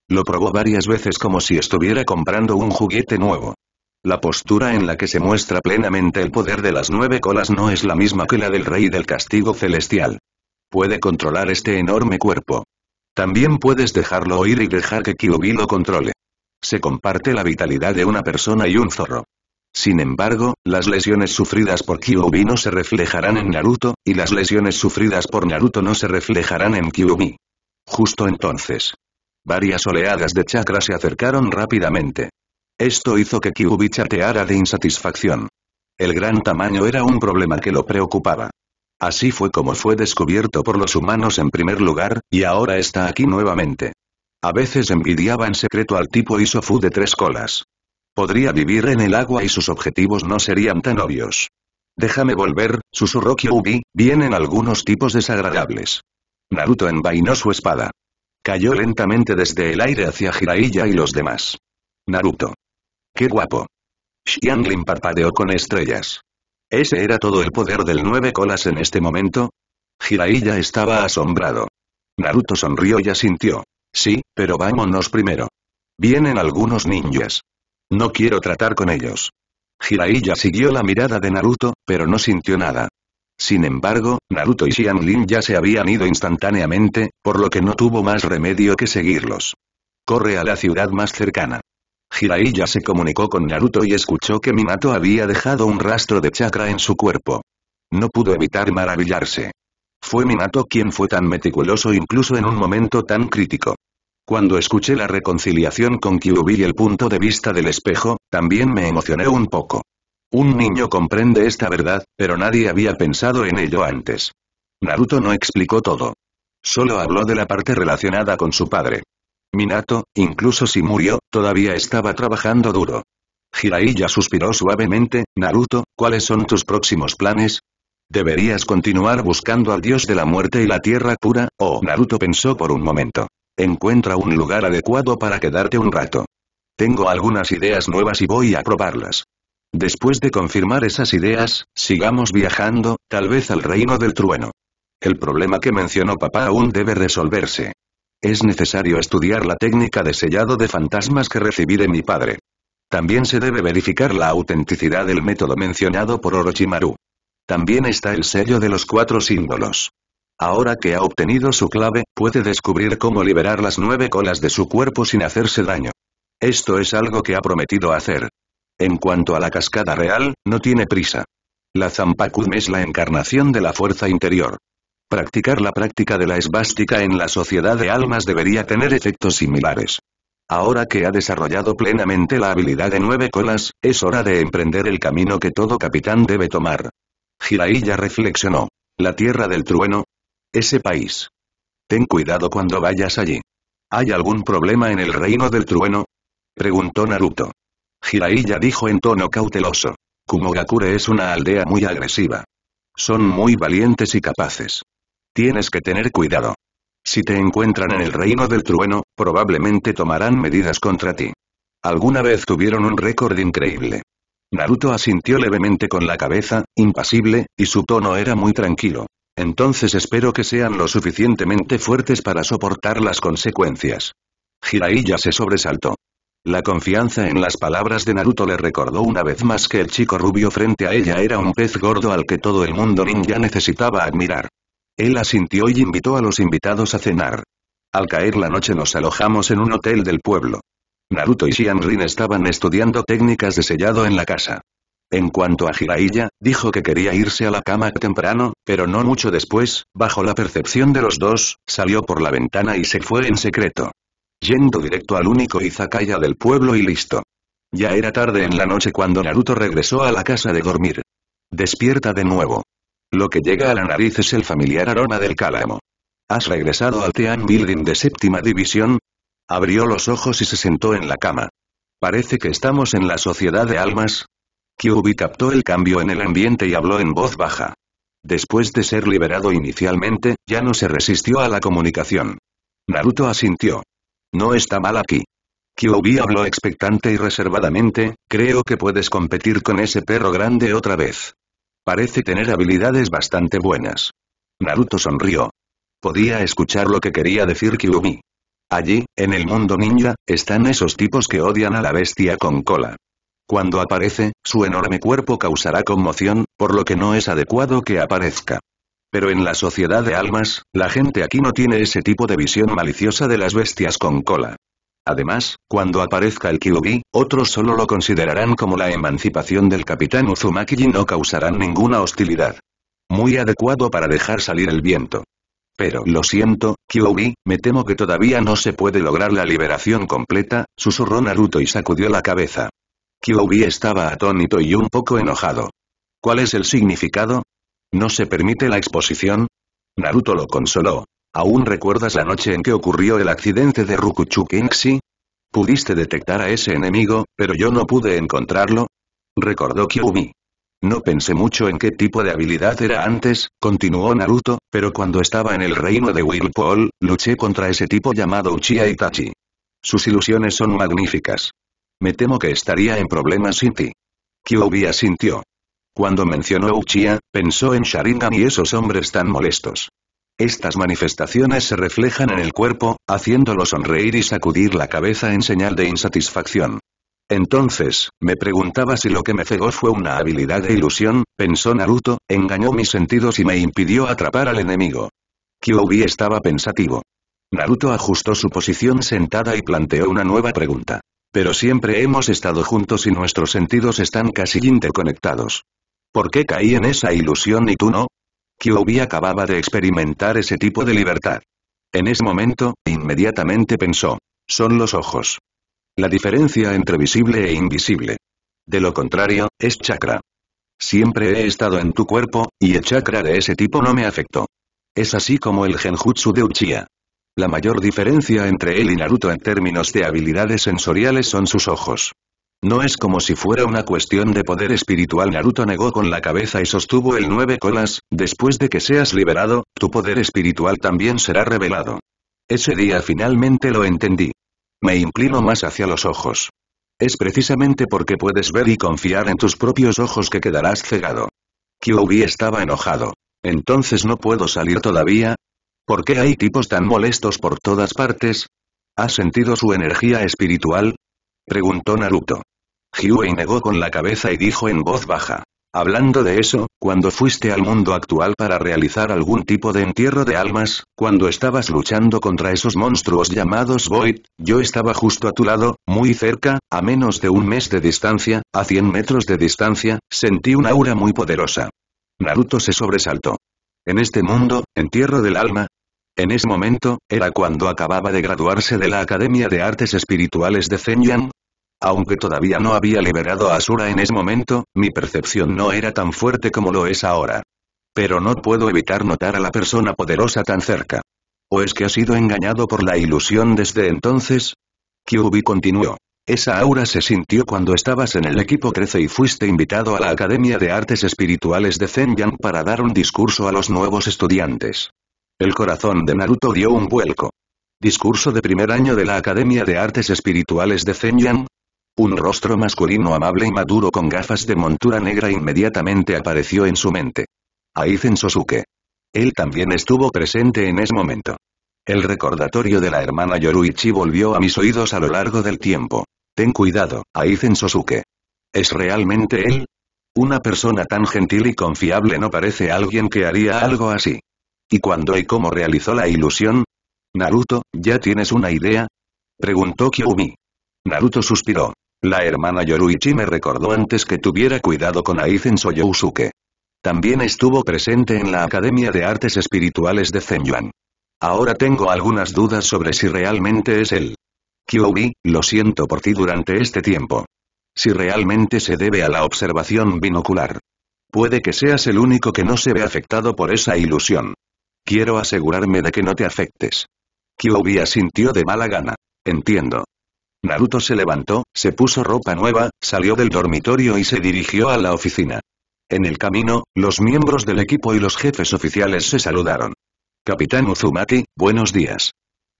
Lo probó varias veces como si estuviera comprando un juguete nuevo. La postura en la que se muestra plenamente el poder de las nueve colas no es la misma que la del rey del castigo celestial. Puede controlar este enorme cuerpo. También puedes dejarlo oír y dejar que Kyubi lo controle. Se comparte la vitalidad de una persona y un zorro. Sin embargo, las lesiones sufridas por Kyuubi no se reflejarán en Naruto, y las lesiones sufridas por Naruto no se reflejarán en Kyubi. Justo entonces. Varias oleadas de chakra se acercaron rápidamente. Esto hizo que Kyubi chateara de insatisfacción. El gran tamaño era un problema que lo preocupaba. Así fue como fue descubierto por los humanos en primer lugar, y ahora está aquí nuevamente. A veces envidiaba en secreto al tipo Isofu de tres colas. Podría vivir en el agua y sus objetivos no serían tan obvios. Déjame volver, susurró Kyubi, vienen algunos tipos desagradables. Naruto envainó su espada. Cayó lentamente desde el aire hacia Jiraiya y los demás. Naruto. ¡Qué guapo! Xianglin parpadeó con estrellas. ¿Ese era todo el poder del nueve colas en este momento? Jiraiya estaba asombrado. Naruto sonrió y asintió. Sí, pero vámonos primero. Vienen algunos ninjas. No quiero tratar con ellos. Jiraiya siguió la mirada de Naruto, pero no sintió nada. Sin embargo, Naruto y Xianlin ya se habían ido instantáneamente, por lo que no tuvo más remedio que seguirlos. Corre a la ciudad más cercana. Hiraiya se comunicó con Naruto y escuchó que Minato había dejado un rastro de chakra en su cuerpo. No pudo evitar maravillarse. Fue Minato quien fue tan meticuloso incluso en un momento tan crítico. Cuando escuché la reconciliación con Kyubi y el punto de vista del espejo, también me emocioné un poco. Un niño comprende esta verdad, pero nadie había pensado en ello antes. Naruto no explicó todo. Solo habló de la parte relacionada con su padre. Minato, incluso si murió, todavía estaba trabajando duro. Jiraiya suspiró suavemente, Naruto, ¿cuáles son tus próximos planes? Deberías continuar buscando al dios de la muerte y la tierra pura, o oh, Naruto pensó por un momento. Encuentra un lugar adecuado para quedarte un rato. Tengo algunas ideas nuevas y voy a probarlas. Después de confirmar esas ideas, sigamos viajando, tal vez al reino del trueno. El problema que mencionó papá aún debe resolverse. Es necesario estudiar la técnica de sellado de fantasmas que recibí de mi padre. También se debe verificar la autenticidad del método mencionado por Orochimaru. También está el sello de los cuatro símbolos. Ahora que ha obtenido su clave, puede descubrir cómo liberar las nueve colas de su cuerpo sin hacerse daño. Esto es algo que ha prometido hacer. En cuanto a la cascada real, no tiene prisa. La Zampacum es la encarnación de la fuerza interior. Practicar la práctica de la esvástica en la sociedad de almas debería tener efectos similares. Ahora que ha desarrollado plenamente la habilidad de nueve colas, es hora de emprender el camino que todo capitán debe tomar. Jiraiya reflexionó. La tierra del trueno. Ese país. Ten cuidado cuando vayas allí. ¿Hay algún problema en el reino del trueno? Preguntó Naruto. Jiraiya dijo en tono cauteloso. Kumogakure es una aldea muy agresiva. Son muy valientes y capaces. Tienes que tener cuidado. Si te encuentran en el reino del trueno, probablemente tomarán medidas contra ti. Alguna vez tuvieron un récord increíble. Naruto asintió levemente con la cabeza, impasible, y su tono era muy tranquilo. Entonces espero que sean lo suficientemente fuertes para soportar las consecuencias. Jiraiya se sobresaltó. La confianza en las palabras de Naruto le recordó una vez más que el chico rubio frente a ella era un pez gordo al que todo el mundo ninja necesitaba admirar. Él asintió y invitó a los invitados a cenar. Al caer la noche nos alojamos en un hotel del pueblo. Naruto y Rin estaban estudiando técnicas de sellado en la casa. En cuanto a Jiraiya, dijo que quería irse a la cama temprano, pero no mucho después, bajo la percepción de los dos, salió por la ventana y se fue en secreto. Yendo directo al único izakaya del pueblo y listo. Ya era tarde en la noche cuando Naruto regresó a la casa de dormir. Despierta de nuevo. Lo que llega a la nariz es el familiar aroma del cálamo. ¿Has regresado al tean Building de séptima división? Abrió los ojos y se sentó en la cama. Parece que estamos en la sociedad de almas. Kyubi captó el cambio en el ambiente y habló en voz baja. Después de ser liberado inicialmente, ya no se resistió a la comunicación. Naruto asintió. No está mal aquí. Kyubi habló expectante y reservadamente, creo que puedes competir con ese perro grande otra vez. Parece tener habilidades bastante buenas. Naruto sonrió. Podía escuchar lo que quería decir Kyuubi. Allí, en el mundo ninja, están esos tipos que odian a la bestia con cola. Cuando aparece, su enorme cuerpo causará conmoción, por lo que no es adecuado que aparezca. Pero en la sociedad de almas, la gente aquí no tiene ese tipo de visión maliciosa de las bestias con cola. Además, cuando aparezca el Kyuubi, otros solo lo considerarán como la emancipación del Capitán Uzumaki y no causarán ninguna hostilidad. Muy adecuado para dejar salir el viento. Pero lo siento, Kyuubi, me temo que todavía no se puede lograr la liberación completa, susurró Naruto y sacudió la cabeza. Kyuubi estaba atónito y un poco enojado. ¿Cuál es el significado? ¿No se permite la exposición? Naruto lo consoló. ¿Aún recuerdas la noche en que ocurrió el accidente de Rukuchu Kinksi? ¿Pudiste detectar a ese enemigo, pero yo no pude encontrarlo? Recordó Kyubi. No pensé mucho en qué tipo de habilidad era antes, continuó Naruto, pero cuando estaba en el reino de Whirlpool, luché contra ese tipo llamado Uchiha Itachi. Sus ilusiones son magníficas. Me temo que estaría en problemas sin ti. Kyubi asintió. Cuando mencionó Uchiha, pensó en Sharingan y esos hombres tan molestos. Estas manifestaciones se reflejan en el cuerpo, haciéndolo sonreír y sacudir la cabeza en señal de insatisfacción. Entonces, me preguntaba si lo que me cegó fue una habilidad de ilusión, pensó Naruto, engañó mis sentidos y me impidió atrapar al enemigo. Kyuubi estaba pensativo. Naruto ajustó su posición sentada y planteó una nueva pregunta. Pero siempre hemos estado juntos y nuestros sentidos están casi interconectados. ¿Por qué caí en esa ilusión y tú no? Kyuubi acababa de experimentar ese tipo de libertad. En ese momento, inmediatamente pensó. Son los ojos. La diferencia entre visible e invisible. De lo contrario, es chakra. Siempre he estado en tu cuerpo, y el chakra de ese tipo no me afectó. Es así como el genjutsu de Uchiha. La mayor diferencia entre él y Naruto en términos de habilidades sensoriales son sus ojos. No es como si fuera una cuestión de poder espiritual. Naruto negó con la cabeza y sostuvo el nueve colas, después de que seas liberado, tu poder espiritual también será revelado. Ese día finalmente lo entendí. Me inclino más hacia los ojos. Es precisamente porque puedes ver y confiar en tus propios ojos que quedarás cegado. Kyuubi estaba enojado. ¿Entonces no puedo salir todavía? ¿Por qué hay tipos tan molestos por todas partes? ¿Has sentido su energía espiritual? Preguntó Naruto. Huey negó con la cabeza y dijo en voz baja. Hablando de eso, cuando fuiste al mundo actual para realizar algún tipo de entierro de almas, cuando estabas luchando contra esos monstruos llamados Void, yo estaba justo a tu lado, muy cerca, a menos de un mes de distancia, a 100 metros de distancia, sentí una aura muy poderosa. Naruto se sobresaltó. En este mundo, entierro del alma. En ese momento, era cuando acababa de graduarse de la Academia de Artes Espirituales de Zenyang, aunque todavía no había liberado a Asura en ese momento, mi percepción no era tan fuerte como lo es ahora. Pero no puedo evitar notar a la persona poderosa tan cerca. ¿O es que ha sido engañado por la ilusión desde entonces? Kyubi continuó. Esa aura se sintió cuando estabas en el equipo 13 y fuiste invitado a la Academia de Artes Espirituales de Zenyang para dar un discurso a los nuevos estudiantes. El corazón de Naruto dio un vuelco. Discurso de primer año de la Academia de Artes Espirituales de Zenyang, un rostro masculino amable y maduro con gafas de montura negra inmediatamente apareció en su mente. Aizen Sosuke. Él también estuvo presente en ese momento. El recordatorio de la hermana Yoruichi volvió a mis oídos a lo largo del tiempo. Ten cuidado, Aizen Sosuke. ¿Es realmente él? Una persona tan gentil y confiable no parece alguien que haría algo así. ¿Y cuándo y cómo realizó la ilusión? Naruto, ¿ya tienes una idea? Preguntó Kyuumi. Naruto suspiró. La hermana Yoruichi me recordó antes que tuviera cuidado con Aizen Soyousuke. También estuvo presente en la Academia de Artes Espirituales de Zenyuan. Ahora tengo algunas dudas sobre si realmente es él. Kyoubi, lo siento por ti durante este tiempo. Si realmente se debe a la observación binocular. Puede que seas el único que no se ve afectado por esa ilusión. Quiero asegurarme de que no te afectes. Kyoubi asintió de mala gana. Entiendo. Naruto se levantó, se puso ropa nueva, salió del dormitorio y se dirigió a la oficina. En el camino, los miembros del equipo y los jefes oficiales se saludaron. Capitán Uzumaki, buenos días.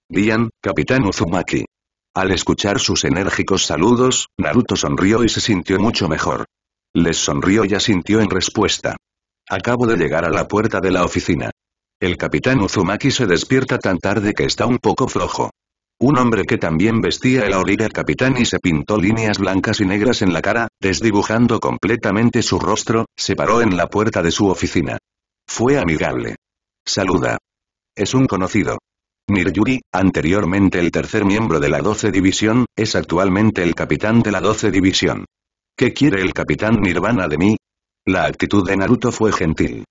Dian, Capitán Uzumaki. Al escuchar sus enérgicos saludos, Naruto sonrió y se sintió mucho mejor. Les sonrió y asintió en respuesta. Acabo de llegar a la puerta de la oficina. El Capitán Uzumaki se despierta tan tarde que está un poco flojo. Un hombre que también vestía el auriga capitán y se pintó líneas blancas y negras en la cara, desdibujando completamente su rostro, se paró en la puerta de su oficina. Fue amigable. Saluda. Es un conocido. Niryuri, anteriormente el tercer miembro de la 12 División, es actualmente el capitán de la 12 División. ¿Qué quiere el capitán Nirvana de mí? La actitud de Naruto fue gentil.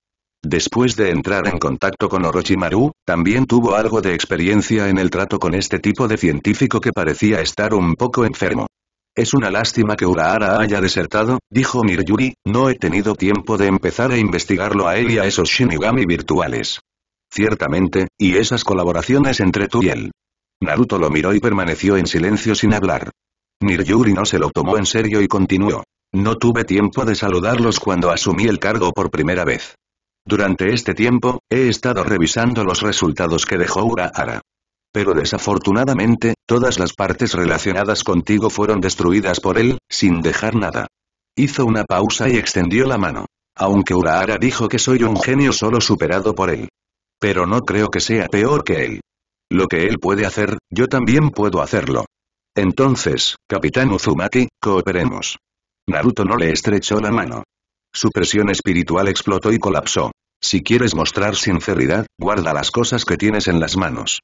Después de entrar en contacto con Orochimaru, también tuvo algo de experiencia en el trato con este tipo de científico que parecía estar un poco enfermo. Es una lástima que Urahara haya desertado, dijo Miryuri, no he tenido tiempo de empezar a investigarlo a él y a esos Shinigami virtuales. Ciertamente, y esas colaboraciones entre tú y él. Naruto lo miró y permaneció en silencio sin hablar. Miryuri no se lo tomó en serio y continuó. No tuve tiempo de saludarlos cuando asumí el cargo por primera vez. Durante este tiempo, he estado revisando los resultados que dejó Urahara. Pero desafortunadamente, todas las partes relacionadas contigo fueron destruidas por él, sin dejar nada. Hizo una pausa y extendió la mano. Aunque Urahara dijo que soy un genio solo superado por él. Pero no creo que sea peor que él. Lo que él puede hacer, yo también puedo hacerlo. Entonces, Capitán Uzumaki, cooperemos. Naruto no le estrechó la mano. Su presión espiritual explotó y colapsó. Si quieres mostrar sinceridad, guarda las cosas que tienes en las manos.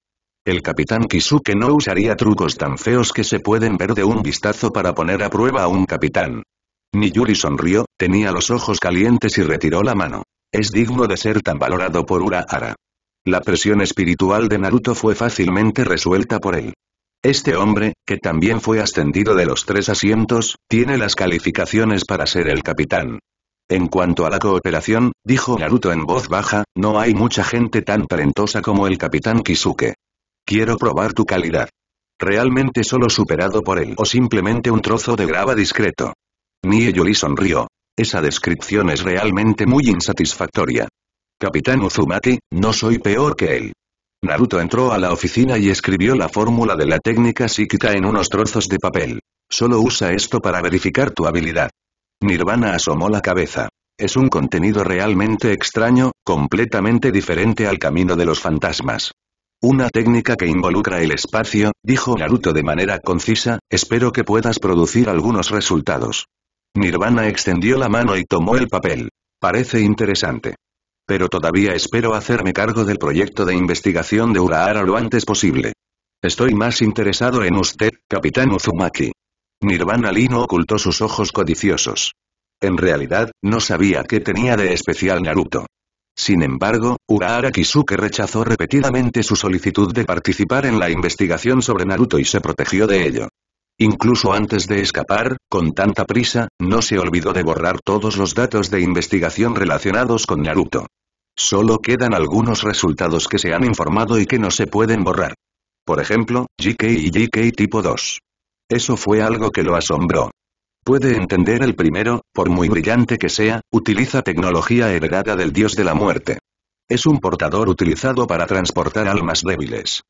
El capitán Kisuke no usaría trucos tan feos que se pueden ver de un vistazo para poner a prueba a un capitán. Niyuri sonrió, tenía los ojos calientes y retiró la mano. Es digno de ser tan valorado por Urahara. La presión espiritual de Naruto fue fácilmente resuelta por él. Este hombre, que también fue ascendido de los tres asientos, tiene las calificaciones para ser el capitán. En cuanto a la cooperación, dijo Naruto en voz baja, no hay mucha gente tan talentosa como el Capitán Kisuke. Quiero probar tu calidad. ¿Realmente solo superado por él o simplemente un trozo de grava discreto? Nie Yuli sonrió. Esa descripción es realmente muy insatisfactoria. Capitán Uzumaki, no soy peor que él. Naruto entró a la oficina y escribió la fórmula de la técnica psíquica en unos trozos de papel. Solo usa esto para verificar tu habilidad. Nirvana asomó la cabeza. Es un contenido realmente extraño, completamente diferente al camino de los fantasmas. Una técnica que involucra el espacio, dijo Naruto de manera concisa, espero que puedas producir algunos resultados. Nirvana extendió la mano y tomó el papel. Parece interesante. Pero todavía espero hacerme cargo del proyecto de investigación de Urahara lo antes posible. Estoy más interesado en usted, Capitán Uzumaki. Nirvana Lino ocultó sus ojos codiciosos. En realidad, no sabía qué tenía de especial Naruto. Sin embargo, Urahara Kisuke rechazó repetidamente su solicitud de participar en la investigación sobre Naruto y se protegió de ello. Incluso antes de escapar, con tanta prisa, no se olvidó de borrar todos los datos de investigación relacionados con Naruto. Solo quedan algunos resultados que se han informado y que no se pueden borrar. Por ejemplo, GK y GK tipo 2. Eso fue algo que lo asombró. Puede entender el primero, por muy brillante que sea, utiliza tecnología heredada del dios de la muerte. Es un portador utilizado para transportar almas débiles.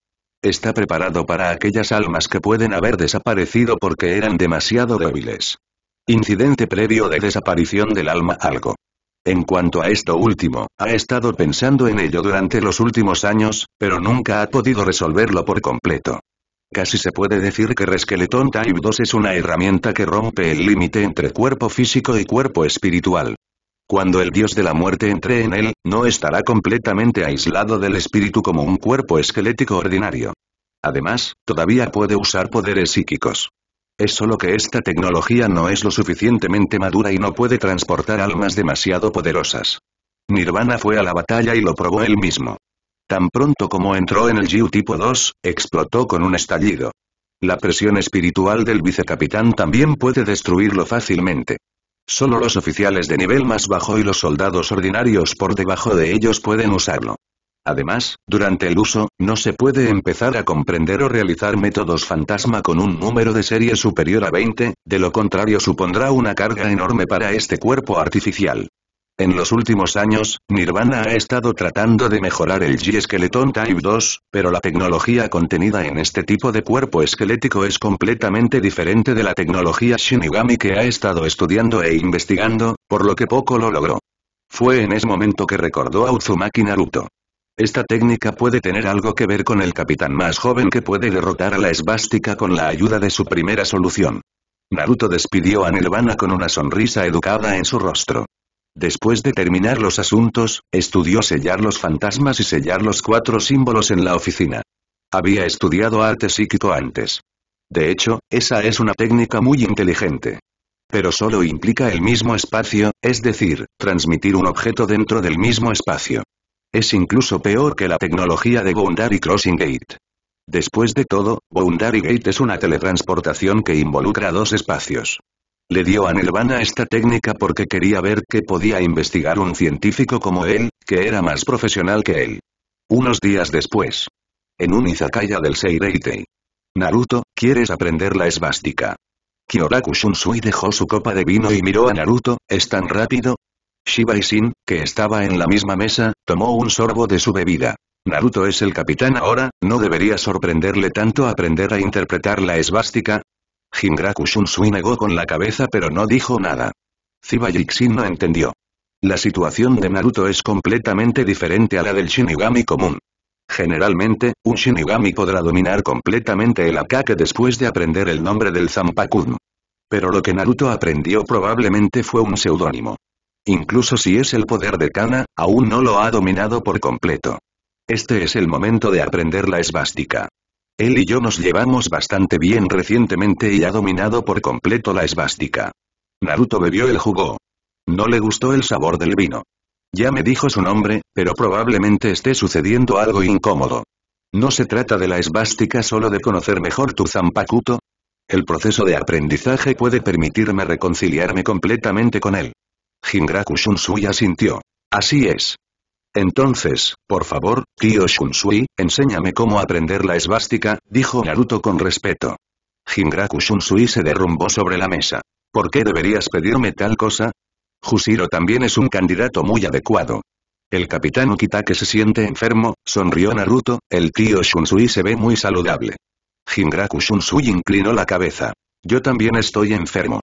Está preparado para aquellas almas que pueden haber desaparecido porque eran demasiado débiles. Incidente previo de desaparición del alma algo. En cuanto a esto último, ha estado pensando en ello durante los últimos años, pero nunca ha podido resolverlo por completo. Casi se puede decir que Reskeleton Type 2 es una herramienta que rompe el límite entre cuerpo físico y cuerpo espiritual. Cuando el dios de la muerte entre en él, no estará completamente aislado del espíritu como un cuerpo esquelético ordinario. Además, todavía puede usar poderes psíquicos. Es solo que esta tecnología no es lo suficientemente madura y no puede transportar almas demasiado poderosas. Nirvana fue a la batalla y lo probó él mismo. Tan pronto como entró en el G tipo 2, explotó con un estallido. La presión espiritual del vicecapitán también puede destruirlo fácilmente. Solo los oficiales de nivel más bajo y los soldados ordinarios por debajo de ellos pueden usarlo. Además, durante el uso, no se puede empezar a comprender o realizar métodos fantasma con un número de serie superior a 20, de lo contrario supondrá una carga enorme para este cuerpo artificial. En los últimos años, Nirvana ha estado tratando de mejorar el G-Skeleton Type 2, pero la tecnología contenida en este tipo de cuerpo esquelético es completamente diferente de la tecnología Shinigami que ha estado estudiando e investigando, por lo que poco lo logró. Fue en ese momento que recordó a Uzumaki Naruto. Esta técnica puede tener algo que ver con el capitán más joven que puede derrotar a la esvástica con la ayuda de su primera solución. Naruto despidió a Nirvana con una sonrisa educada en su rostro. Después de terminar los asuntos, estudió sellar los fantasmas y sellar los cuatro símbolos en la oficina. Había estudiado arte psíquico antes. De hecho, esa es una técnica muy inteligente. Pero solo implica el mismo espacio, es decir, transmitir un objeto dentro del mismo espacio. Es incluso peor que la tecnología de Boundary Crossing Gate. Después de todo, Boundary Gate es una teletransportación que involucra dos espacios. Le dio a Nelvana esta técnica porque quería ver qué podía investigar un científico como él, que era más profesional que él. Unos días después. En un izakaya del Seireitei. Naruto, ¿quieres aprender la esvástica? Kyoraku Shunsui dejó su copa de vino y miró a Naruto, ¿es tan rápido? Shiba Isin, que estaba en la misma mesa, tomó un sorbo de su bebida. Naruto es el capitán ahora, ¿no debería sorprenderle tanto aprender a interpretar la esvástica? Jinraku negó con la cabeza pero no dijo nada. Ziba Yixin no entendió. La situación de Naruto es completamente diferente a la del Shinigami común. Generalmente, un Shinigami podrá dominar completamente el Akake después de aprender el nombre del Zampakun. Pero lo que Naruto aprendió probablemente fue un seudónimo. Incluso si es el poder de Kana, aún no lo ha dominado por completo. Este es el momento de aprender la esvástica. Él y yo nos llevamos bastante bien recientemente y ha dominado por completo la esbástica. Naruto bebió el jugo. No le gustó el sabor del vino. Ya me dijo su nombre, pero probablemente esté sucediendo algo incómodo. ¿No se trata de la esbástica, solo de conocer mejor tu Zampakuto. El proceso de aprendizaje puede permitirme reconciliarme completamente con él. Jingraku Shunsui sintió. Así es. Entonces, por favor, tío Shunsui, enséñame cómo aprender la esvástica, dijo Naruto con respeto. Jingraku Shunsui se derrumbó sobre la mesa. ¿Por qué deberías pedirme tal cosa? Jusiro también es un candidato muy adecuado. El capitán que se siente enfermo, sonrió Naruto, el tío Shunsui se ve muy saludable. Jingraku Shunsui inclinó la cabeza. Yo también estoy enfermo.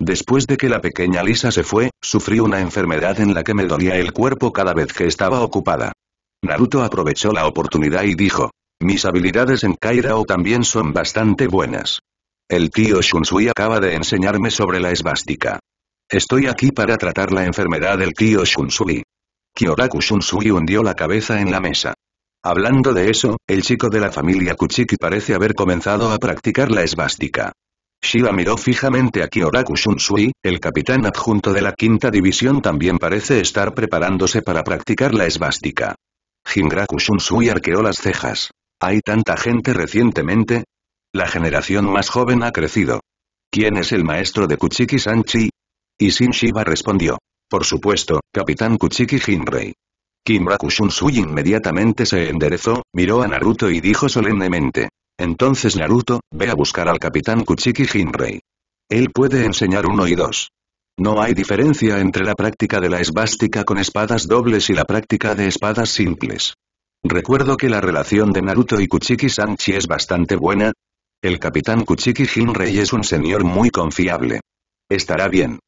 Después de que la pequeña Lisa se fue, sufrí una enfermedad en la que me dolía el cuerpo cada vez que estaba ocupada. Naruto aprovechó la oportunidad y dijo, mis habilidades en Kairao también son bastante buenas. El tío Shunsui acaba de enseñarme sobre la esvástica. Estoy aquí para tratar la enfermedad del tío Shunsui. Kyoraku Shunsui hundió la cabeza en la mesa. Hablando de eso, el chico de la familia Kuchiki parece haber comenzado a practicar la esvástica. Shiva miró fijamente a Kyoraku Shunsui, el capitán adjunto de la quinta división también parece estar preparándose para practicar la esvástica. Jingraku Shunsui arqueó las cejas. ¿Hay tanta gente recientemente? La generación más joven ha crecido. ¿Quién es el maestro de Kuchiki Sanchi? Y Sin Shiba respondió. Por supuesto, capitán Kuchiki Jinrei. Kimraku Shunsui inmediatamente se enderezó, miró a Naruto y dijo solemnemente. Entonces Naruto, ve a buscar al Capitán Kuchiki Jinrei. Él puede enseñar uno y dos. No hay diferencia entre la práctica de la esvástica con espadas dobles y la práctica de espadas simples. Recuerdo que la relación de Naruto y Kuchiki Sanchi es bastante buena. El Capitán Kuchiki Jinrei es un señor muy confiable. Estará bien.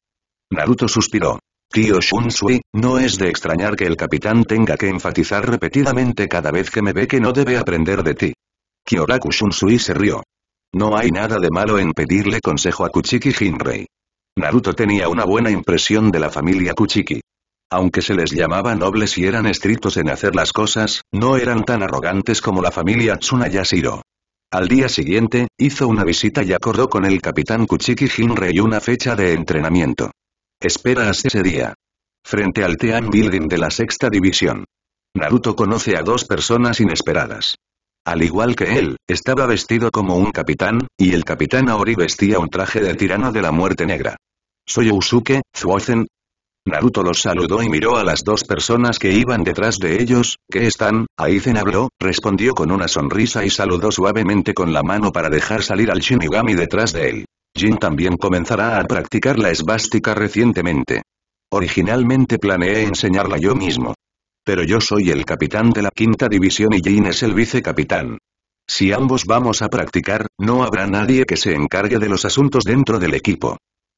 Naruto suspiró. Tío Shunsui, no es de extrañar que el capitán tenga que enfatizar repetidamente cada vez que me ve que no debe aprender de ti. Kyoraku Shunsui se rió. No hay nada de malo en pedirle consejo a Kuchiki Hinrei. Naruto tenía una buena impresión de la familia Kuchiki. Aunque se les llamaba nobles y eran estrictos en hacer las cosas, no eran tan arrogantes como la familia Tsunayashiro. Al día siguiente, hizo una visita y acordó con el capitán Kuchiki Hinrei una fecha de entrenamiento. Espera hasta ese día. Frente al Tean Building de la sexta división. Naruto conoce a dos personas inesperadas. Al igual que él, estaba vestido como un capitán, y el capitán Aori vestía un traje de tirano de la muerte negra. Soy Usuke, Zuozen. Naruto los saludó y miró a las dos personas que iban detrás de ellos, ¿qué están? Aizen habló, respondió con una sonrisa y saludó suavemente con la mano para dejar salir al Shinigami detrás de él. Jin también comenzará a practicar la esvástica recientemente. Originalmente planeé enseñarla yo mismo, pero yo soy el capitán de la quinta división y Jin es el vicecapitán. Si ambos vamos a practicar, no habrá nadie que se encargue de los asuntos dentro del equipo.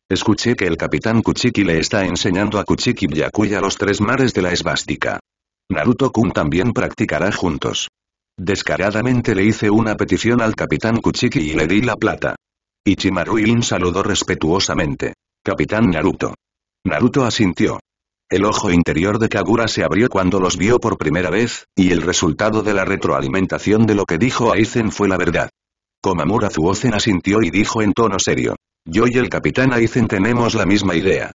Escuché que el capitán Kuchiki le está enseñando a Kuchiki Byakuya los tres mares de la esvástica. Naruto-kun también practicará juntos. Descaradamente le hice una petición al capitán Kuchiki y le di la plata. Ichimaru-in saludó respetuosamente. Capitán Naruto. Naruto asintió. El ojo interior de Kagura se abrió cuando los vio por primera vez, y el resultado de la retroalimentación de lo que dijo Aizen fue la verdad. Komamura Zuozen asintió y dijo en tono serio. Yo y el capitán Aizen tenemos la misma idea.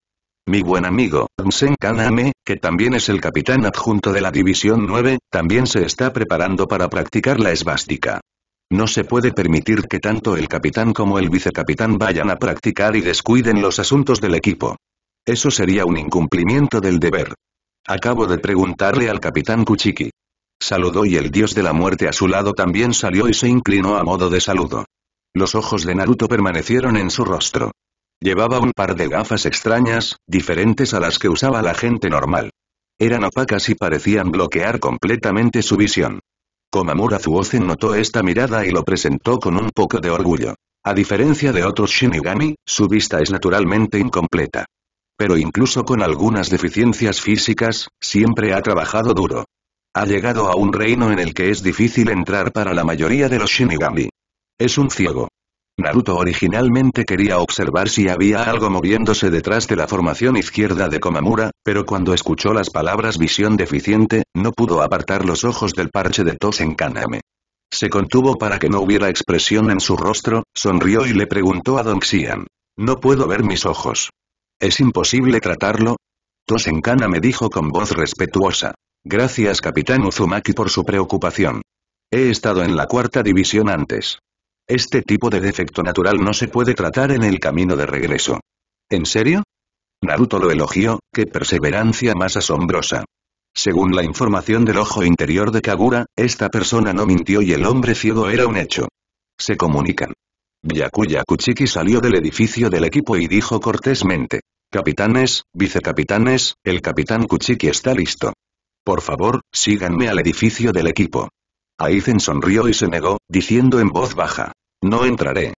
Mi buen amigo, Nsen Kaname, que también es el capitán adjunto de la División 9, también se está preparando para practicar la esbástica. No se puede permitir que tanto el capitán como el vicecapitán vayan a practicar y descuiden los asuntos del equipo. Eso sería un incumplimiento del deber. Acabo de preguntarle al capitán Kuchiki. Saludó y el dios de la muerte a su lado también salió y se inclinó a modo de saludo. Los ojos de Naruto permanecieron en su rostro. Llevaba un par de gafas extrañas, diferentes a las que usaba la gente normal. Eran opacas y parecían bloquear completamente su visión. Komamura Zuozen notó esta mirada y lo presentó con un poco de orgullo. A diferencia de otros Shinigami, su vista es naturalmente incompleta. Pero incluso con algunas deficiencias físicas, siempre ha trabajado duro. Ha llegado a un reino en el que es difícil entrar para la mayoría de los Shinigami. Es un ciego. Naruto originalmente quería observar si había algo moviéndose detrás de la formación izquierda de Komamura, pero cuando escuchó las palabras visión deficiente, no pudo apartar los ojos del parche de en Kaname. Se contuvo para que no hubiera expresión en su rostro, sonrió y le preguntó a Don Xian. No puedo ver mis ojos. Es imposible tratarlo. Tosenkana me dijo con voz respetuosa. Gracias capitán Uzumaki por su preocupación. He estado en la cuarta división antes. Este tipo de defecto natural no se puede tratar en el camino de regreso. ¿En serio? Naruto lo elogió, qué perseverancia más asombrosa. Según la información del ojo interior de Kagura, esta persona no mintió y el hombre ciego era un hecho. Se comunican. Yakuya Kuchiki salió del edificio del equipo y dijo cortésmente. Capitanes, vicecapitanes, el capitán Kuchiki está listo. Por favor, síganme al edificio del equipo. Aizen sonrió y se negó, diciendo en voz baja. No entraré.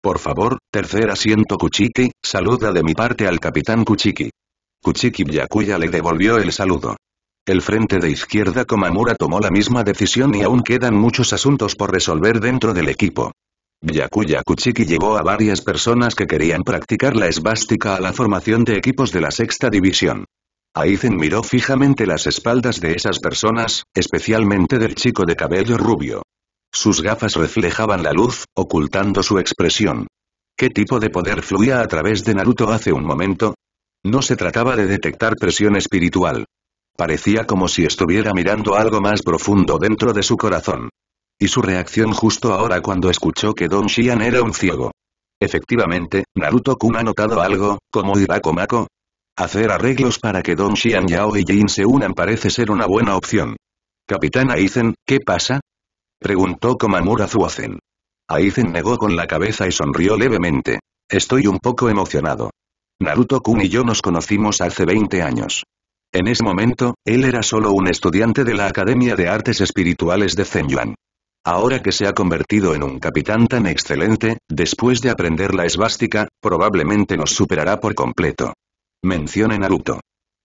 Por favor, tercer asiento Kuchiki, saluda de mi parte al capitán Kuchiki. Kuchiki Yakuya le devolvió el saludo. El frente de izquierda Komamura tomó la misma decisión y aún quedan muchos asuntos por resolver dentro del equipo. Yakuya Kuchiki llevó a varias personas que querían practicar la esvástica a la formación de equipos de la sexta división. Aizen miró fijamente las espaldas de esas personas, especialmente del chico de cabello rubio. Sus gafas reflejaban la luz, ocultando su expresión. ¿Qué tipo de poder fluía a través de Naruto hace un momento? No se trataba de detectar presión espiritual. Parecía como si estuviera mirando algo más profundo dentro de su corazón. Y su reacción justo ahora cuando escuchó que Don Xian era un ciego. Efectivamente, Naruto-kun ha notado algo, como dirá Komako. Hacer arreglos para que Don Xian Yao y Jin se unan parece ser una buena opción. Capitán Aizen, ¿qué pasa? Preguntó Komamura Zuozen. Aizen negó con la cabeza y sonrió levemente. Estoy un poco emocionado. Naruto-kun y yo nos conocimos hace 20 años. En ese momento, él era solo un estudiante de la Academia de Artes Espirituales de Zenyuan. Ahora que se ha convertido en un capitán tan excelente, después de aprender la esbástica, probablemente nos superará por completo. Mencione Naruto.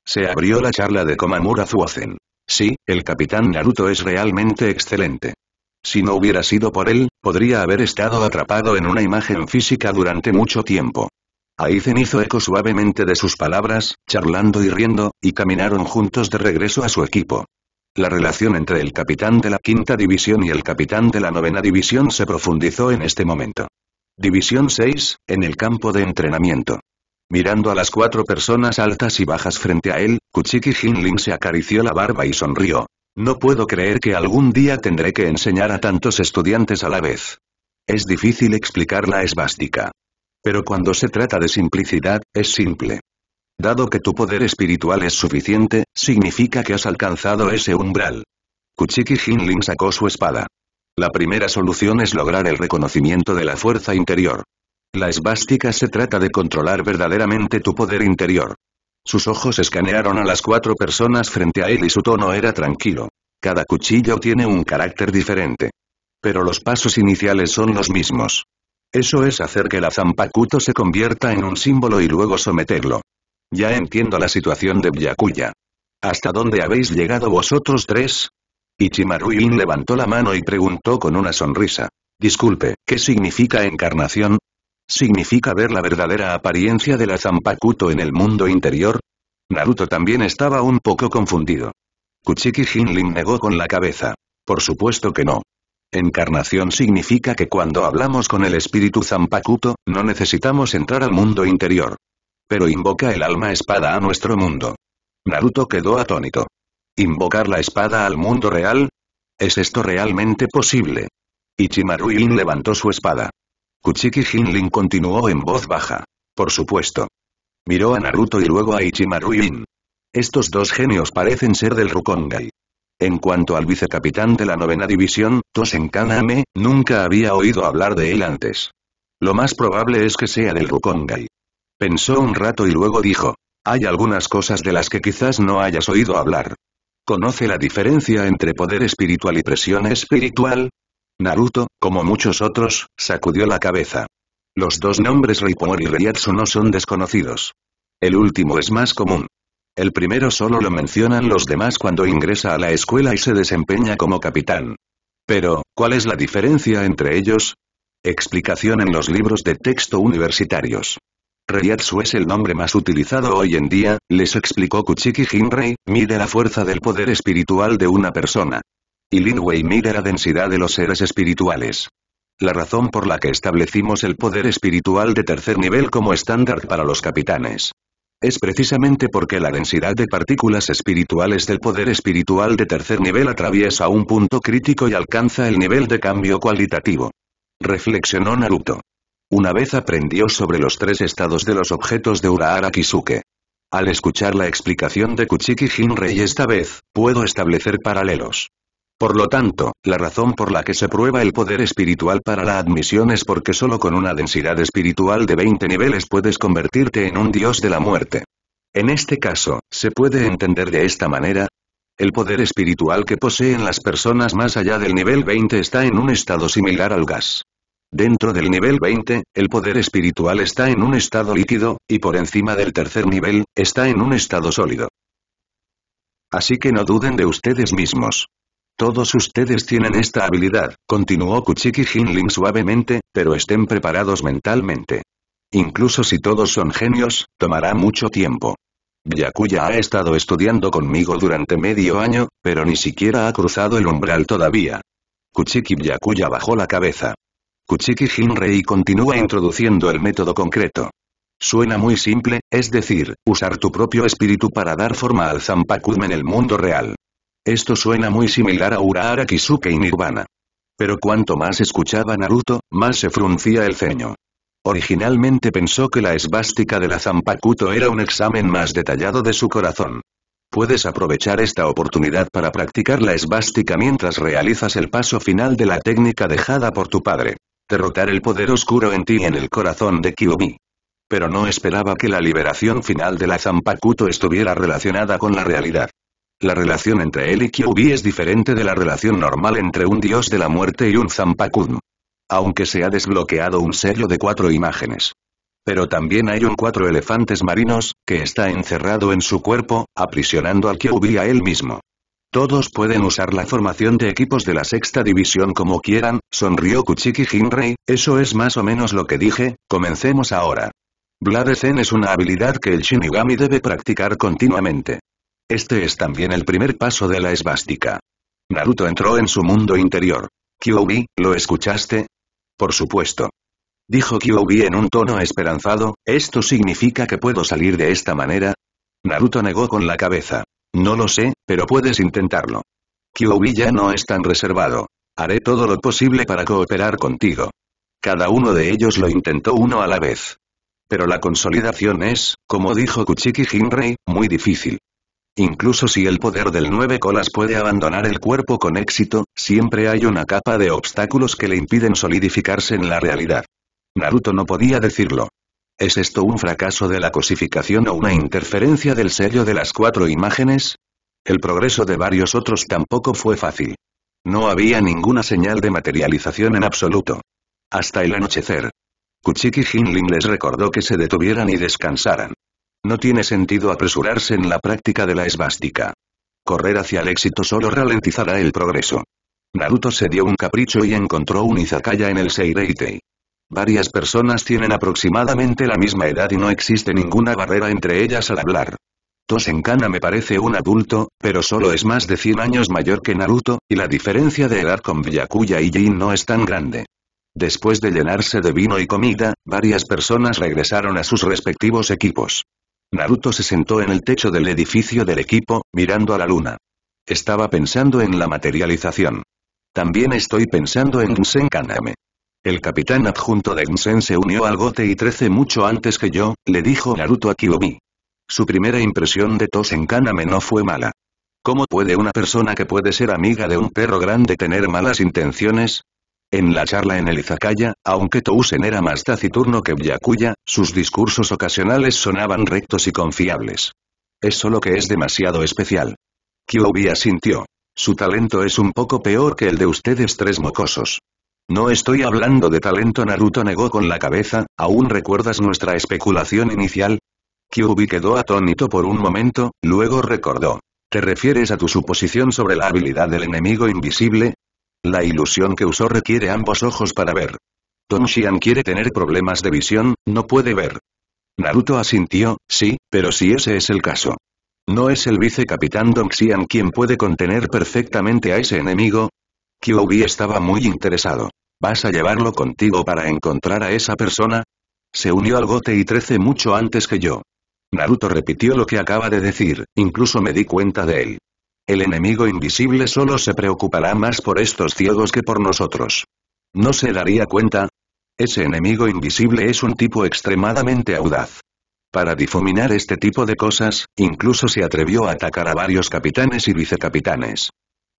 Se abrió la charla de Komamura Zuozen. Sí, el capitán Naruto es realmente excelente. Si no hubiera sido por él, podría haber estado atrapado en una imagen física durante mucho tiempo. Aizen hizo eco suavemente de sus palabras, charlando y riendo, y caminaron juntos de regreso a su equipo. La relación entre el capitán de la quinta división y el capitán de la novena división se profundizó en este momento. División 6, en el campo de entrenamiento. Mirando a las cuatro personas altas y bajas frente a él, Kuchiki Hinling se acarició la barba y sonrió. No puedo creer que algún día tendré que enseñar a tantos estudiantes a la vez. Es difícil explicar la esvástica. Pero cuando se trata de simplicidad, es simple. Dado que tu poder espiritual es suficiente, significa que has alcanzado ese umbral. Kuchiki Jinling sacó su espada. La primera solución es lograr el reconocimiento de la fuerza interior. La esvástica se trata de controlar verdaderamente tu poder interior. Sus ojos escanearon a las cuatro personas frente a él y su tono era tranquilo. Cada cuchillo tiene un carácter diferente. Pero los pasos iniciales son los mismos. Eso es hacer que la zampacuto se convierta en un símbolo y luego someterlo. Ya entiendo la situación de Byakuya. ¿Hasta dónde habéis llegado vosotros tres? Ichimaru levantó la mano y preguntó con una sonrisa. Disculpe, ¿qué significa encarnación? ¿Significa ver la verdadera apariencia de la Zampakuto en el mundo interior? Naruto también estaba un poco confundido. Kuchiki Hinlin negó con la cabeza. Por supuesto que no. Encarnación significa que cuando hablamos con el espíritu Zampakuto, no necesitamos entrar al mundo interior. Pero invoca el alma espada a nuestro mundo. Naruto quedó atónito. ¿Invocar la espada al mundo real? ¿Es esto realmente posible? Ichimaru levantó su espada. Kuchiki Hinlin continuó en voz baja. Por supuesto. Miró a Naruto y luego a Ichimaru Estos dos genios parecen ser del Rukongai. En cuanto al vicecapitán de la novena división, Tosen Kaname, nunca había oído hablar de él antes. Lo más probable es que sea del Rukongai. Pensó un rato y luego dijo. Hay algunas cosas de las que quizás no hayas oído hablar. ¿Conoce la diferencia entre poder espiritual y presión espiritual? Naruto, como muchos otros, sacudió la cabeza. Los dos nombres Ripon y Ryatsu no son desconocidos. El último es más común. El primero solo lo mencionan los demás cuando ingresa a la escuela y se desempeña como capitán. Pero, ¿cuál es la diferencia entre ellos? Explicación en los libros de texto universitarios. Reiatsu es el nombre más utilizado hoy en día, les explicó Kuchiki Hinrei, mide la fuerza del poder espiritual de una persona. Y Lin mide la densidad de los seres espirituales. La razón por la que establecimos el poder espiritual de tercer nivel como estándar para los capitanes. Es precisamente porque la densidad de partículas espirituales del poder espiritual de tercer nivel atraviesa un punto crítico y alcanza el nivel de cambio cualitativo. Reflexionó Naruto. Una vez aprendió sobre los tres estados de los objetos de Urahara Kisuke. Al escuchar la explicación de Kuchiki Jinrei esta vez, puedo establecer paralelos. Por lo tanto, la razón por la que se prueba el poder espiritual para la admisión es porque solo con una densidad espiritual de 20 niveles puedes convertirte en un dios de la muerte. En este caso, se puede entender de esta manera, el poder espiritual que poseen las personas más allá del nivel 20 está en un estado similar al gas. Dentro del nivel 20, el poder espiritual está en un estado líquido, y por encima del tercer nivel, está en un estado sólido. Así que no duden de ustedes mismos. Todos ustedes tienen esta habilidad, continuó Kuchiki Jinling suavemente, pero estén preparados mentalmente. Incluso si todos son genios, tomará mucho tiempo. Yakuya ha estado estudiando conmigo durante medio año, pero ni siquiera ha cruzado el umbral todavía. Kuchiki Yakuya bajó la cabeza. Kuchiki Jinrei continúa introduciendo el método concreto. Suena muy simple, es decir, usar tu propio espíritu para dar forma al Zampakum en el mundo real. Esto suena muy similar a Urahara Kisuke y Nirvana. Pero cuanto más escuchaba Naruto, más se fruncía el ceño. Originalmente pensó que la esvástica de la Zampakuto era un examen más detallado de su corazón. Puedes aprovechar esta oportunidad para practicar la esvástica mientras realizas el paso final de la técnica dejada por tu padre derrotar el poder oscuro en ti y en el corazón de Kyubi. Pero no esperaba que la liberación final de la Zampakuto estuviera relacionada con la realidad. La relación entre él y Kyubi es diferente de la relación normal entre un dios de la muerte y un Zampakun. Aunque se ha desbloqueado un sello de cuatro imágenes. Pero también hay un cuatro elefantes marinos, que está encerrado en su cuerpo, aprisionando al Kyubi a él mismo. Todos pueden usar la formación de equipos de la sexta división como quieran, sonrió Kuchiki Hinrei, eso es más o menos lo que dije, comencemos ahora. Blade Zen es una habilidad que el Shinigami debe practicar continuamente. Este es también el primer paso de la esvástica. Naruto entró en su mundo interior. Kyuubi, ¿lo escuchaste? Por supuesto. Dijo Kyuubi en un tono esperanzado, ¿esto significa que puedo salir de esta manera? Naruto negó con la cabeza. No lo sé, pero puedes intentarlo. Kyuubi ya no es tan reservado. Haré todo lo posible para cooperar contigo. Cada uno de ellos lo intentó uno a la vez. Pero la consolidación es, como dijo Kuchiki Hinrei, muy difícil. Incluso si el poder del nueve colas puede abandonar el cuerpo con éxito, siempre hay una capa de obstáculos que le impiden solidificarse en la realidad. Naruto no podía decirlo. ¿Es esto un fracaso de la cosificación o una interferencia del sello de las cuatro imágenes? El progreso de varios otros tampoco fue fácil. No había ninguna señal de materialización en absoluto. Hasta el anochecer. Kuchiki Hinlin les recordó que se detuvieran y descansaran. No tiene sentido apresurarse en la práctica de la esvástica. Correr hacia el éxito solo ralentizará el progreso. Naruto se dio un capricho y encontró un izakaya en el Seireitei. Varias personas tienen aproximadamente la misma edad y no existe ninguna barrera entre ellas al hablar. Tosenkana me parece un adulto, pero solo es más de 100 años mayor que Naruto, y la diferencia de edad con Byakuya y Jin no es tan grande. Después de llenarse de vino y comida, varias personas regresaron a sus respectivos equipos. Naruto se sentó en el techo del edificio del equipo, mirando a la luna. Estaba pensando en la materialización. También estoy pensando en Tosenkaname. El capitán adjunto de Nsen se unió al Gote y trece mucho antes que yo, le dijo Naruto a Su primera impresión de Tosen Kaname no fue mala. ¿Cómo puede una persona que puede ser amiga de un perro grande tener malas intenciones? En la charla en el Izakaya, aunque Tousen era más taciturno que Byakuya, sus discursos ocasionales sonaban rectos y confiables. Es solo que es demasiado especial. Kyubi asintió. Su talento es un poco peor que el de ustedes tres mocosos. No estoy hablando de talento Naruto negó con la cabeza, ¿aún recuerdas nuestra especulación inicial? Kyubi quedó atónito por un momento, luego recordó. ¿Te refieres a tu suposición sobre la habilidad del enemigo invisible? La ilusión que usó requiere ambos ojos para ver. Don Xian quiere tener problemas de visión, no puede ver. Naruto asintió, sí, pero si ese es el caso. ¿No es el vicecapitán Dong Xian quien puede contener perfectamente a ese enemigo? Kyubi estaba muy interesado. ¿Vas a llevarlo contigo para encontrar a esa persona? Se unió al gote y trece mucho antes que yo. Naruto repitió lo que acaba de decir, incluso me di cuenta de él. El enemigo invisible solo se preocupará más por estos ciegos que por nosotros. ¿No se daría cuenta? Ese enemigo invisible es un tipo extremadamente audaz. Para difuminar este tipo de cosas, incluso se atrevió a atacar a varios capitanes y vicecapitanes.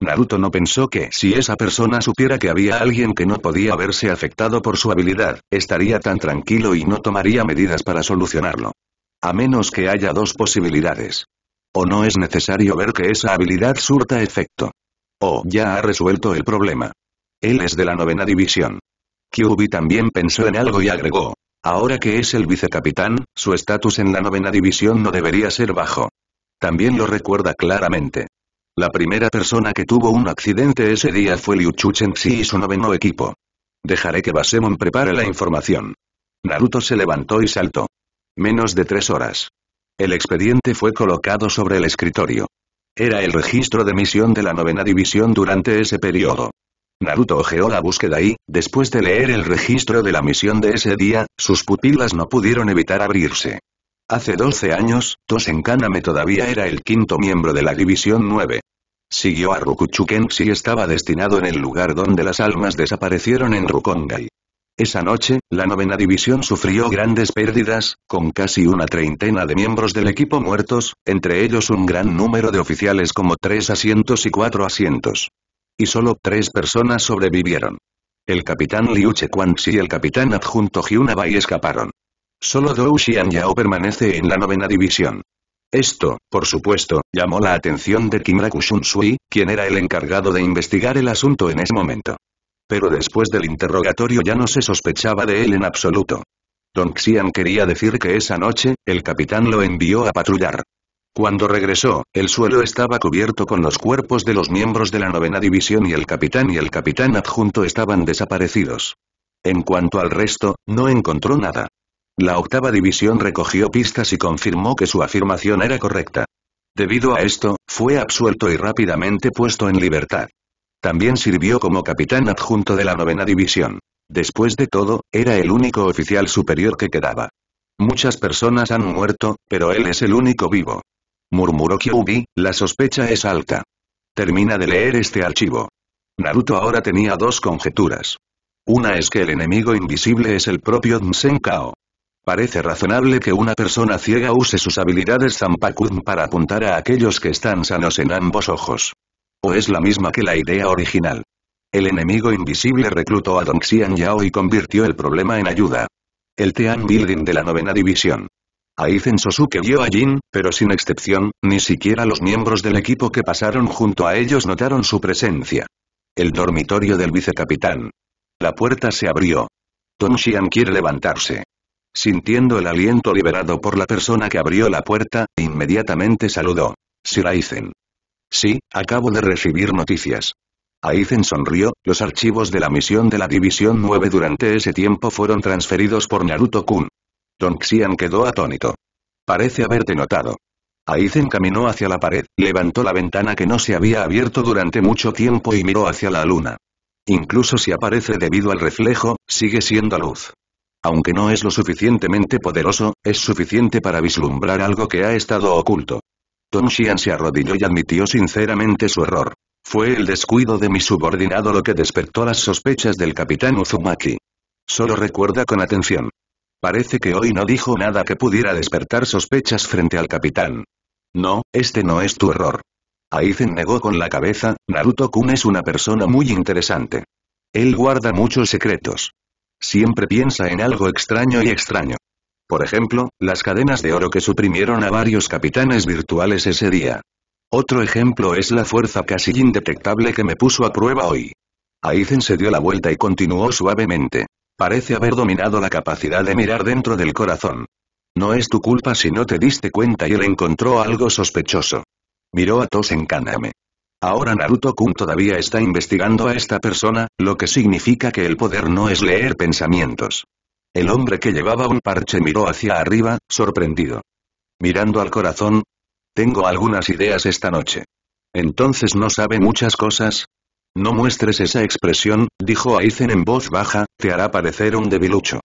Naruto no pensó que si esa persona supiera que había alguien que no podía verse afectado por su habilidad, estaría tan tranquilo y no tomaría medidas para solucionarlo. A menos que haya dos posibilidades. O no es necesario ver que esa habilidad surta efecto. O ya ha resuelto el problema. Él es de la novena división. Kyubi también pensó en algo y agregó. Ahora que es el vicecapitán, su estatus en la novena división no debería ser bajo. También lo recuerda claramente. La primera persona que tuvo un accidente ese día fue Liu Chuchenxi y su noveno equipo. Dejaré que Basemon prepare la información. Naruto se levantó y saltó. Menos de tres horas. El expediente fue colocado sobre el escritorio. Era el registro de misión de la novena división durante ese periodo. Naruto ojeó la búsqueda y, después de leer el registro de la misión de ese día, sus pupilas no pudieron evitar abrirse. Hace 12 años, Tosen Kaname todavía era el quinto miembro de la División 9. Siguió a Rukuchuken y estaba destinado en el lugar donde las almas desaparecieron en Rukongai. Esa noche, la novena división sufrió grandes pérdidas, con casi una treintena de miembros del equipo muertos, entre ellos un gran número de oficiales como tres asientos y cuatro asientos. Y solo tres personas sobrevivieron. El capitán Liu Chequanxi y el capitán adjunto Hyunabai escaparon. Solo Dou Xian Yao permanece en la novena división. Esto, por supuesto, llamó la atención de Rakushun Sui, quien era el encargado de investigar el asunto en ese momento. Pero después del interrogatorio ya no se sospechaba de él en absoluto. Dong Xian quería decir que esa noche, el capitán lo envió a patrullar. Cuando regresó, el suelo estaba cubierto con los cuerpos de los miembros de la novena división y el capitán y el capitán adjunto estaban desaparecidos. En cuanto al resto, no encontró nada. La octava división recogió pistas y confirmó que su afirmación era correcta. Debido a esto, fue absuelto y rápidamente puesto en libertad. También sirvió como capitán adjunto de la novena división. Después de todo, era el único oficial superior que quedaba. Muchas personas han muerto, pero él es el único vivo. Murmuró Kyuubi, la sospecha es alta. Termina de leer este archivo. Naruto ahora tenía dos conjeturas. Una es que el enemigo invisible es el propio Kao. Parece razonable que una persona ciega use sus habilidades Zampakun para apuntar a aquellos que están sanos en ambos ojos. ¿O es la misma que la idea original? El enemigo invisible reclutó a Dong Xian Yao y convirtió el problema en ayuda. El Tean Building de la novena división. Aizen Sosuke vio a Jin, pero sin excepción, ni siquiera los miembros del equipo que pasaron junto a ellos notaron su presencia. El dormitorio del vicecapitán. La puerta se abrió. Dong Xian quiere levantarse. Sintiendo el aliento liberado por la persona que abrió la puerta, inmediatamente saludó. Sir Aizen. Sí, acabo de recibir noticias. Aizen sonrió, los archivos de la misión de la División 9 durante ese tiempo fueron transferidos por Naruto-kun. Don Xian quedó atónito. Parece haberte notado. Aizen caminó hacia la pared, levantó la ventana que no se había abierto durante mucho tiempo y miró hacia la luna. Incluso si aparece debido al reflejo, sigue siendo luz. Aunque no es lo suficientemente poderoso, es suficiente para vislumbrar algo que ha estado oculto. Tom se arrodilló y admitió sinceramente su error. Fue el descuido de mi subordinado lo que despertó las sospechas del capitán Uzumaki. Solo recuerda con atención. Parece que hoy no dijo nada que pudiera despertar sospechas frente al capitán. No, este no es tu error. Aizen negó con la cabeza, Naruto-kun es una persona muy interesante. Él guarda muchos secretos. Siempre piensa en algo extraño y extraño. Por ejemplo, las cadenas de oro que suprimieron a varios capitanes virtuales ese día. Otro ejemplo es la fuerza casi indetectable que me puso a prueba hoy. Aizen se dio la vuelta y continuó suavemente. Parece haber dominado la capacidad de mirar dentro del corazón. No es tu culpa si no te diste cuenta y él encontró algo sospechoso. Miró a en Kaname. Ahora Naruto-kun todavía está investigando a esta persona, lo que significa que el poder no es leer pensamientos. El hombre que llevaba un parche miró hacia arriba, sorprendido. Mirando al corazón. Tengo algunas ideas esta noche. Entonces no sabe muchas cosas. No muestres esa expresión, dijo Aizen en voz baja, te hará parecer un debilucho.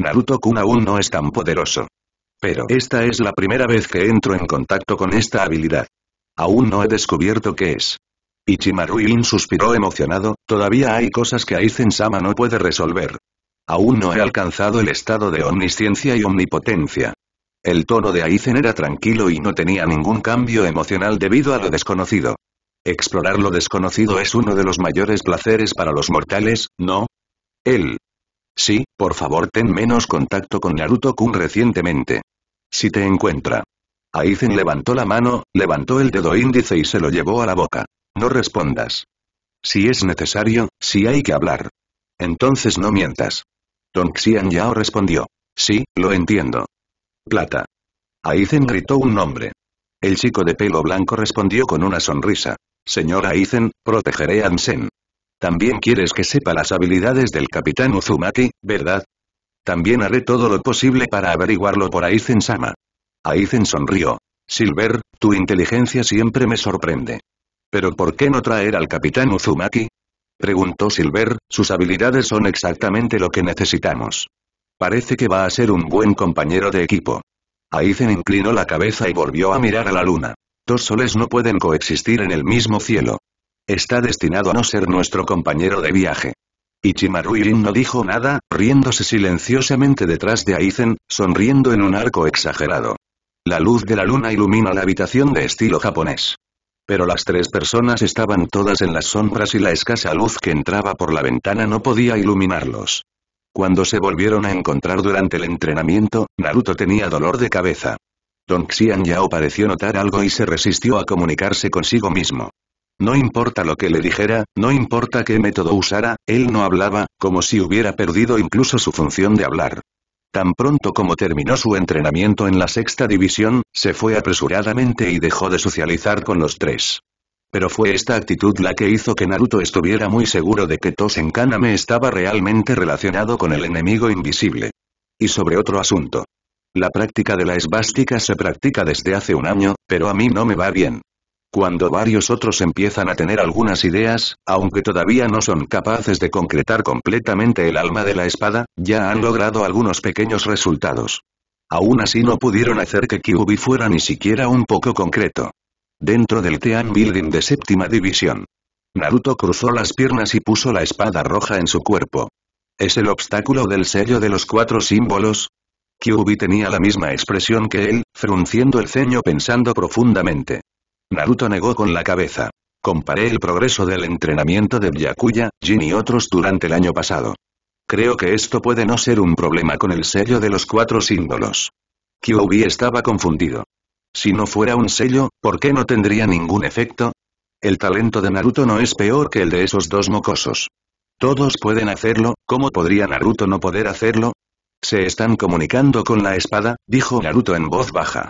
Naruto-kun aún no es tan poderoso. Pero esta es la primera vez que entro en contacto con esta habilidad. Aún no he descubierto qué es. Ichimaruin suspiró emocionado, todavía hay cosas que Aizen-sama no puede resolver. Aún no he alcanzado el estado de omnisciencia y omnipotencia. El tono de Aizen era tranquilo y no tenía ningún cambio emocional debido a lo desconocido. Explorar lo desconocido es uno de los mayores placeres para los mortales, ¿no? Él. Sí, por favor ten menos contacto con Naruto-kun recientemente. Si te encuentra. Aizen levantó la mano, levantó el dedo índice y se lo llevó a la boca. No respondas. Si es necesario, si hay que hablar. Entonces no mientas. Don Xian Yao respondió. Sí, lo entiendo. Plata. Aizen gritó un nombre. El chico de pelo blanco respondió con una sonrisa. Señor Aizen, protegeré a Ansen. También quieres que sepa las habilidades del capitán Uzumaki, ¿verdad? También haré todo lo posible para averiguarlo por Aizen-sama. Aizen sonrió. Silver, tu inteligencia siempre me sorprende. ¿Pero por qué no traer al capitán Uzumaki? Preguntó Silver, sus habilidades son exactamente lo que necesitamos. Parece que va a ser un buen compañero de equipo. Aizen inclinó la cabeza y volvió a mirar a la luna. Dos soles no pueden coexistir en el mismo cielo. Está destinado a no ser nuestro compañero de viaje. Ichimaru Irin no dijo nada, riéndose silenciosamente detrás de Aizen, sonriendo en un arco exagerado. La luz de la luna ilumina la habitación de estilo japonés. Pero las tres personas estaban todas en las sombras y la escasa luz que entraba por la ventana no podía iluminarlos. Cuando se volvieron a encontrar durante el entrenamiento, Naruto tenía dolor de cabeza. Don Xian Yao pareció notar algo y se resistió a comunicarse consigo mismo. No importa lo que le dijera, no importa qué método usara, él no hablaba, como si hubiera perdido incluso su función de hablar. Tan pronto como terminó su entrenamiento en la sexta división, se fue apresuradamente y dejó de socializar con los tres. Pero fue esta actitud la que hizo que Naruto estuviera muy seguro de que Tosen Kaname estaba realmente relacionado con el enemigo invisible. Y sobre otro asunto. La práctica de la esvástica se practica desde hace un año, pero a mí no me va bien. Cuando varios otros empiezan a tener algunas ideas, aunque todavía no son capaces de concretar completamente el alma de la espada, ya han logrado algunos pequeños resultados. Aún así no pudieron hacer que Kyubi fuera ni siquiera un poco concreto. Dentro del Tean Building de séptima división. Naruto cruzó las piernas y puso la espada roja en su cuerpo. ¿Es el obstáculo del sello de los cuatro símbolos? Kyubi tenía la misma expresión que él, frunciendo el ceño pensando profundamente. Naruto negó con la cabeza. Comparé el progreso del entrenamiento de Byakuya, Jin y otros durante el año pasado. Creo que esto puede no ser un problema con el sello de los cuatro símbolos. Kyoubi estaba confundido. Si no fuera un sello, ¿por qué no tendría ningún efecto? El talento de Naruto no es peor que el de esos dos mocosos. Todos pueden hacerlo, ¿cómo podría Naruto no poder hacerlo? Se están comunicando con la espada, dijo Naruto en voz baja.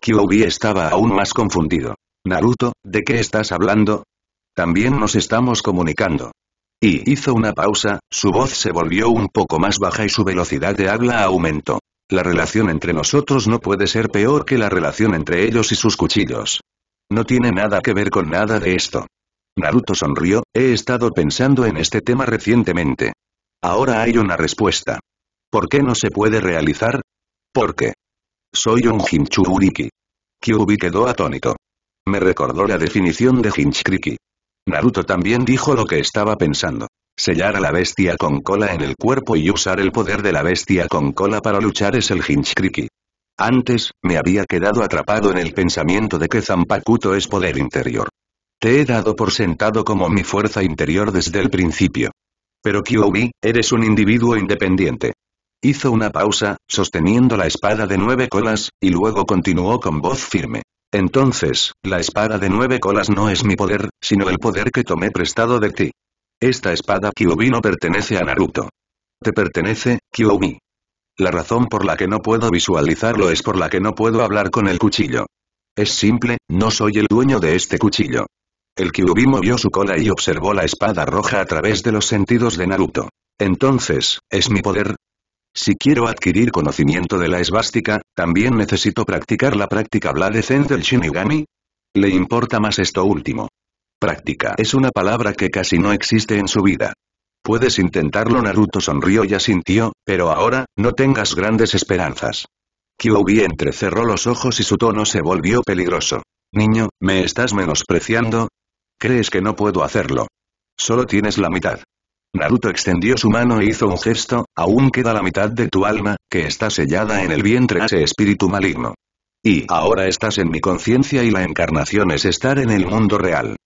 Kyoubi estaba aún más confundido. Naruto, ¿de qué estás hablando? También nos estamos comunicando. Y hizo una pausa, su voz se volvió un poco más baja y su velocidad de habla aumentó. La relación entre nosotros no puede ser peor que la relación entre ellos y sus cuchillos. No tiene nada que ver con nada de esto. Naruto sonrió, he estado pensando en este tema recientemente. Ahora hay una respuesta. ¿Por qué no se puede realizar? ¿Por qué? Soy un Hinchuriki. Kyubi quedó atónito. Me recordó la definición de Hinchkriki. Naruto también dijo lo que estaba pensando. Sellar a la bestia con cola en el cuerpo y usar el poder de la bestia con cola para luchar es el Hinchkriki. Antes, me había quedado atrapado en el pensamiento de que Zampakuto es poder interior. Te he dado por sentado como mi fuerza interior desde el principio. Pero Kyuubi, eres un individuo independiente. Hizo una pausa, sosteniendo la espada de nueve colas, y luego continuó con voz firme. Entonces, la espada de nueve colas no es mi poder, sino el poder que tomé prestado de ti. Esta espada Kyubi no pertenece a Naruto. Te pertenece, Kyubi. La razón por la que no puedo visualizarlo es por la que no puedo hablar con el cuchillo. Es simple, no soy el dueño de este cuchillo. El Kyubi movió su cola y observó la espada roja a través de los sentidos de Naruto. Entonces, ¿es mi poder? Si quiero adquirir conocimiento de la esbástica, también necesito practicar la práctica bladecente del Shinigami. Le importa más esto último. Práctica es una palabra que casi no existe en su vida. Puedes intentarlo Naruto sonrió y asintió, pero ahora, no tengas grandes esperanzas. Kyuubi entrecerró los ojos y su tono se volvió peligroso. Niño, ¿me estás menospreciando? ¿Crees que no puedo hacerlo? Solo tienes la mitad. Naruto extendió su mano e hizo un gesto, aún queda la mitad de tu alma, que está sellada en el vientre ese espíritu maligno. Y ahora estás en mi conciencia y la encarnación es estar en el mundo real.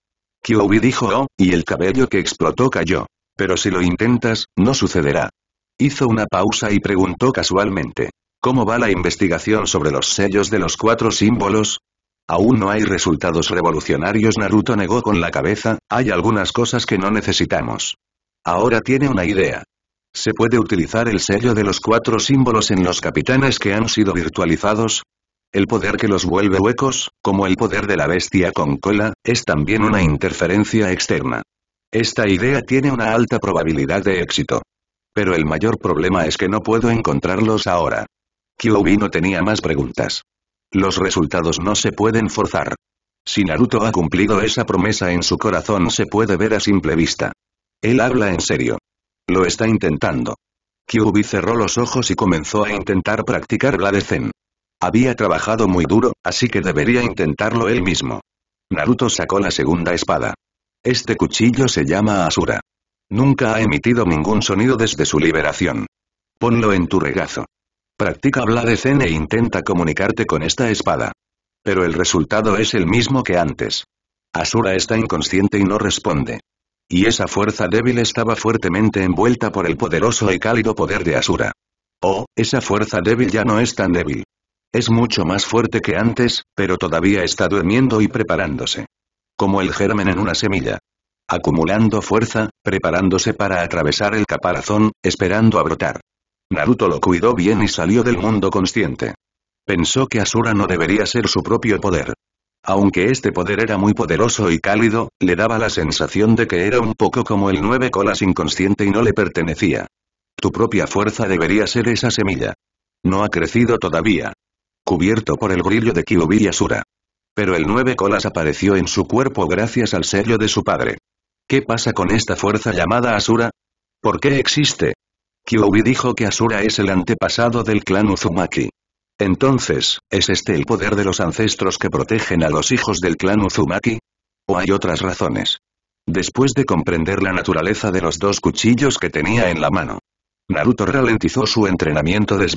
Kyoubi dijo oh, y el cabello que explotó cayó. Pero si lo intentas, no sucederá. Hizo una pausa y preguntó casualmente. ¿Cómo va la investigación sobre los sellos de los cuatro símbolos? Aún no hay resultados revolucionarios Naruto negó con la cabeza, hay algunas cosas que no necesitamos. Ahora tiene una idea. ¿Se puede utilizar el sello de los cuatro símbolos en los capitanes que han sido virtualizados? El poder que los vuelve huecos, como el poder de la bestia con cola, es también una interferencia externa. Esta idea tiene una alta probabilidad de éxito. Pero el mayor problema es que no puedo encontrarlos ahora. Kyuubi no tenía más preguntas. Los resultados no se pueden forzar. Si Naruto ha cumplido esa promesa en su corazón se puede ver a simple vista. Él habla en serio. Lo está intentando. Kyubi cerró los ojos y comenzó a intentar practicar la de Zen. Había trabajado muy duro, así que debería intentarlo él mismo. Naruto sacó la segunda espada. Este cuchillo se llama Asura. Nunca ha emitido ningún sonido desde su liberación. Ponlo en tu regazo. Practica habla Zen e intenta comunicarte con esta espada. Pero el resultado es el mismo que antes. Asura está inconsciente y no responde. Y esa fuerza débil estaba fuertemente envuelta por el poderoso y cálido poder de Asura. Oh, esa fuerza débil ya no es tan débil. Es mucho más fuerte que antes, pero todavía está durmiendo y preparándose. Como el germen en una semilla. Acumulando fuerza, preparándose para atravesar el caparazón, esperando a brotar. Naruto lo cuidó bien y salió del mundo consciente. Pensó que Asura no debería ser su propio poder. Aunque este poder era muy poderoso y cálido, le daba la sensación de que era un poco como el nueve colas inconsciente y no le pertenecía. Tu propia fuerza debería ser esa semilla. No ha crecido todavía. Cubierto por el brillo de Kyubi y Asura. Pero el nueve colas apareció en su cuerpo gracias al sello de su padre. ¿Qué pasa con esta fuerza llamada Asura? ¿Por qué existe? Kyubi dijo que Asura es el antepasado del clan Uzumaki. Entonces, ¿es este el poder de los ancestros que protegen a los hijos del clan Uzumaki? ¿O hay otras razones? Después de comprender la naturaleza de los dos cuchillos que tenía en la mano, Naruto ralentizó su entrenamiento de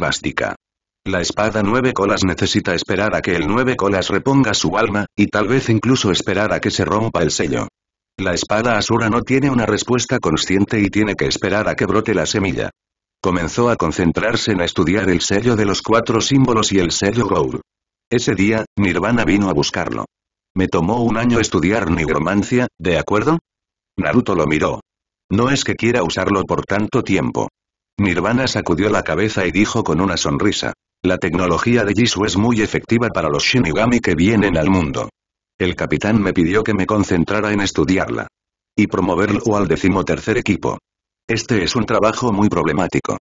La espada nueve colas necesita esperar a que el nueve colas reponga su alma, y tal vez incluso esperar a que se rompa el sello. La espada Asura no tiene una respuesta consciente y tiene que esperar a que brote la semilla comenzó a concentrarse en estudiar el sello de los cuatro símbolos y el sello Gold. Ese día, Nirvana vino a buscarlo. Me tomó un año estudiar nigromancia, ¿de acuerdo? Naruto lo miró. No es que quiera usarlo por tanto tiempo. Nirvana sacudió la cabeza y dijo con una sonrisa. La tecnología de Jisoo es muy efectiva para los Shinigami que vienen al mundo. El capitán me pidió que me concentrara en estudiarla. Y promoverlo al decimotercer equipo. Este es un trabajo muy problemático.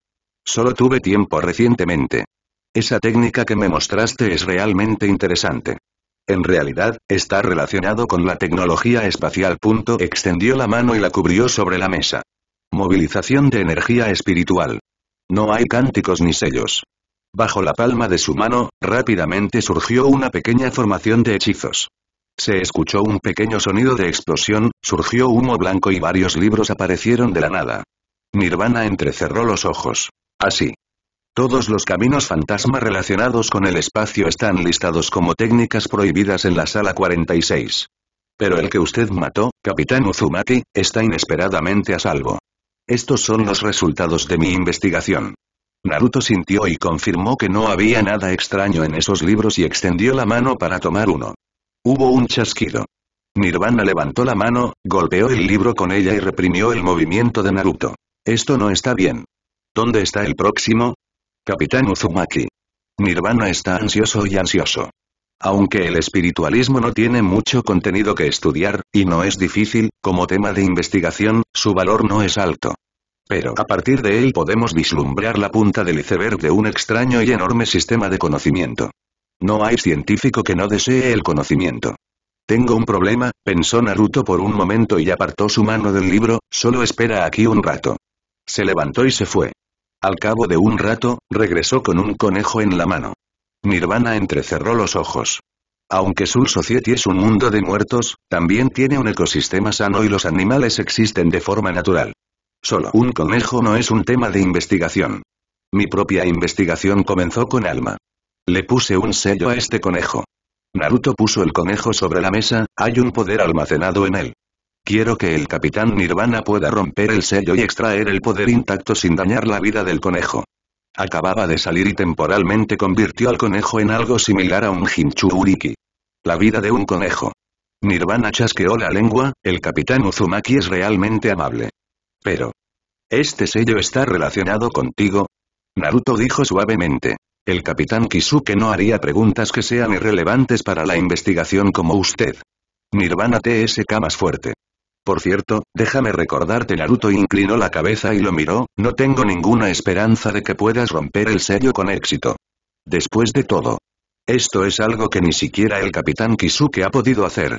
Solo tuve tiempo recientemente. Esa técnica que me mostraste es realmente interesante. En realidad, está relacionado con la tecnología espacial. Extendió la mano y la cubrió sobre la mesa. Movilización de energía espiritual. No hay cánticos ni sellos. Bajo la palma de su mano, rápidamente surgió una pequeña formación de hechizos. Se escuchó un pequeño sonido de explosión, surgió humo blanco y varios libros aparecieron de la nada. Nirvana entrecerró los ojos. Así. Todos los caminos fantasma relacionados con el espacio están listados como técnicas prohibidas en la sala 46. Pero el que usted mató, Capitán Uzumaki, está inesperadamente a salvo. Estos son los resultados de mi investigación. Naruto sintió y confirmó que no había nada extraño en esos libros y extendió la mano para tomar uno. Hubo un chasquido. Nirvana levantó la mano, golpeó el libro con ella y reprimió el movimiento de Naruto. Esto no está bien. ¿Dónde está el próximo? Capitán Uzumaki. Nirvana está ansioso y ansioso. Aunque el espiritualismo no tiene mucho contenido que estudiar, y no es difícil, como tema de investigación, su valor no es alto. Pero a partir de él podemos vislumbrar la punta del iceberg de un extraño y enorme sistema de conocimiento. No hay científico que no desee el conocimiento. Tengo un problema, pensó Naruto por un momento y apartó su mano del libro, solo espera aquí un rato. Se levantó y se fue. Al cabo de un rato, regresó con un conejo en la mano. Nirvana entrecerró los ojos. Aunque Soul Society es un mundo de muertos, también tiene un ecosistema sano y los animales existen de forma natural. Solo un conejo no es un tema de investigación. Mi propia investigación comenzó con alma. Le puse un sello a este conejo. Naruto puso el conejo sobre la mesa, hay un poder almacenado en él. Quiero que el Capitán Nirvana pueda romper el sello y extraer el poder intacto sin dañar la vida del conejo. Acababa de salir y temporalmente convirtió al conejo en algo similar a un hinchuuriki. La vida de un conejo. Nirvana chasqueó la lengua, el Capitán Uzumaki es realmente amable. Pero... ¿Este sello está relacionado contigo? Naruto dijo suavemente. El capitán Kisuke no haría preguntas que sean irrelevantes para la investigación como usted. Nirvana TSK más fuerte. Por cierto, déjame recordarte Naruto inclinó la cabeza y lo miró, no tengo ninguna esperanza de que puedas romper el sello con éxito. Después de todo. Esto es algo que ni siquiera el capitán Kisuke ha podido hacer.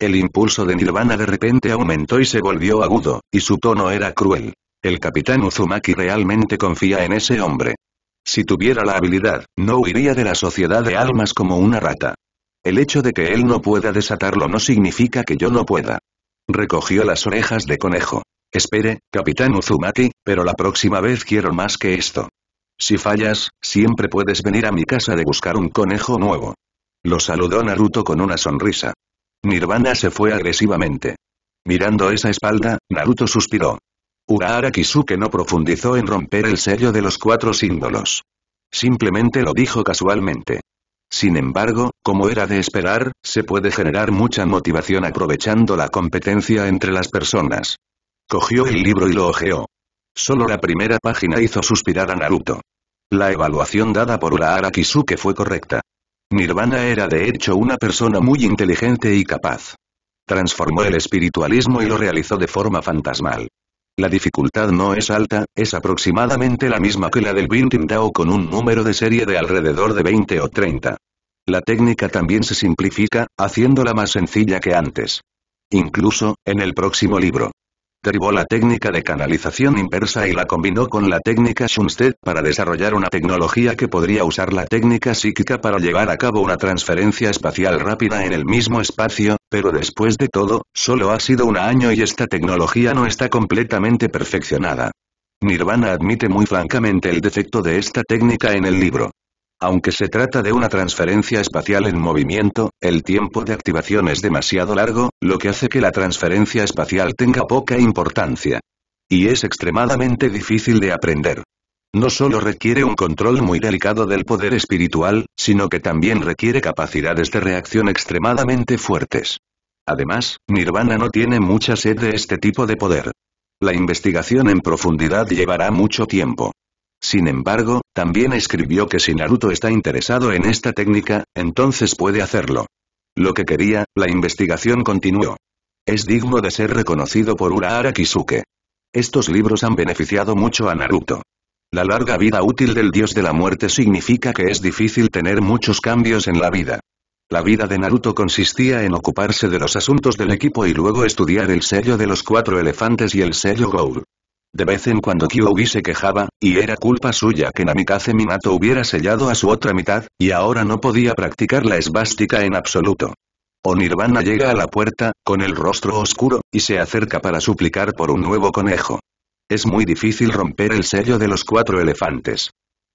El impulso de Nirvana de repente aumentó y se volvió agudo, y su tono era cruel. El capitán Uzumaki realmente confía en ese hombre. Si tuviera la habilidad, no huiría de la sociedad de almas como una rata. El hecho de que él no pueda desatarlo no significa que yo no pueda. Recogió las orejas de conejo. Espere, Capitán Uzumaki, pero la próxima vez quiero más que esto. Si fallas, siempre puedes venir a mi casa de buscar un conejo nuevo. Lo saludó Naruto con una sonrisa. Nirvana se fue agresivamente. Mirando esa espalda, Naruto suspiró. Urahara Kisuke no profundizó en romper el sello de los cuatro símbolos. Simplemente lo dijo casualmente. Sin embargo, como era de esperar, se puede generar mucha motivación aprovechando la competencia entre las personas. Cogió el libro y lo ojeó. Solo la primera página hizo suspirar a Naruto. La evaluación dada por Urahara Kisuke fue correcta. Nirvana era de hecho una persona muy inteligente y capaz. Transformó el espiritualismo y lo realizó de forma fantasmal. La dificultad no es alta, es aproximadamente la misma que la del Bintin Dao con un número de serie de alrededor de 20 o 30. La técnica también se simplifica, haciéndola más sencilla que antes. Incluso, en el próximo libro derivó la técnica de canalización inversa y la combinó con la técnica shunstet para desarrollar una tecnología que podría usar la técnica psíquica para llevar a cabo una transferencia espacial rápida en el mismo espacio, pero después de todo, solo ha sido un año y esta tecnología no está completamente perfeccionada. Nirvana admite muy francamente el defecto de esta técnica en el libro. Aunque se trata de una transferencia espacial en movimiento, el tiempo de activación es demasiado largo, lo que hace que la transferencia espacial tenga poca importancia. Y es extremadamente difícil de aprender. No solo requiere un control muy delicado del poder espiritual, sino que también requiere capacidades de reacción extremadamente fuertes. Además, Nirvana no tiene mucha sed de este tipo de poder. La investigación en profundidad llevará mucho tiempo. Sin embargo, también escribió que si Naruto está interesado en esta técnica, entonces puede hacerlo. Lo que quería, la investigación continuó. Es digno de ser reconocido por Urahara Kisuke. Estos libros han beneficiado mucho a Naruto. La larga vida útil del dios de la muerte significa que es difícil tener muchos cambios en la vida. La vida de Naruto consistía en ocuparse de los asuntos del equipo y luego estudiar el sello de los cuatro elefantes y el sello Gour. De vez en cuando Kyogi se quejaba, y era culpa suya que Namikaze Minato hubiera sellado a su otra mitad, y ahora no podía practicar la esbástica en absoluto. Onirvana llega a la puerta, con el rostro oscuro, y se acerca para suplicar por un nuevo conejo. Es muy difícil romper el sello de los cuatro elefantes.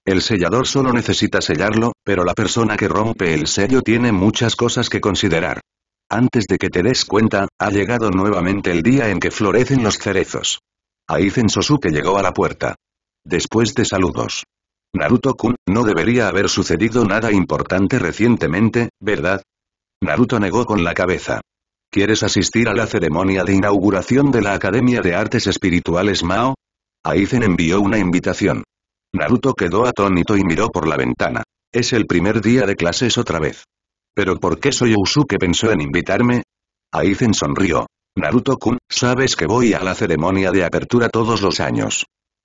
El sellador solo necesita sellarlo, pero la persona que rompe el sello tiene muchas cosas que considerar. Antes de que te des cuenta, ha llegado nuevamente el día en que florecen los cerezos. Aizen Sosuke llegó a la puerta. Después de saludos. Naruto-kun, no debería haber sucedido nada importante recientemente, ¿verdad? Naruto negó con la cabeza. ¿Quieres asistir a la ceremonia de inauguración de la Academia de Artes Espirituales Mao? Aizen envió una invitación. Naruto quedó atónito y miró por la ventana. Es el primer día de clases otra vez. ¿Pero por qué soy que pensó en invitarme? Aizen sonrió. Naruto-kun, sabes que voy a la ceremonia de apertura todos los años.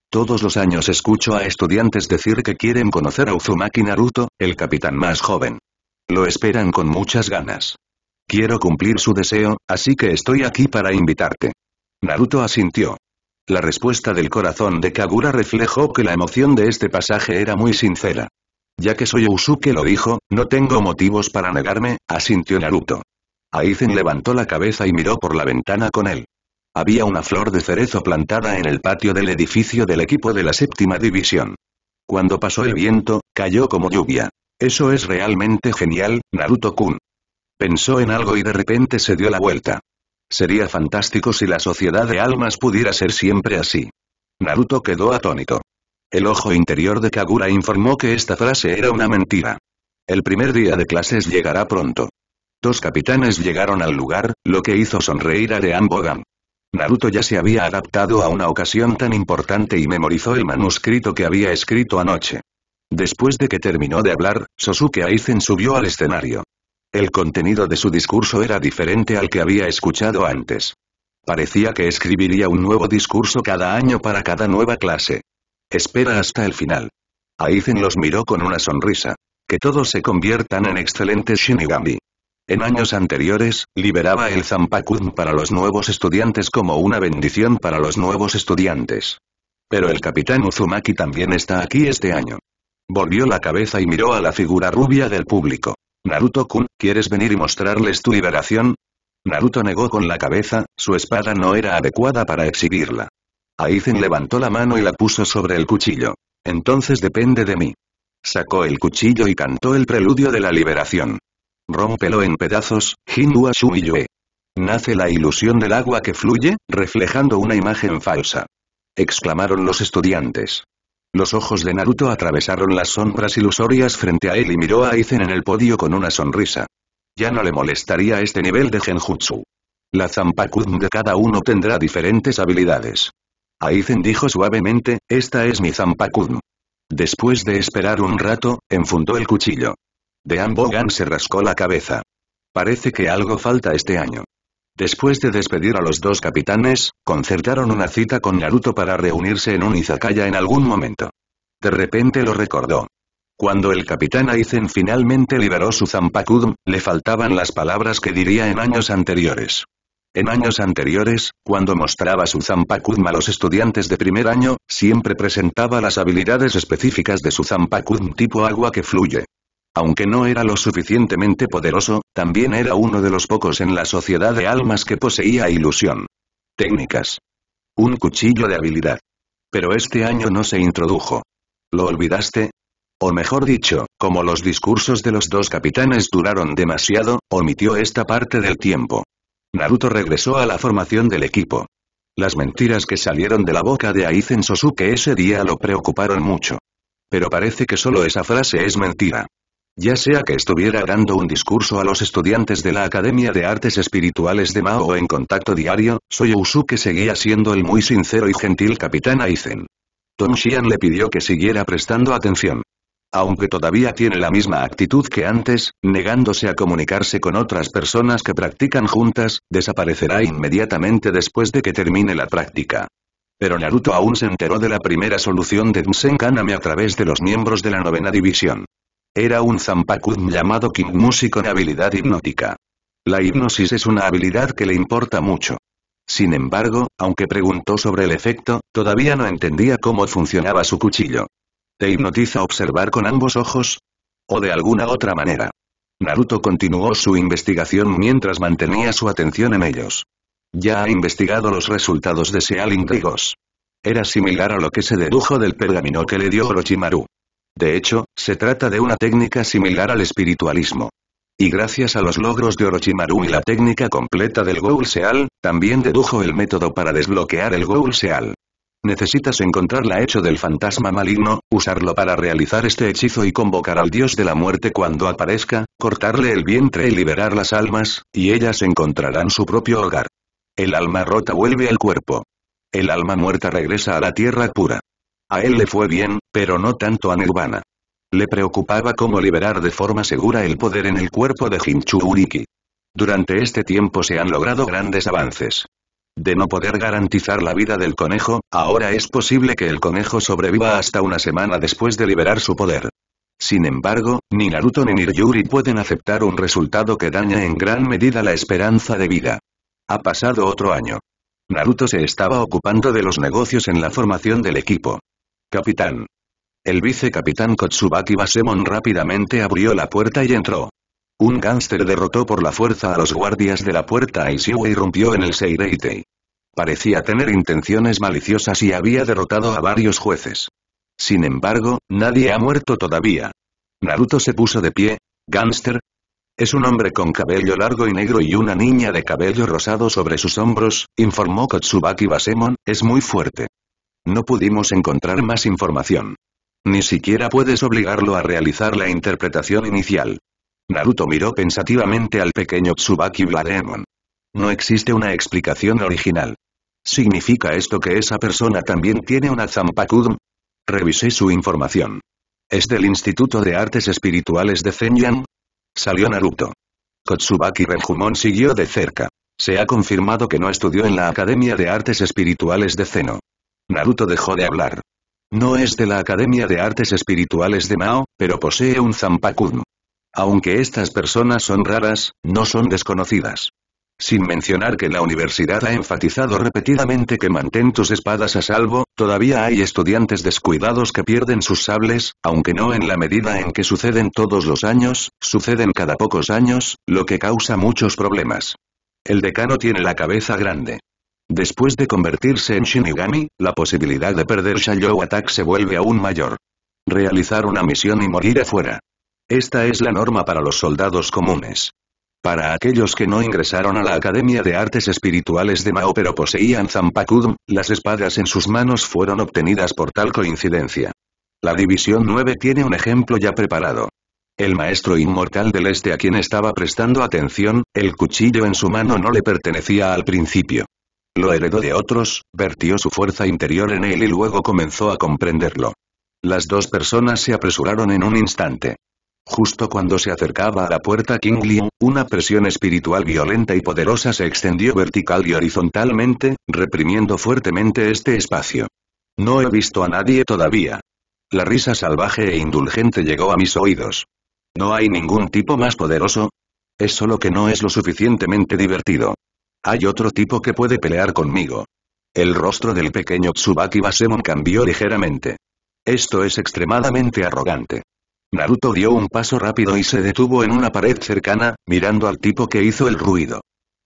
Todos los años escucho a estudiantes decir que quieren conocer a Uzumaki Naruto, el capitán más joven. Lo esperan con muchas ganas. Quiero cumplir su deseo, así que estoy aquí para invitarte. Naruto asintió. La respuesta del corazón de Kagura reflejó que la emoción de este pasaje era muy sincera. Ya que soy Usuke lo dijo, no tengo motivos para negarme, asintió Naruto. Aizen levantó la cabeza y miró por la ventana con él. Había una flor de cerezo plantada en el patio del edificio del equipo de la séptima división. Cuando pasó el viento, cayó como lluvia. Eso es realmente genial, Naruto-kun. Pensó en algo y de repente se dio la vuelta. Sería fantástico si la sociedad de almas pudiera ser siempre así. Naruto quedó atónito. El ojo interior de Kagura informó que esta frase era una mentira. El primer día de clases llegará pronto. Dos capitanes llegaron al lugar, lo que hizo sonreír a Dean Bogan. Naruto ya se había adaptado a una ocasión tan importante y memorizó el manuscrito que había escrito anoche. Después de que terminó de hablar, Sosuke Aizen subió al escenario. El contenido de su discurso era diferente al que había escuchado antes. Parecía que escribiría un nuevo discurso cada año para cada nueva clase. Espera hasta el final. Aizen los miró con una sonrisa. Que todos se conviertan en excelentes Shinigami. En años anteriores, liberaba el zampakun para los nuevos estudiantes como una bendición para los nuevos estudiantes. Pero el capitán Uzumaki también está aquí este año. Volvió la cabeza y miró a la figura rubia del público. Naruto-kun, ¿quieres venir y mostrarles tu liberación? Naruto negó con la cabeza, su espada no era adecuada para exhibirla. Aizen levantó la mano y la puso sobre el cuchillo. Entonces depende de mí. Sacó el cuchillo y cantó el preludio de la liberación. Rómpelo en pedazos, Jinhua Yue. Nace la ilusión del agua que fluye, reflejando una imagen falsa. Exclamaron los estudiantes. Los ojos de Naruto atravesaron las sombras ilusorias frente a él y miró a Aizen en el podio con una sonrisa. Ya no le molestaría este nivel de genjutsu. La Zampakudm de cada uno tendrá diferentes habilidades. Aizen dijo suavemente, esta es mi Zampakudm. Después de esperar un rato, enfundó el cuchillo. Dean Bogan se rascó la cabeza. Parece que algo falta este año. Después de despedir a los dos capitanes, concertaron una cita con Naruto para reunirse en un izakaya en algún momento. De repente lo recordó. Cuando el capitán Aizen finalmente liberó su Zampakudm, le faltaban las palabras que diría en años anteriores. En años anteriores, cuando mostraba su Zampakudm a los estudiantes de primer año, siempre presentaba las habilidades específicas de su Zampakudm tipo agua que fluye. Aunque no era lo suficientemente poderoso, también era uno de los pocos en la sociedad de almas que poseía ilusión. Técnicas. Un cuchillo de habilidad. Pero este año no se introdujo. ¿Lo olvidaste? O mejor dicho, como los discursos de los dos capitanes duraron demasiado, omitió esta parte del tiempo. Naruto regresó a la formación del equipo. Las mentiras que salieron de la boca de Aizen Sosuke ese día lo preocuparon mucho. Pero parece que solo esa frase es mentira. Ya sea que estuviera dando un discurso a los estudiantes de la Academia de Artes Espirituales de Mao o en contacto diario, que seguía siendo el muy sincero y gentil capitán Aizen. Tom Xian le pidió que siguiera prestando atención. Aunque todavía tiene la misma actitud que antes, negándose a comunicarse con otras personas que practican juntas, desaparecerá inmediatamente después de que termine la práctica. Pero Naruto aún se enteró de la primera solución de Kaname a través de los miembros de la novena división. Era un zampakun llamado Kidmusi con habilidad hipnótica. La hipnosis es una habilidad que le importa mucho. Sin embargo, aunque preguntó sobre el efecto, todavía no entendía cómo funcionaba su cuchillo. ¿Te hipnotiza observar con ambos ojos? ¿O de alguna otra manera? Naruto continuó su investigación mientras mantenía su atención en ellos. Ya ha investigado los resultados de Seal Intrigos. Era similar a lo que se dedujo del pergamino que le dio Orochimaru. De hecho, se trata de una técnica similar al espiritualismo. Y gracias a los logros de Orochimaru y la técnica completa del Goul Seal, también dedujo el método para desbloquear el Goul Seal. Necesitas encontrar la hecho del fantasma maligno, usarlo para realizar este hechizo y convocar al dios de la muerte cuando aparezca, cortarle el vientre y liberar las almas, y ellas encontrarán su propio hogar. El alma rota vuelve al cuerpo. El alma muerta regresa a la tierra pura. A él le fue bien, pero no tanto a Nirvana. Le preocupaba cómo liberar de forma segura el poder en el cuerpo de Uriki. Durante este tiempo se han logrado grandes avances. De no poder garantizar la vida del conejo, ahora es posible que el conejo sobreviva hasta una semana después de liberar su poder. Sin embargo, ni Naruto ni Niryuri pueden aceptar un resultado que daña en gran medida la esperanza de vida. Ha pasado otro año. Naruto se estaba ocupando de los negocios en la formación del equipo. Capitán. El vicecapitán Kotsubaki Basemon rápidamente abrió la puerta y entró. Un gánster derrotó por la fuerza a los guardias de la puerta y rompió en el Seireitei. Parecía tener intenciones maliciosas y había derrotado a varios jueces. Sin embargo, nadie ha muerto todavía. Naruto se puso de pie. ¿Gánster? Es un hombre con cabello largo y negro y una niña de cabello rosado sobre sus hombros, informó Kotsubaki Basemon, es muy fuerte. No pudimos encontrar más información. Ni siquiera puedes obligarlo a realizar la interpretación inicial. Naruto miró pensativamente al pequeño Tsubaki Vlademon. No existe una explicación original. ¿Significa esto que esa persona también tiene una Zampakudm? Revisé su información. ¿Es del Instituto de Artes Espirituales de Zenyan? Salió Naruto. Kotsubaki Renjumon siguió de cerca. Se ha confirmado que no estudió en la Academia de Artes Espirituales de Zeno. Naruto dejó de hablar. No es de la Academia de Artes Espirituales de Mao, pero posee un Zampakun. Aunque estas personas son raras, no son desconocidas. Sin mencionar que la universidad ha enfatizado repetidamente que mantén tus espadas a salvo, todavía hay estudiantes descuidados que pierden sus sables, aunque no en la medida en que suceden todos los años, suceden cada pocos años, lo que causa muchos problemas. El decano tiene la cabeza grande. Después de convertirse en Shinigami, la posibilidad de perder Shayou Attack se vuelve aún mayor. Realizar una misión y morir afuera. Esta es la norma para los soldados comunes. Para aquellos que no ingresaron a la Academia de Artes Espirituales de Mao pero poseían Zampakudum, las espadas en sus manos fueron obtenidas por tal coincidencia. La División 9 tiene un ejemplo ya preparado. El maestro inmortal del este a quien estaba prestando atención, el cuchillo en su mano no le pertenecía al principio. Lo heredó de otros, vertió su fuerza interior en él y luego comenzó a comprenderlo. Las dos personas se apresuraron en un instante. Justo cuando se acercaba a la puerta King Liu, una presión espiritual violenta y poderosa se extendió vertical y horizontalmente, reprimiendo fuertemente este espacio. No he visto a nadie todavía. La risa salvaje e indulgente llegó a mis oídos. ¿No hay ningún tipo más poderoso? Es solo que no es lo suficientemente divertido. Hay otro tipo que puede pelear conmigo. El rostro del pequeño Tsubaki Basemon cambió ligeramente. Esto es extremadamente arrogante. Naruto dio un paso rápido y se detuvo en una pared cercana, mirando al tipo que hizo el ruido.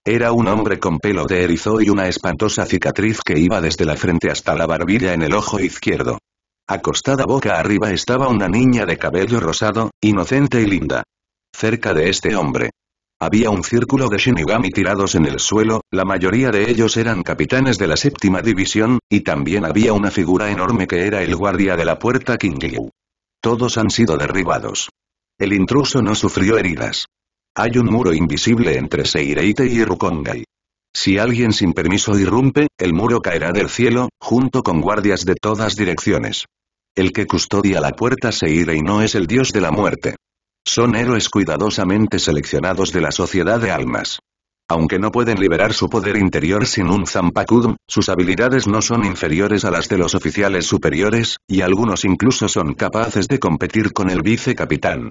Era un hombre con pelo de erizo y una espantosa cicatriz que iba desde la frente hasta la barbilla en el ojo izquierdo. Acostada boca arriba estaba una niña de cabello rosado, inocente y linda. Cerca de este hombre, había un círculo de Shinigami tirados en el suelo, la mayoría de ellos eran capitanes de la séptima división, y también había una figura enorme que era el guardia de la puerta Kingyu. Todos han sido derribados. El intruso no sufrió heridas. Hay un muro invisible entre Seireite y Rukongai. Si alguien sin permiso irrumpe, el muro caerá del cielo, junto con guardias de todas direcciones. El que custodia la puerta Seirei no es el dios de la muerte. Son héroes cuidadosamente seleccionados de la sociedad de almas. Aunque no pueden liberar su poder interior sin un Zampacudum, sus habilidades no son inferiores a las de los oficiales superiores, y algunos incluso son capaces de competir con el vicecapitán.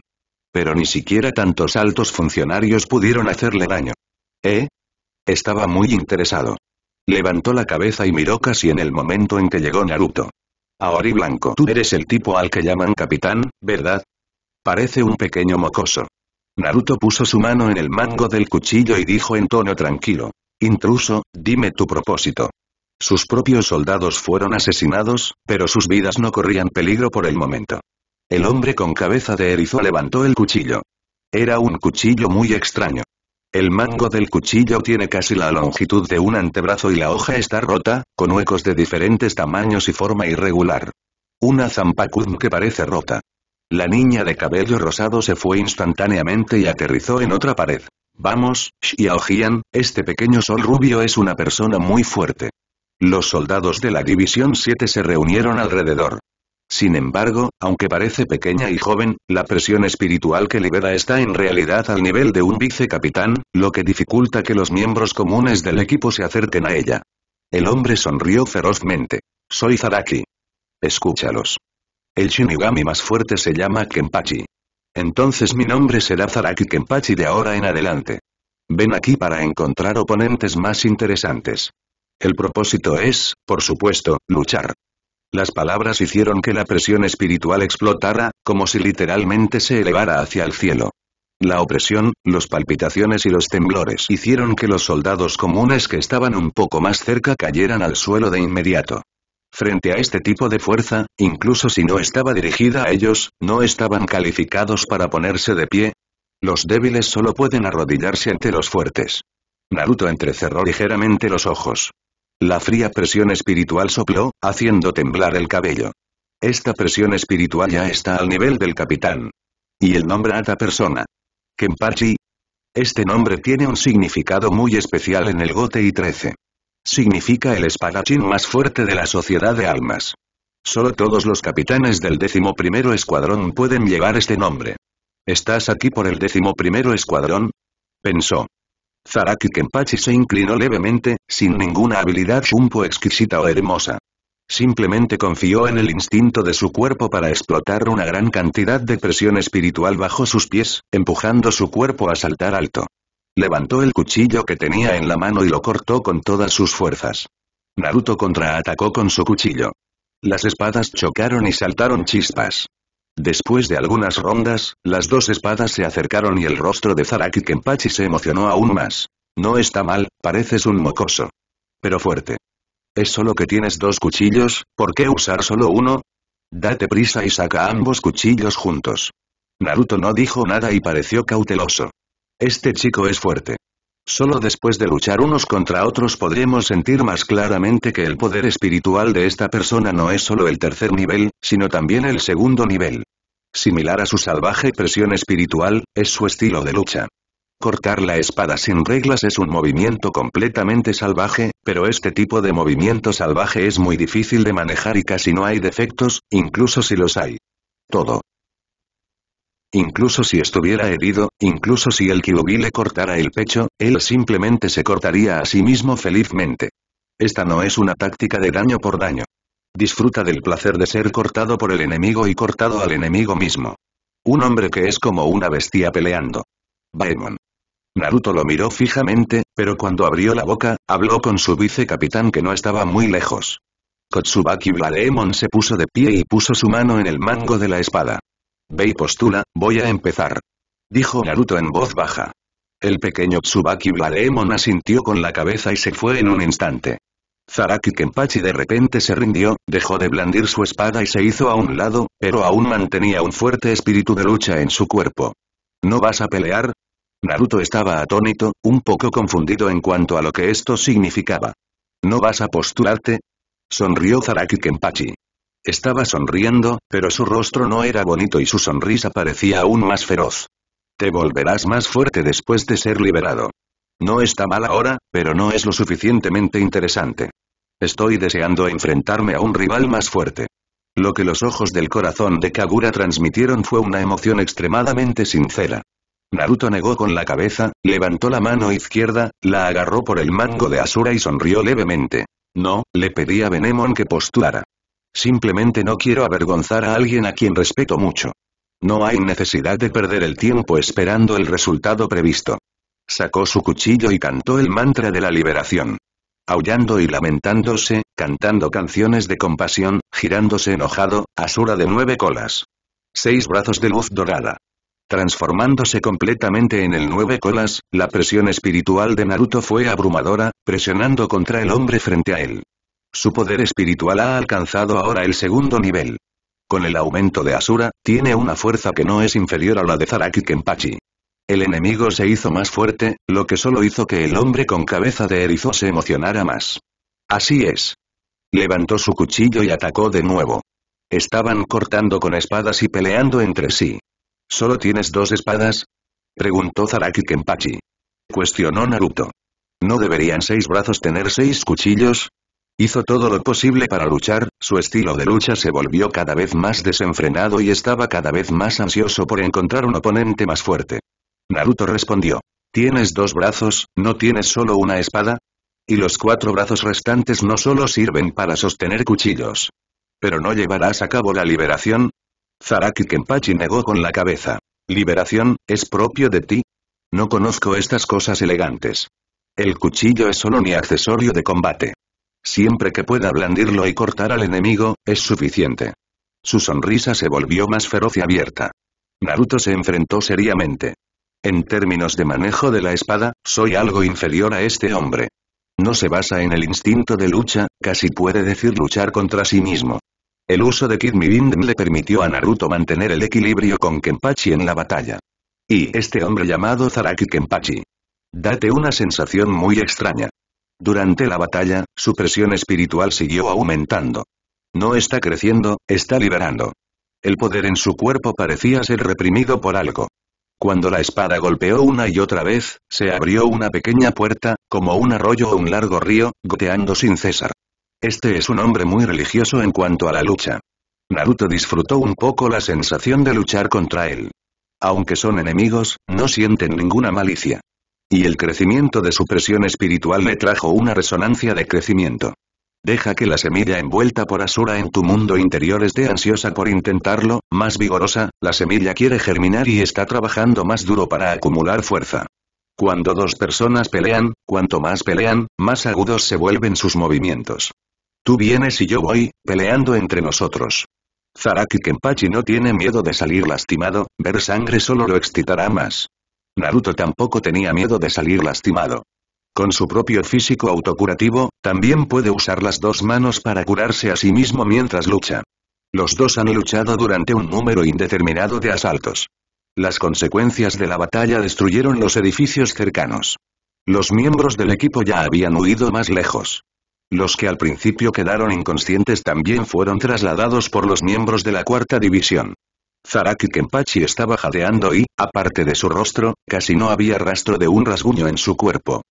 Pero ni siquiera tantos altos funcionarios pudieron hacerle daño. ¿Eh? Estaba muy interesado. Levantó la cabeza y miró casi en el momento en que llegó Naruto. Aori Blanco, tú eres el tipo al que llaman capitán, ¿verdad? Parece un pequeño mocoso. Naruto puso su mano en el mango del cuchillo y dijo en tono tranquilo. Intruso, dime tu propósito. Sus propios soldados fueron asesinados, pero sus vidas no corrían peligro por el momento. El hombre con cabeza de erizo levantó el cuchillo. Era un cuchillo muy extraño. El mango del cuchillo tiene casi la longitud de un antebrazo y la hoja está rota, con huecos de diferentes tamaños y forma irregular. Una zampacum que parece rota. La niña de cabello rosado se fue instantáneamente y aterrizó en otra pared. Vamos, Xiaojian, este pequeño sol rubio es una persona muy fuerte. Los soldados de la División 7 se reunieron alrededor. Sin embargo, aunque parece pequeña y joven, la presión espiritual que libera está en realidad al nivel de un vicecapitán, lo que dificulta que los miembros comunes del equipo se acerquen a ella. El hombre sonrió ferozmente. Soy Zaraki. Escúchalos. El Shinigami más fuerte se llama Kenpachi. Entonces mi nombre será Zaraki Kenpachi de ahora en adelante. Ven aquí para encontrar oponentes más interesantes. El propósito es, por supuesto, luchar. Las palabras hicieron que la presión espiritual explotara, como si literalmente se elevara hacia el cielo. La opresión, los palpitaciones y los temblores hicieron que los soldados comunes que estaban un poco más cerca cayeran al suelo de inmediato. Frente a este tipo de fuerza, incluso si no estaba dirigida a ellos, no estaban calificados para ponerse de pie. Los débiles solo pueden arrodillarse ante los fuertes. Naruto entrecerró ligeramente los ojos. La fría presión espiritual sopló, haciendo temblar el cabello. Esta presión espiritual ya está al nivel del capitán. Y el nombre Ata persona. Kempachi. Este nombre tiene un significado muy especial en el Gotei 13. Significa el espadachín más fuerte de la Sociedad de Almas. Solo todos los capitanes del décimo primero escuadrón pueden llevar este nombre. ¿Estás aquí por el décimo primero escuadrón? Pensó. Zaraki Kenpachi se inclinó levemente, sin ninguna habilidad Shumpo exquisita o hermosa. Simplemente confió en el instinto de su cuerpo para explotar una gran cantidad de presión espiritual bajo sus pies, empujando su cuerpo a saltar alto. Levantó el cuchillo que tenía en la mano y lo cortó con todas sus fuerzas. Naruto contraatacó con su cuchillo. Las espadas chocaron y saltaron chispas. Después de algunas rondas, las dos espadas se acercaron y el rostro de Zaraki Kenpachi se emocionó aún más. No está mal, pareces un mocoso. Pero fuerte. Es solo que tienes dos cuchillos, ¿por qué usar solo uno? Date prisa y saca ambos cuchillos juntos. Naruto no dijo nada y pareció cauteloso. Este chico es fuerte. Solo después de luchar unos contra otros podremos sentir más claramente que el poder espiritual de esta persona no es solo el tercer nivel, sino también el segundo nivel. Similar a su salvaje presión espiritual, es su estilo de lucha. Cortar la espada sin reglas es un movimiento completamente salvaje, pero este tipo de movimiento salvaje es muy difícil de manejar y casi no hay defectos, incluso si los hay. Todo. Incluso si estuviera herido, incluso si el Kyuubi le cortara el pecho, él simplemente se cortaría a sí mismo felizmente. Esta no es una táctica de daño por daño. Disfruta del placer de ser cortado por el enemigo y cortado al enemigo mismo. Un hombre que es como una bestia peleando. Baemon. Naruto lo miró fijamente, pero cuando abrió la boca, habló con su vicecapitán que no estaba muy lejos. Kotsubaki Baemon se puso de pie y puso su mano en el mango de la espada. Ve y postula, voy a empezar. Dijo Naruto en voz baja. El pequeño Tsubaki Blaremon asintió con la cabeza y se fue en un instante. Zaraki Kenpachi de repente se rindió, dejó de blandir su espada y se hizo a un lado, pero aún mantenía un fuerte espíritu de lucha en su cuerpo. ¿No vas a pelear? Naruto estaba atónito, un poco confundido en cuanto a lo que esto significaba. ¿No vas a postularte? Sonrió Zaraki Kenpachi. Estaba sonriendo, pero su rostro no era bonito y su sonrisa parecía aún más feroz. Te volverás más fuerte después de ser liberado. No está mal ahora, pero no es lo suficientemente interesante. Estoy deseando enfrentarme a un rival más fuerte. Lo que los ojos del corazón de Kagura transmitieron fue una emoción extremadamente sincera. Naruto negó con la cabeza, levantó la mano izquierda, la agarró por el mango de Asura y sonrió levemente. No, le pedía a Benemon que postulara. Simplemente no quiero avergonzar a alguien a quien respeto mucho. No hay necesidad de perder el tiempo esperando el resultado previsto. Sacó su cuchillo y cantó el mantra de la liberación. Aullando y lamentándose, cantando canciones de compasión, girándose enojado, Asura de nueve colas. Seis brazos de luz dorada. Transformándose completamente en el nueve colas, la presión espiritual de Naruto fue abrumadora, presionando contra el hombre frente a él. Su poder espiritual ha alcanzado ahora el segundo nivel. Con el aumento de Asura, tiene una fuerza que no es inferior a la de Zaraki Kenpachi. El enemigo se hizo más fuerte, lo que solo hizo que el hombre con cabeza de erizo se emocionara más. Así es. Levantó su cuchillo y atacó de nuevo. Estaban cortando con espadas y peleando entre sí. ¿Solo tienes dos espadas? Preguntó Zaraki Kenpachi. Cuestionó Naruto. ¿No deberían seis brazos tener seis cuchillos? Hizo todo lo posible para luchar, su estilo de lucha se volvió cada vez más desenfrenado y estaba cada vez más ansioso por encontrar un oponente más fuerte. Naruto respondió. Tienes dos brazos, ¿no tienes solo una espada? Y los cuatro brazos restantes no solo sirven para sostener cuchillos. ¿Pero no llevarás a cabo la liberación? Zaraki Kenpachi negó con la cabeza. ¿Liberación, es propio de ti? No conozco estas cosas elegantes. El cuchillo es solo mi accesorio de combate. Siempre que pueda blandirlo y cortar al enemigo, es suficiente. Su sonrisa se volvió más feroz y abierta. Naruto se enfrentó seriamente. En términos de manejo de la espada, soy algo inferior a este hombre. No se basa en el instinto de lucha, casi puede decir luchar contra sí mismo. El uso de Kid Mirinden le permitió a Naruto mantener el equilibrio con Kenpachi en la batalla. Y este hombre llamado Zaraki Kenpachi. Date una sensación muy extraña. Durante la batalla, su presión espiritual siguió aumentando. No está creciendo, está liberando. El poder en su cuerpo parecía ser reprimido por algo. Cuando la espada golpeó una y otra vez, se abrió una pequeña puerta, como un arroyo o un largo río, goteando sin cesar. Este es un hombre muy religioso en cuanto a la lucha. Naruto disfrutó un poco la sensación de luchar contra él. Aunque son enemigos, no sienten ninguna malicia. Y el crecimiento de su presión espiritual le trajo una resonancia de crecimiento. Deja que la semilla envuelta por Asura en tu mundo interior esté ansiosa por intentarlo, más vigorosa, la semilla quiere germinar y está trabajando más duro para acumular fuerza. Cuando dos personas pelean, cuanto más pelean, más agudos se vuelven sus movimientos. Tú vienes y yo voy, peleando entre nosotros. Zaraki Kenpachi no tiene miedo de salir lastimado, ver sangre solo lo excitará más. Naruto tampoco tenía miedo de salir lastimado. Con su propio físico autocurativo, también puede usar las dos manos para curarse a sí mismo mientras lucha. Los dos han luchado durante un número indeterminado de asaltos. Las consecuencias de la batalla destruyeron los edificios cercanos. Los miembros del equipo ya habían huido más lejos. Los que al principio quedaron inconscientes también fueron trasladados por los miembros de la cuarta división. Zaraki Kenpachi estaba jadeando y, aparte de su rostro, casi no había rastro de un rasguño en su cuerpo.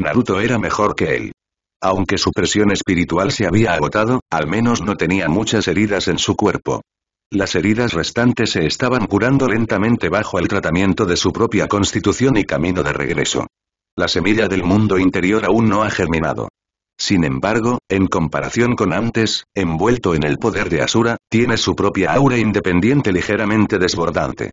Naruto era mejor que él. Aunque su presión espiritual se había agotado, al menos no tenía muchas heridas en su cuerpo. Las heridas restantes se estaban curando lentamente bajo el tratamiento de su propia constitución y camino de regreso. La semilla del mundo interior aún no ha germinado. Sin embargo, en comparación con antes, envuelto en el poder de Asura, tiene su propia aura independiente ligeramente desbordante.